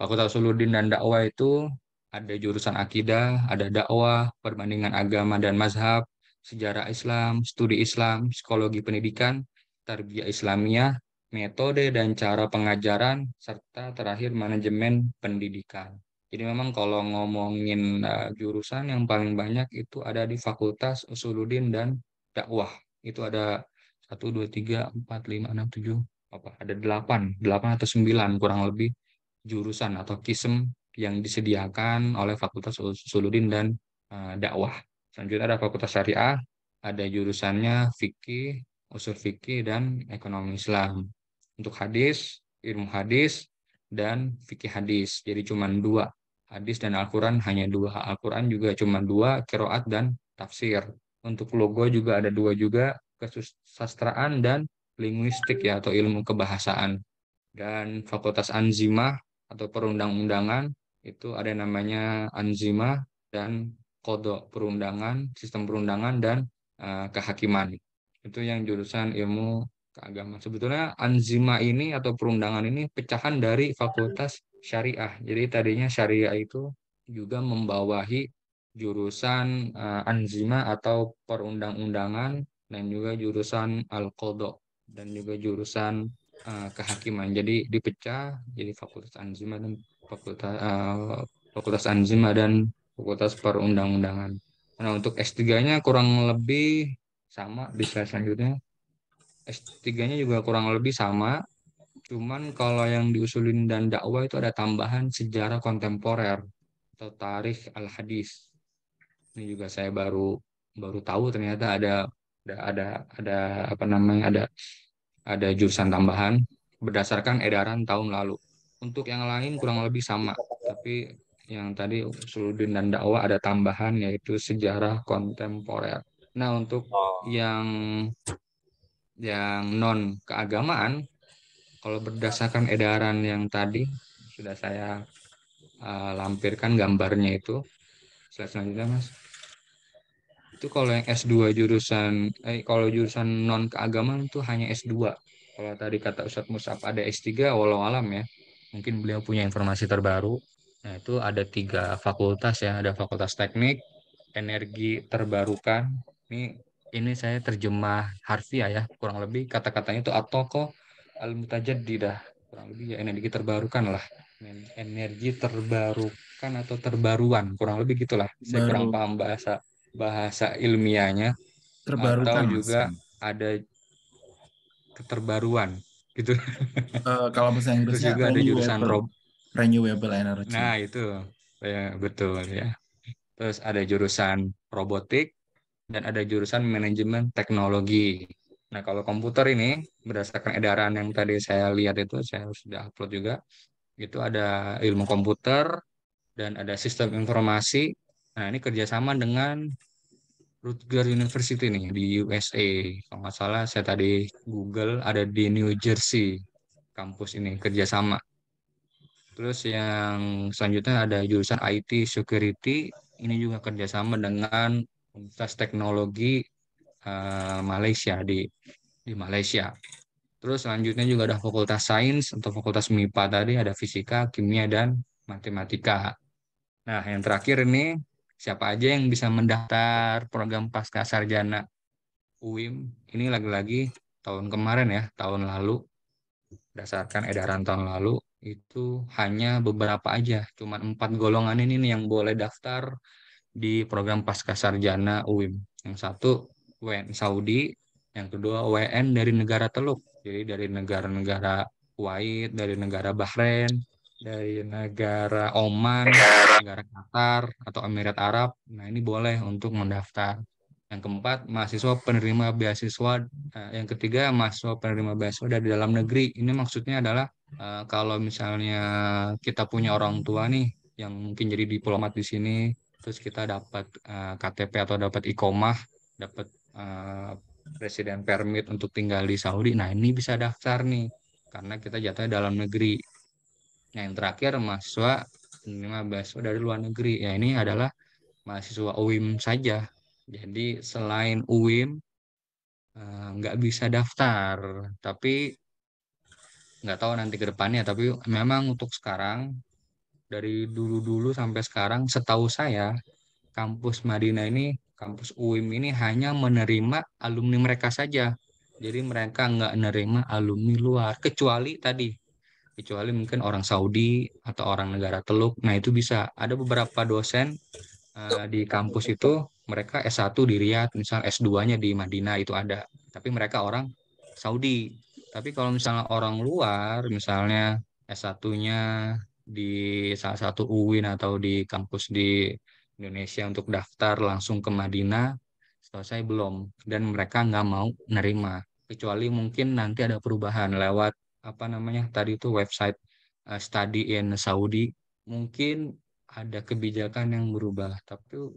Fakultas Uludin dan Dakwah itu ada jurusan akidah, ada dakwah, perbandingan agama dan mazhab, sejarah Islam, studi Islam, psikologi pendidikan, tarbiyah Islamiyah, metode dan cara pengajaran, serta terakhir manajemen pendidikan. Jadi memang kalau ngomongin uh, jurusan yang paling banyak itu ada di Fakultas Usuluddin dan Dakwah. Itu ada 1, 2, 3, 4, 5, 6, 7, apa, ada 8, 8 atau 9 kurang lebih jurusan atau kism yang disediakan oleh Fakultas Usuluddin dan uh, Dakwah. Selanjutnya ada Fakultas Syariah, ada jurusannya fikih, usul fikih dan ekonomi Islam untuk hadis, ilmu hadis, dan fikih hadis. Jadi cuma dua. Hadis dan Al-Quran hanya dua. Al-Quran juga cuma dua, kiroat dan tafsir. Untuk logo juga ada dua juga, kesusastraan dan linguistik ya, atau ilmu kebahasaan. Dan Fakultas Anzimah atau perundang-undangan itu ada namanya Anzimah dan kodok perundangan, sistem perundangan, dan uh, kehakiman. Itu yang jurusan ilmu keagamaan. Sebetulnya anzima ini atau perundangan ini pecahan dari fakultas syariah. Jadi tadinya syariah itu juga membawahi jurusan uh, eh, anzima atau perundang-undangan dan juga jurusan al-qadha dan juga jurusan uh, kehakiman. Jadi dipecah jadi fakultas anzima dan eh, fakultas uh, fakultas anzima dan fakultas perundang-undangan. Nah, untuk S3-nya kurang lebih sama di selanjutnya S3-nya juga kurang lebih sama, cuman kalau yang diusulin dan dakwah itu ada tambahan sejarah kontemporer atau tarikh al-hadis. Ini juga saya baru baru tahu ternyata ada ada ada, ada apa namanya ada ada jurusan tambahan berdasarkan edaran tahun lalu. Untuk yang lain kurang lebih sama, tapi yang tadi Suludin dan dakwah ada tambahan yaitu sejarah kontemporer. Nah, untuk oh. yang yang non keagamaan kalau berdasarkan edaran yang tadi sudah saya uh, lampirkan gambarnya itu slide selanjutnya mas itu kalau yang S2 jurusan eh kalau jurusan non keagamaan itu hanya S2 kalau tadi kata Ustadz Musab ada S3 walau alam ya mungkin beliau punya informasi terbaru nah itu ada tiga fakultas ya ada fakultas teknik energi terbarukan ini ini saya terjemah harfiah ya kurang lebih kata-katanya itu atoko al mutajaddidah kurang lebih ya energi terbarukan lah energi terbarukan atau terbaruan kurang lebih gitulah saya Baru. kurang paham bahasa bahasa ilmiahnya terbarukan atau juga masalah. ada keterbaruan gitu uh, kalau misalnya Inggrisnya Terus juga ada jurusan rob renewable energy nah itu ya betul ya terus ada jurusan robotik dan ada jurusan manajemen teknologi. Nah, kalau komputer ini berdasarkan edaran yang tadi saya lihat itu saya sudah upload juga itu ada ilmu komputer dan ada sistem informasi. Nah, ini kerjasama dengan Rutgers University nih di USA. Kalau nggak salah saya tadi Google ada di New Jersey kampus ini kerjasama. Terus yang selanjutnya ada jurusan IT Security ini juga kerjasama dengan Universitas Teknologi uh, Malaysia di di Malaysia. Terus selanjutnya juga ada Fakultas Sains atau Fakultas MIPA tadi ada Fisika, Kimia dan Matematika. Nah, yang terakhir ini siapa aja yang bisa mendaftar program pasca sarjana UIM? Ini lagi-lagi tahun kemarin ya, tahun lalu berdasarkan edaran tahun lalu itu hanya beberapa aja, cuma empat golongan ini nih yang boleh daftar di program pasca sarjana UIM. Yang satu WN Saudi, yang kedua WN dari negara Teluk. Jadi dari negara-negara Kuwait, dari negara Bahrain, dari negara Oman, negara Qatar atau Emirat Arab. Nah, ini boleh untuk mendaftar. Yang keempat, mahasiswa penerima beasiswa. Eh, yang ketiga, mahasiswa penerima beasiswa dari dalam negeri. Ini maksudnya adalah eh, kalau misalnya kita punya orang tua nih yang mungkin jadi diplomat di sini terus kita dapat uh, eh, KTP atau dapat ikomah, dapat uh, presiden permit untuk tinggal di Saudi. Nah, ini bisa daftar nih karena kita jatuh dalam negeri. Nah, yang terakhir mahasiswa menerima beasiswa oh, dari luar negeri. Ya, ini adalah mahasiswa UIM saja. Jadi selain UIM uh, eh, nggak bisa daftar, tapi nggak tahu nanti ke depannya. Tapi memang untuk sekarang dari dulu-dulu sampai sekarang setahu saya kampus Madinah ini kampus UIM ini hanya menerima alumni mereka saja jadi mereka nggak menerima alumni luar kecuali tadi kecuali mungkin orang Saudi atau orang negara Teluk nah itu bisa ada beberapa dosen uh, di kampus itu mereka S1 di Riyadh misal S2-nya di Madinah itu ada tapi mereka orang Saudi tapi kalau misalnya orang luar misalnya S1-nya di salah satu UIN atau di kampus di Indonesia untuk daftar langsung ke Madinah, selesai belum. Dan mereka nggak mau nerima. Kecuali mungkin nanti ada perubahan lewat apa namanya tadi itu website uh, study in Saudi mungkin ada kebijakan yang berubah tapi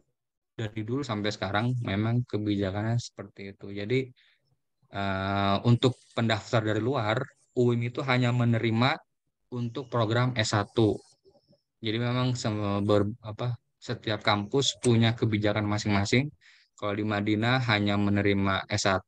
dari dulu sampai sekarang memang kebijakannya seperti itu jadi uh, untuk pendaftar dari luar UIN itu hanya menerima untuk program S1. Jadi memang ber, apa, setiap kampus punya kebijakan masing-masing. Kalau di Madinah hanya menerima S1,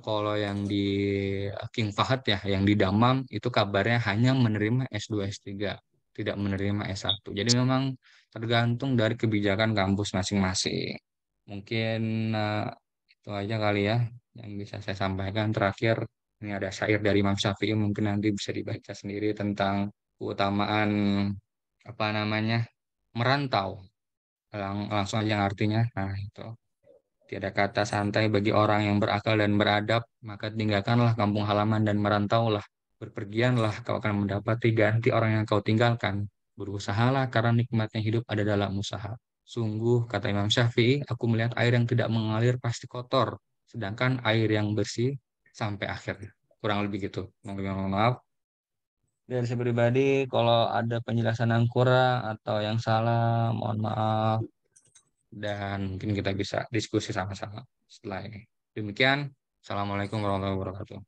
kalau yang di King Fahad ya, yang di Damam itu kabarnya hanya menerima S2, S3, tidak menerima S1. Jadi memang tergantung dari kebijakan kampus masing-masing. Mungkin uh, itu aja kali ya yang bisa saya sampaikan terakhir ini ada syair dari Imam Syafi'i mungkin nanti bisa dibaca sendiri tentang keutamaan apa namanya merantau. Lang langsung aja artinya. Nah itu tiada kata santai bagi orang yang berakal dan beradab maka tinggalkanlah kampung halaman dan merantaulah berpergianlah kau akan mendapati ganti orang yang kau tinggalkan berusahalah karena nikmatnya hidup ada dalam usaha sungguh kata Imam Syafi'i aku melihat air yang tidak mengalir pasti kotor sedangkan air yang bersih sampai akhir Kurang lebih gitu. Mohon maaf. Dari saya pribadi, kalau ada penjelasan yang kurang atau yang salah, mohon maaf. Dan mungkin kita bisa diskusi sama-sama setelah ini. Demikian, Assalamualaikum warahmatullahi wabarakatuh.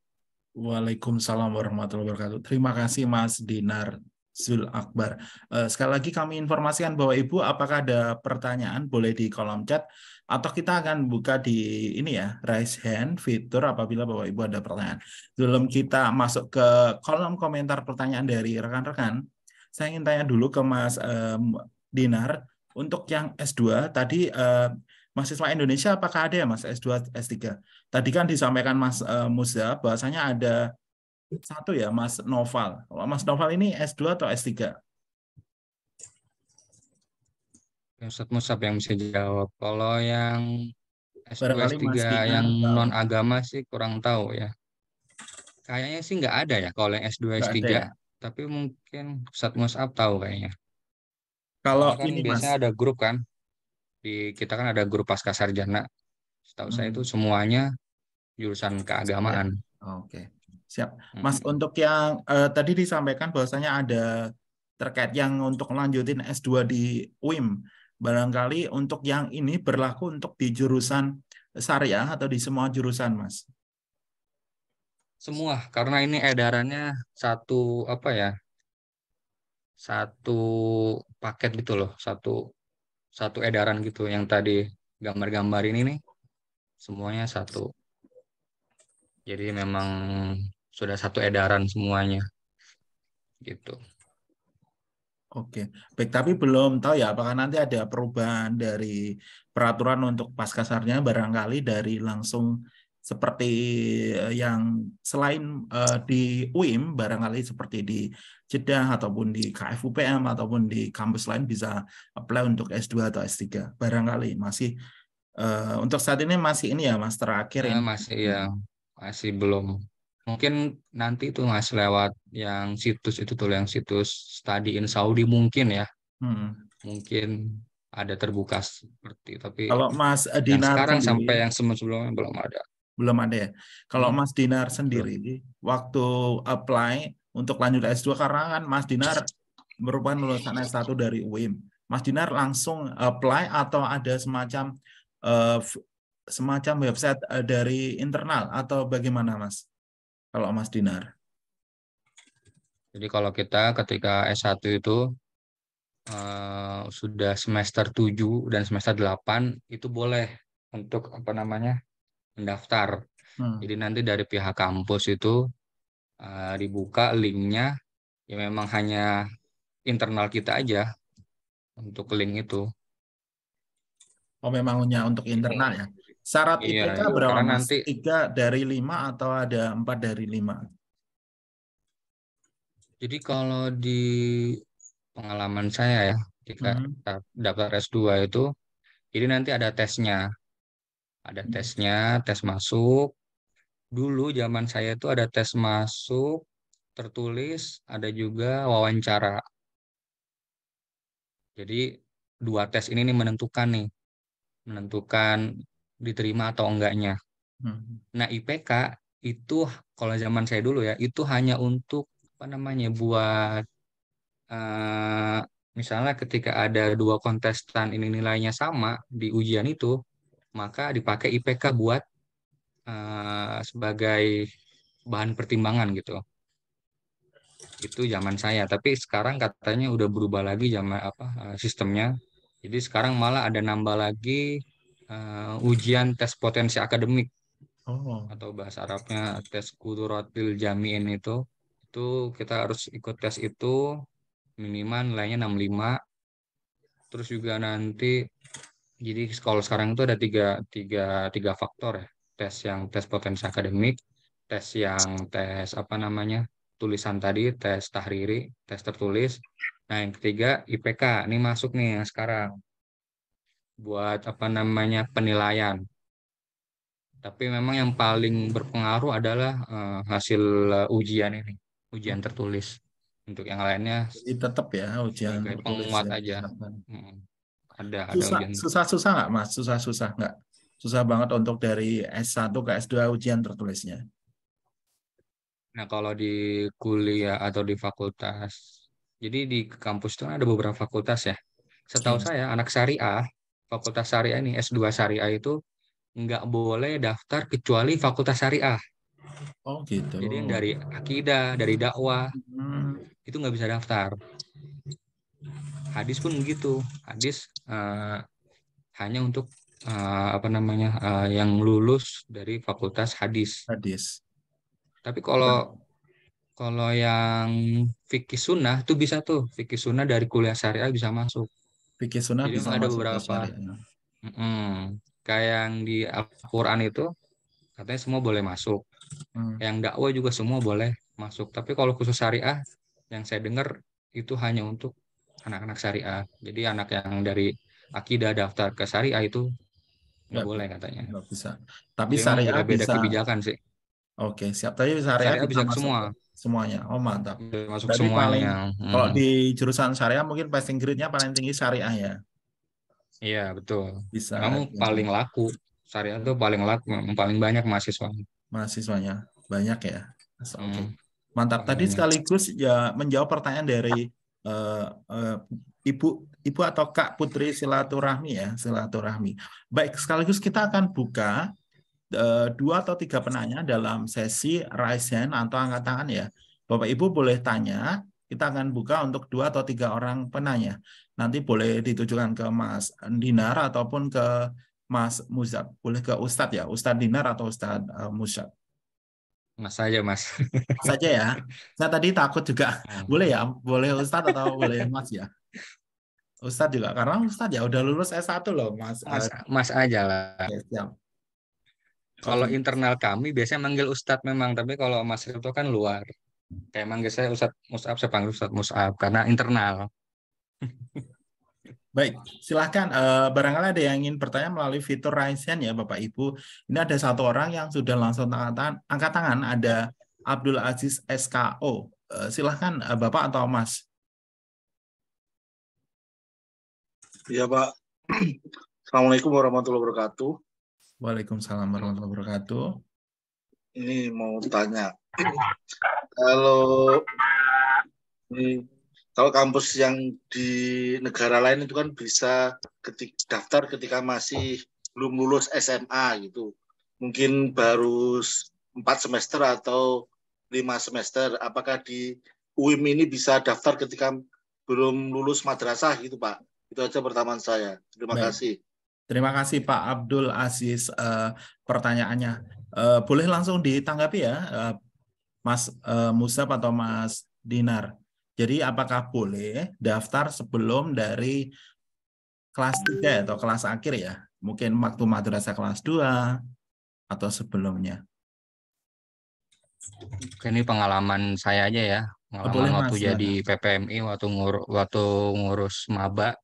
Waalaikumsalam warahmatullahi wabarakatuh. Terima kasih Mas Dinar Zul Akbar. Eh, sekali lagi kami informasikan bahwa Ibu apakah ada pertanyaan boleh di kolom chat atau kita akan buka di ini ya raise hand fitur apabila Bapak Ibu ada pertanyaan. Sebelum kita masuk ke kolom komentar pertanyaan dari rekan-rekan, saya ingin tanya dulu ke Mas um, Dinar untuk yang S2 tadi um, mahasiswa Indonesia apakah ada ya Mas S2 S3? Tadi kan disampaikan Mas um, eh, Musa bahasanya ada satu ya Mas Noval. Kalau Mas Noval ini S2 atau S3? Ustadz Musab yang bisa jawab. Kalau yang S2, s 3 yang non agama sih kurang tahu ya. Kayaknya sih nggak ada ya kalau yang S2, S3. Ya? Tapi mungkin Ustadz Musab tahu kayaknya. Kalau kan ini biasanya mas. ada grup kan. Di kita kan ada grup pasca sarjana. Setahu hmm. saya itu hmm. semuanya jurusan keagamaan. Oke. Okay. Siap. Mas hmm. untuk yang uh, tadi disampaikan bahwasanya ada terkait yang untuk lanjutin S2 di UIM. Barangkali untuk yang ini berlaku untuk di jurusan syariah atau di semua jurusan, Mas? Semua, karena ini edarannya satu apa ya? Satu paket gitu loh, satu satu edaran gitu yang tadi gambar-gambar ini nih semuanya satu. Jadi memang sudah satu edaran semuanya. Gitu. Oke, baik. Tapi belum tahu ya apakah nanti ada perubahan dari peraturan untuk pas kasarnya barangkali dari langsung seperti eh, yang selain uh, di UIM barangkali seperti di Jeddah ataupun di KFUPM ataupun di kampus lain bisa apply untuk S2 atau S3 barangkali masih uh, untuk saat ini masih ini ya Mas terakhir ini. masih ya masih belum mungkin nanti itu mas lewat yang situs itu tuh yang situs study in Saudi mungkin ya hmm. mungkin ada terbuka seperti tapi kalau mas Dinar sekarang sendiri, sampai yang sebelumnya belum ada belum ada ya kalau hmm. mas Dinar sendiri belum. waktu apply untuk lanjut S2 karena kan mas Dinar merupakan lulusan S1 dari UIM mas Dinar langsung apply atau ada semacam uh, semacam website eh, dari internal atau bagaimana mas kalau Mas Dinar? Jadi kalau kita ketika S1 itu uh, sudah semester 7 dan semester 8 itu boleh untuk apa namanya mendaftar. Hmm. Jadi nanti dari pihak kampus itu uh, dibuka linknya ya memang hanya internal kita aja untuk link itu. Oh memangnya untuk internal ya? Syarat iya, IPK iya. berapa Karena Nanti... tiga dari lima atau ada empat dari lima? Jadi kalau di pengalaman saya ya, jika hmm. daftar S2 itu, jadi nanti ada tesnya. Ada hmm. tesnya, tes masuk. Dulu zaman saya itu ada tes masuk, tertulis, ada juga wawancara. Jadi dua tes ini nih menentukan nih menentukan diterima atau enggaknya. Hmm. Nah IPK itu kalau zaman saya dulu ya itu hanya untuk apa namanya buat uh, misalnya ketika ada dua kontestan ini nilainya sama di ujian itu, maka dipakai IPK buat uh, sebagai bahan pertimbangan gitu. Itu zaman saya, tapi sekarang katanya udah berubah lagi zaman apa eh, sistemnya. Jadi sekarang malah ada nambah lagi uh, ujian tes potensi akademik oh. atau bahasa Arabnya tes kuduratil jamin itu itu kita harus ikut tes itu minimal nilainya 65 terus juga nanti jadi kalau sekarang itu ada tiga, tiga, tiga faktor ya tes yang tes potensi akademik tes yang tes apa namanya tulisan tadi tes tahriri tes tertulis nah yang ketiga IPK ini masuk nih yang sekarang buat apa namanya penilaian. Tapi memang yang paling berpengaruh adalah uh, hasil eh, ujian ini, ujian tertulis. Untuk yang lainnya Jadi tetap ya ujian tertulis. Penguat ya. aja. Hmm. Ada susah, ada ujian. Susah susah nggak mas? Susah susah nggak? Susah banget untuk dari S1 ke S2 ujian tertulisnya. Nah, kalau di kuliah atau di fakultas, jadi di kampus itu kan ada beberapa fakultas ya. Setahu hmm. saya anak syariah Fakultas Syariah ini S2 Syariah itu nggak boleh daftar kecuali Fakultas Syariah. Oh gitu. Jadi yang dari akidah, dari dakwah hmm. itu nggak bisa daftar. Hadis pun begitu. Hadis uh, hanya untuk uh, apa namanya uh, yang lulus dari Fakultas Hadis. Hadis. Tapi kalau nah. kalau yang fikih sunnah itu bisa tuh fikih sunnah dari kuliah syariah bisa masuk. Fikih sunnah Jadi bisa ada beberapa. Mm, kayak yang di Al-Quran itu katanya semua boleh masuk. Hmm. Yang dakwah juga semua boleh masuk. Tapi kalau khusus syariah yang saya dengar itu hanya untuk anak-anak syariah. Jadi anak yang dari akidah daftar ke syariah itu nggak boleh katanya. Nggak bisa. Tapi Jadi syariah beda, -beda bisa. kebijakan sih. Oke, siap. Tapi syariah, syariah bisa masuk. semua semuanya. Oh mantap. Masuk semuanya. Paling, hmm. Kalau di jurusan syariah mungkin passing grade-nya paling tinggi syariah ya. Iya betul. Bisa. Kamu ya. paling laku. Syariah itu paling laku, paling banyak mahasiswa. Mahasiswanya banyak ya. So, hmm. Mantap. Tadi sekaligus ya menjawab pertanyaan dari uh, uh, ibu ibu atau kak Putri silaturahmi ya silaturahmi. Baik sekaligus kita akan buka Eh, dua atau tiga penanya dalam sesi raise hand atau angkat tangan ya. Bapak Ibu boleh tanya, kita akan buka untuk dua atau tiga orang penanya. Nanti boleh ditujukan ke Mas Dinar ataupun ke Mas Muzak. Boleh ke Ustadz ya, Ustadz Dinar atau Ustadz uh, Mas saja mas. saja ya. Saya tadi takut juga. Hmm. Boleh ya, boleh Ustadz atau boleh Mas ya. Ustadz juga, karena Ustadz ya udah lulus S1 loh Mas. Mas, mas aja lah. Oke, siap. Kalau hmm. internal kami biasanya manggil Ustadz memang, tapi kalau Mas Rifto kan luar. Kayak manggil saya Ustadz Mus'ab, saya panggil Ustadz Mus'ab karena internal. <laughs> Baik, silahkan. Uh, eh, barangkali ada yang ingin bertanya melalui fitur raise ya Bapak Ibu. Ini ada satu orang yang sudah langsung angkat tangan. Angkat tangan ada Abdul Aziz SKO. Uh, eh, silahkan uh, eh, Bapak atau Mas. Ya Pak. <clears throat> Assalamualaikum warahmatullahi wabarakatuh. Waalaikumsalam warahmatullahi wabarakatuh. Ini mau tanya, kalau ini, kalau kampus yang di negara lain itu kan bisa ketik, daftar ketika masih belum lulus SMA gitu, mungkin baru empat semester atau lima semester. Apakah di UIM ini bisa daftar ketika belum lulus madrasah gitu Pak? Itu aja pertanyaan saya. Terima Baik. kasih. Terima kasih Pak Abdul Aziz uh, pertanyaannya. Uh, boleh langsung ditanggapi ya uh, Mas uh, Musa atau Mas Dinar. Jadi apakah boleh daftar sebelum dari kelas 3 atau kelas akhir ya? Mungkin waktu madrasah kelas 2 atau sebelumnya. Ini pengalaman saya aja ya. Oh, pengalaman boleh, waktu mas, jadi ya. PPMI waktu ngur, waktu ngurus maba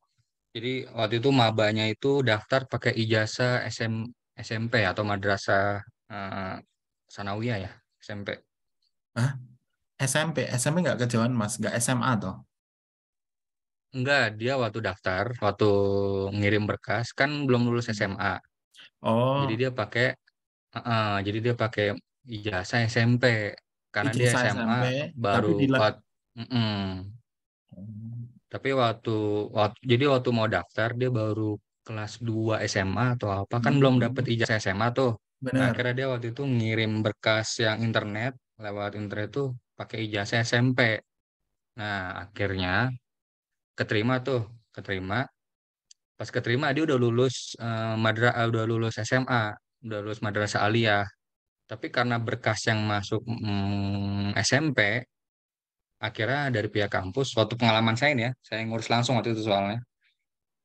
jadi waktu itu mabanya itu daftar pakai ijazah SM, SMP atau madrasah uh, sanawiyah ya, SMP. Hah? SMP, SMP nggak kejauhan mas, nggak SMA toh? Enggak, dia waktu daftar, waktu ngirim berkas kan belum lulus hmm. SMA. Oh. Jadi dia pakai, uh, jadi dia pakai ijazah SMP karena ijasa dia SMA SMP, baru tapi di, mm -mm, tapi waktu, waktu jadi waktu mau daftar dia baru kelas 2 SMA atau apa kan hmm. belum dapat ijazah SMA tuh. Nah, Benar. Nah, akhirnya dia waktu itu ngirim berkas yang internet lewat internet tuh pakai ijazah SMP. Nah, akhirnya keterima tuh, keterima. Pas keterima dia udah lulus eh, madra eh, udah lulus SMA, udah lulus madrasah aliyah. Tapi karena berkas yang masuk mm, SMP akhirnya dari pihak kampus suatu pengalaman saya ini ya saya ngurus langsung waktu itu soalnya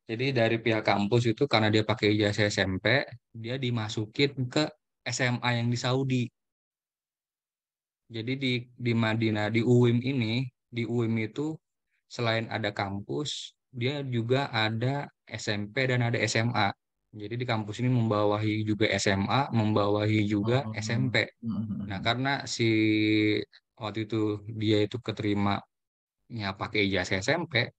jadi dari pihak kampus itu karena dia pakai ijazah SMP dia dimasukin ke SMA yang di Saudi jadi di di Madinah di UIM ini di UIM itu selain ada kampus dia juga ada SMP dan ada SMA jadi di kampus ini membawahi juga SMA, membawahi juga oh, hmm. SMP. Hmm, hmm, nah, karena si waktu itu dia itu keterima ya pakai ijazah SMP.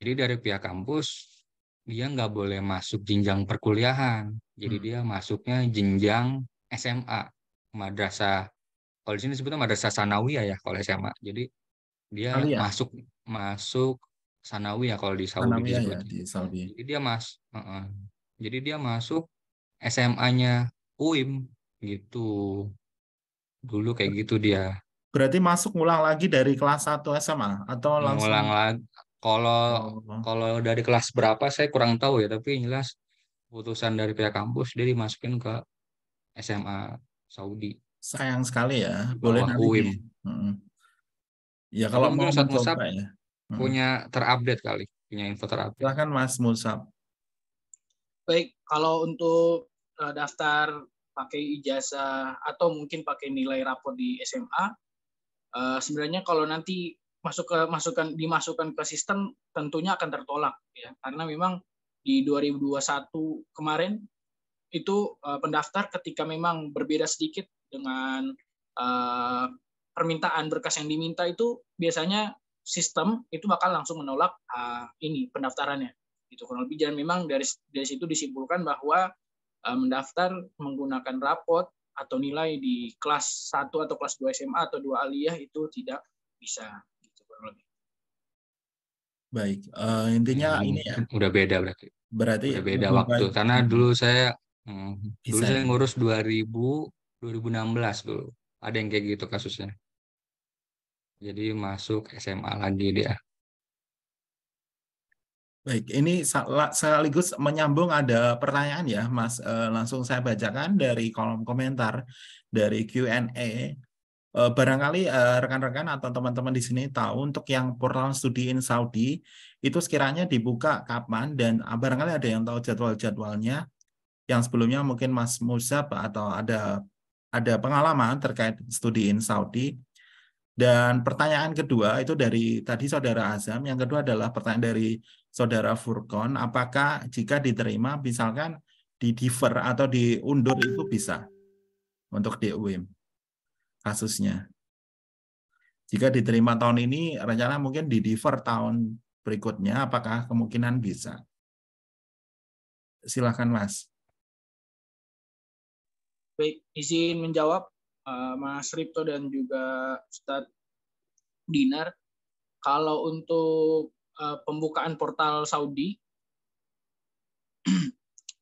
Jadi dari pihak kampus dia nggak boleh masuk jenjang perkuliahan. Jadi hmm. dia masuknya jenjang SMA, madrasah. Kalau di sini sebetulnya madrasah sanawiyah ya kalau SMA. Jadi dia oh, iya. masuk masuk sanawi ya kalau di Saudi. Sanawiyah ya, di Saudi. Jadi dia mas, uh -uh. jadi dia masuk SMA-nya UIM gitu. Dulu kayak gitu dia berarti masuk ulang lagi dari kelas 1 SMA atau langsung ulang lagi kalau oh. kalau dari kelas berapa saya kurang tahu ya tapi jelas putusan dari pihak kampus dia dimasukin ke SMA Saudi sayang sekali ya boleh nanti Hmm. ya kalau mau Ustaz Musab ya. punya terupdate kali punya info terupdate silahkan Mas Musab baik kalau untuk eh, daftar pakai ijazah atau mungkin pakai nilai rapor di SMA uh, sebenarnya kalau nanti masuk ke masukan dimasukkan ke sistem tentunya akan tertolak ya karena memang di 2021 kemarin itu uh, pendaftar ketika memang berbeda sedikit dengan uh, permintaan berkas yang diminta itu biasanya sistem itu bakal langsung menolak uh, ini pendaftarannya Itu kurang lebih memang dari dari situ disimpulkan bahwa uh, mendaftar menggunakan rapot atau nilai di kelas 1 atau kelas 2 SMA atau 2 aliyah itu tidak bisa gitu kurang lebih. Baik, uh, intinya hmm, ini ya. Udah beda berarti. Berarti udah beda waktu baik. karena dulu saya hmm, dulu saya ngurus 2000 2016 dulu. Ada yang kayak gitu kasusnya. Jadi masuk SMA lagi dia. Baik, ini sekaligus menyambung ada pertanyaan ya, Mas. Eh, langsung saya bacakan dari kolom komentar dari Q&A. Eh, barangkali eh, rekan-rekan atau teman-teman di sini tahu untuk yang portal studi in Saudi itu sekiranya dibuka kapan dan ah, barangkali ada yang tahu jadwal-jadwalnya. Yang sebelumnya mungkin Mas Musa atau ada ada pengalaman terkait studi in Saudi. Dan pertanyaan kedua itu dari tadi saudara Azam, yang kedua adalah pertanyaan dari saudara Furkon, apakah jika diterima misalkan di defer atau diundur itu bisa untuk DUM kasusnya. Jika diterima tahun ini, rencana mungkin di defer tahun berikutnya, apakah kemungkinan bisa? Silahkan Mas. Baik, izin menjawab eh, Mas Ripto dan juga Ustadz Dinar. Kalau untuk Eh, pembukaan portal Saudi, <clears throat>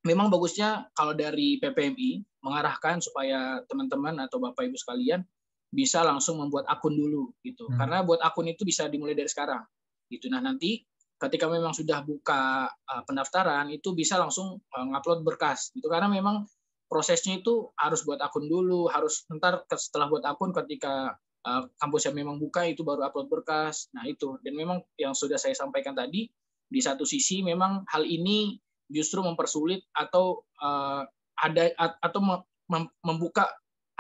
memang bagusnya kalau dari PPMI mengarahkan supaya teman-teman atau bapak ibu sekalian bisa langsung membuat akun dulu gitu. Hmm. Karena buat akun itu bisa dimulai dari sekarang gitu. Nah nanti ketika memang sudah buka uh, pendaftaran itu bisa langsung uh, ngupload berkas gitu karena memang prosesnya itu harus buat akun dulu harus ntar setelah buat akun ketika Eh, kampus yang memang buka itu baru upload berkas. Nah itu dan memang yang sudah saya sampaikan tadi di satu sisi memang hal ini justru mempersulit atau uh, ada atau membuka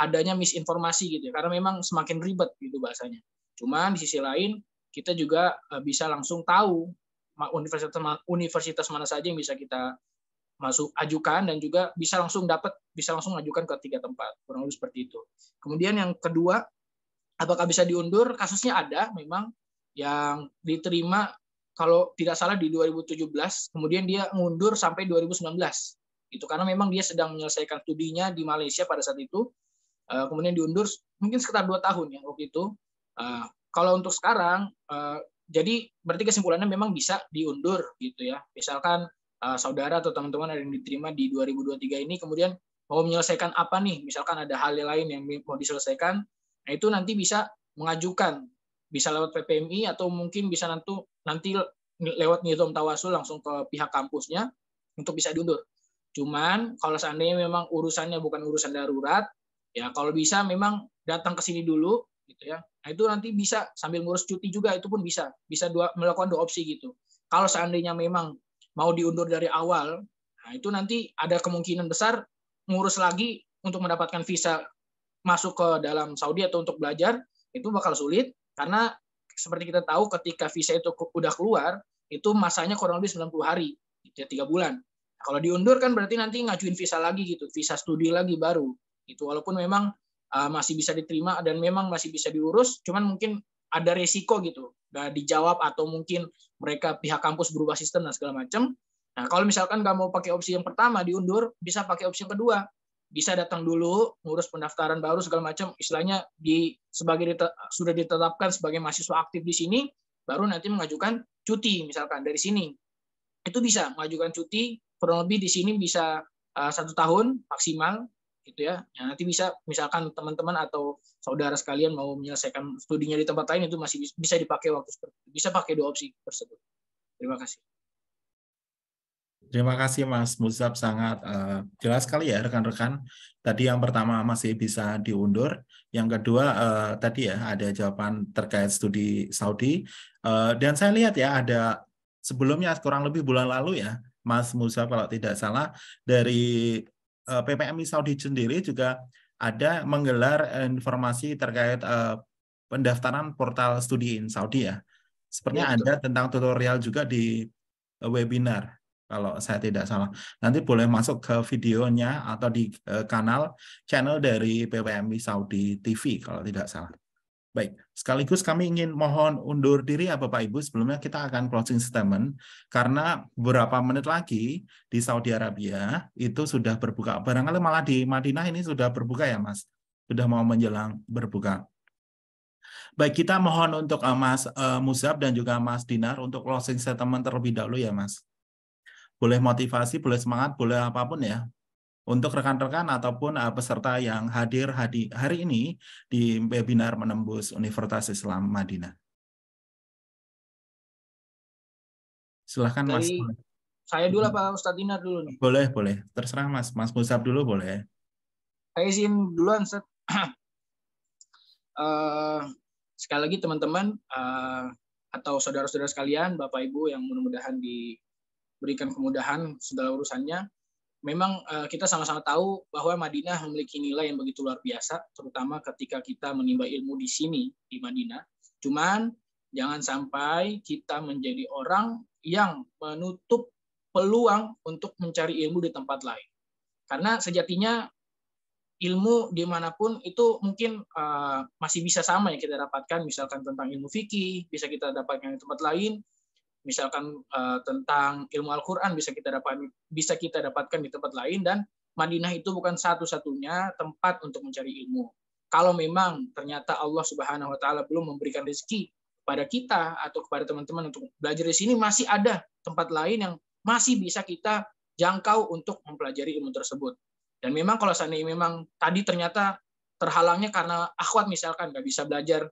adanya misinformasi gitu ya karena memang semakin ribet gitu bahasanya. Cuman di sisi lain kita juga eh, bisa langsung tahu universitas universitas mana saja yang bisa kita masuk ajukan dan juga bisa langsung dapat bisa langsung ajukan ke tiga tempat kurang lebih seperti itu. Kemudian yang kedua apakah bisa diundur kasusnya ada memang yang diterima kalau tidak salah di 2017 kemudian dia mundur sampai 2019 itu karena memang dia sedang menyelesaikan studinya di Malaysia pada saat itu eh, kemudian diundur mungkin sekitar dua tahun ya waktu itu eh, kalau untuk sekarang eh, jadi berarti kesimpulannya memang bisa diundur gitu ya misalkan saudara atau teman-teman ada yang diterima di 2023 ini kemudian mau menyelesaikan apa nih misalkan ada hal lain yang mau diselesaikan Nah, itu nanti bisa mengajukan bisa lewat PPMI atau mungkin bisa nanti nanti lewat Nizam Tawasul langsung ke pihak kampusnya untuk bisa diundur. Cuman kalau seandainya memang urusannya bukan urusan darurat, ya kalau bisa memang datang ke sini dulu gitu ya. Nah, itu nanti bisa sambil ngurus cuti juga itu pun bisa. Bisa dua melakukan dua opsi gitu. Kalau seandainya memang mau diundur dari awal, nah itu nanti ada kemungkinan besar ngurus lagi untuk mendapatkan visa masuk ke dalam Saudi atau untuk belajar itu bakal sulit karena seperti kita tahu ketika visa itu udah keluar itu masanya kurang lebih 90 hari gitu ya tiga bulan nah, kalau diundur kan berarti nanti ngajuin visa lagi gitu visa studi lagi baru itu walaupun memang uh, masih bisa diterima dan memang masih bisa diurus cuman mungkin ada resiko gitu nggak dijawab atau mungkin mereka pihak kampus berubah sistem dan segala macam nah kalau misalkan nggak mau pakai opsi yang pertama diundur bisa pakai opsi yang kedua bisa datang dulu ngurus pendaftaran baru segala macam istilahnya di sebagai sudah ditetapkan sebagai mahasiswa aktif di sini baru nanti mengajukan cuti misalkan dari sini itu bisa mengajukan cuti kurang lebih di sini bisa uh, satu tahun maksimal gitu ya. ya nanti bisa misalkan teman-teman atau saudara sekalian mau menyelesaikan studinya di tempat lain itu masih bisa dipakai waktu seperti itu. bisa pakai dua opsi tersebut terima kasih Terima kasih Mas Muzab sangat uh, jelas sekali ya rekan-rekan. Tadi yang pertama masih bisa diundur, yang kedua uh, tadi ya ada jawaban terkait studi Saudi. Uh, dan saya lihat ya ada sebelumnya kurang lebih bulan lalu ya Mas Muzab kalau tidak salah dari uh, PPMI Saudi sendiri juga ada menggelar informasi terkait uh, pendaftaran portal studi in Saudi ya. Sepertinya ya, ada tentang tutorial juga di webinar kalau saya tidak salah. Nanti boleh masuk ke videonya atau di eh, kanal channel dari PPMI Saudi TV kalau tidak salah. Baik, sekaligus kami ingin mohon undur diri ya Bapak Ibu sebelumnya kita akan closing statement karena beberapa menit lagi di Saudi Arabia itu sudah berbuka. Barangkali malah di Madinah ini sudah berbuka ya Mas. Sudah mau menjelang berbuka. Baik, kita mohon untuk eh, Mas eh, Musab dan juga Mas Dinar untuk closing statement terlebih dahulu ya Mas boleh motivasi, boleh semangat, boleh apapun ya. Untuk rekan-rekan ataupun eh, peserta yang hadir hari ini di webinar Menembus Universitas Islam Madinah. Silahkan Mas. Saya dulu Pak Ustadz Dinar dulu nih? Boleh, boleh. Terserah Mas. Mas Musab dulu boleh. Saya izin duluan, Ustadz. uh, <clears throat> sekali lagi teman-teman uh, atau saudara-saudara sekalian, Bapak Ibu yang mudah-mudahan di berikan kemudahan segala urusannya. Memang eh, kita sama-sama tahu bahwa Madinah memiliki nilai yang begitu luar biasa, terutama ketika kita menimba ilmu di sini di Madinah. Cuman jangan sampai kita menjadi orang yang menutup peluang untuk mencari ilmu di tempat lain. Karena sejatinya ilmu dimanapun itu mungkin eh, masih bisa sama yang kita dapatkan, misalkan tentang ilmu fikih bisa kita dapatkan di tempat lain, misalkan uh, tentang ilmu Al-Qur'an bisa kita dapat bisa kita dapatkan di tempat lain dan Madinah itu bukan satu-satunya tempat untuk mencari ilmu. Kalau memang ternyata Allah Subhanahu wa taala belum memberikan rezeki kepada kita atau kepada teman-teman untuk belajar di sini masih ada tempat lain yang masih bisa kita jangkau untuk mempelajari ilmu tersebut. Dan memang kalau sana memang tadi ternyata terhalangnya karena akhwat misalkan nggak bisa belajar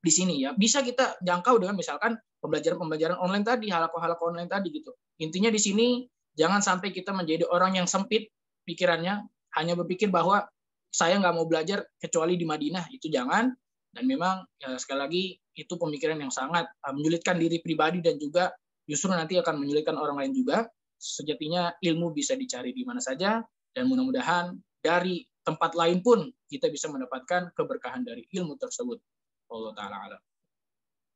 di sini ya, bisa kita jangkau dengan misalkan pembelajaran-pembelajaran online tadi, halako-halako online tadi gitu. Intinya di sini jangan sampai kita menjadi orang yang sempit pikirannya, hanya berpikir bahwa saya nggak mau belajar kecuali di Madinah itu jangan. Dan memang ya, sekali lagi itu pemikiran yang sangat eh, menyulitkan diri pribadi dan juga justru nanti akan menyulitkan orang lain juga. Sejatinya ilmu bisa dicari di mana saja dan mudah-mudahan dari tempat lain pun kita bisa mendapatkan keberkahan dari ilmu tersebut. Allah taala alam.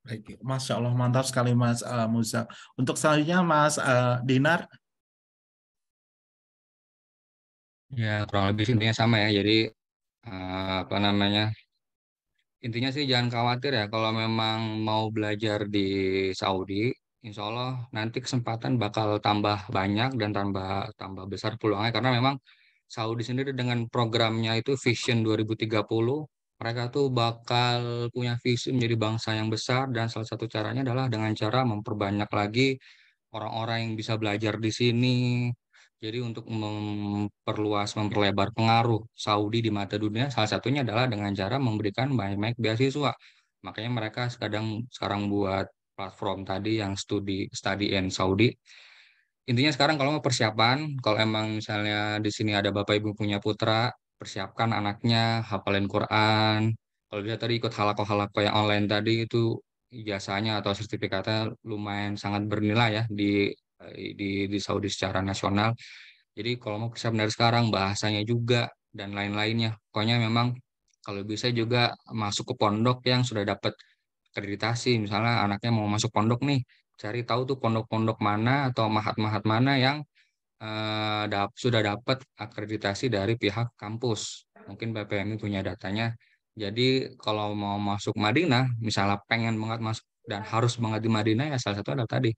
Baik, Masya Allah mantap sekali Mas uh, Musa. Untuk selanjutnya Mas uh, Dinar. Ya kurang lebih intinya sama ya. Jadi eh, apa namanya? Intinya sih jangan khawatir ya kalau memang mau belajar di Saudi, Insya Allah nanti kesempatan bakal tambah banyak dan tambah tambah besar peluangnya karena memang Saudi sendiri dengan programnya itu Vision 2030 mereka tuh bakal punya visi menjadi bangsa yang besar dan salah satu caranya adalah dengan cara memperbanyak lagi orang-orang yang bisa belajar di sini. Jadi untuk memperluas, memperlebar pengaruh Saudi di mata dunia salah satunya adalah dengan cara memberikan banyak-banyak beasiswa. Makanya mereka sekarang sekarang buat platform tadi yang studi study in Saudi. Intinya sekarang kalau mau persiapan, kalau emang misalnya di sini ada Bapak Ibu punya putra, persiapkan anaknya hafalin Quran kalau bisa tadi ikut halako-halako yang online tadi itu ijazahnya atau sertifikatnya lumayan sangat bernilai ya di eh, di, di Saudi secara nasional jadi kalau mau persiapan dari sekarang bahasanya juga dan lain-lainnya pokoknya memang kalau bisa juga masuk ke pondok yang sudah dapat akreditasi misalnya anaknya mau masuk pondok nih cari tahu tuh pondok-pondok mana atau mahat-mahat mana yang Eh, sudah dapat akreditasi dari pihak kampus. Mungkin BPMI punya datanya. Jadi kalau mau masuk Madinah, misalnya pengen banget masuk dan harus banget di Madinah ya salah satu adalah tadi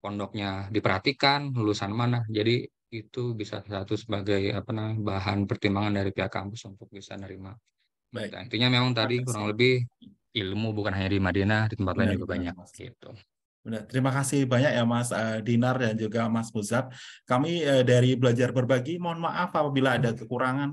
pondoknya diperhatikan, lulusan mana. Jadi itu bisa satu sebagai apa nah, bahan pertimbangan dari pihak kampus untuk bisa nerima. Baik. Nah, intinya memang tadi kurang lebih ilmu bukan hanya di Madinah, di tempat lain juga banyak gitu. Terima kasih banyak ya Mas eh, Dinar dan juga Mas Muzab. Kami eh, dari Belajar Berbagi mohon maaf apabila ada kekurangan,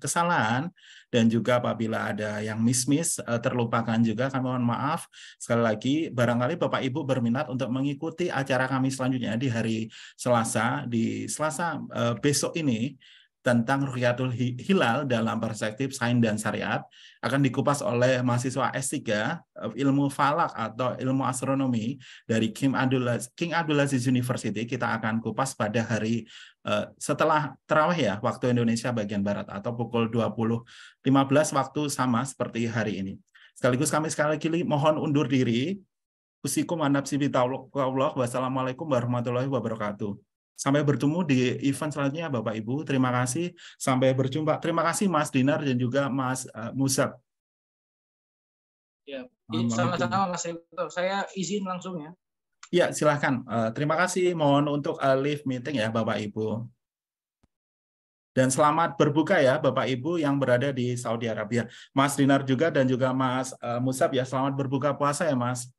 kesalahan, dan juga apabila ada yang mismis miss eh, terlupakan juga kami mohon maaf. Sekali lagi barangkali Bapak Ibu berminat untuk mengikuti acara kami selanjutnya di hari Selasa di Selasa besok ini tentang Rukyatul Hilal dalam perspektif sains dan syariat akan dikupas oleh mahasiswa S3 eh, ilmu falak atau ilmu astronomi dari King Abdulaziz, King Abdulaziz University. Kita akan kupas pada hari uh, setelah terawih ya waktu Indonesia bagian Barat atau pukul 20.15 waktu sama seperti hari ini. Sekaligus kami sekali lagi mohon undur diri. Usikum Wassalamualaikum warahmatullahi wabarakatuh. Sampai bertemu di event selanjutnya Bapak Ibu. Terima kasih. Sampai berjumpa. Terima kasih Mas Dinar dan juga Mas uh, Musab. Ya, sama-sama Mas Rito. Saya izin langsung ya. Ya, silahkan. Uh, eh, terima kasih. Mohon untuk uh, live meeting ya Bapak Ibu. Dan selamat berbuka ya Bapak Ibu yang berada di Saudi Arabia. Mas Dinar juga dan juga Mas uh, Musab ya selamat berbuka puasa ya Mas.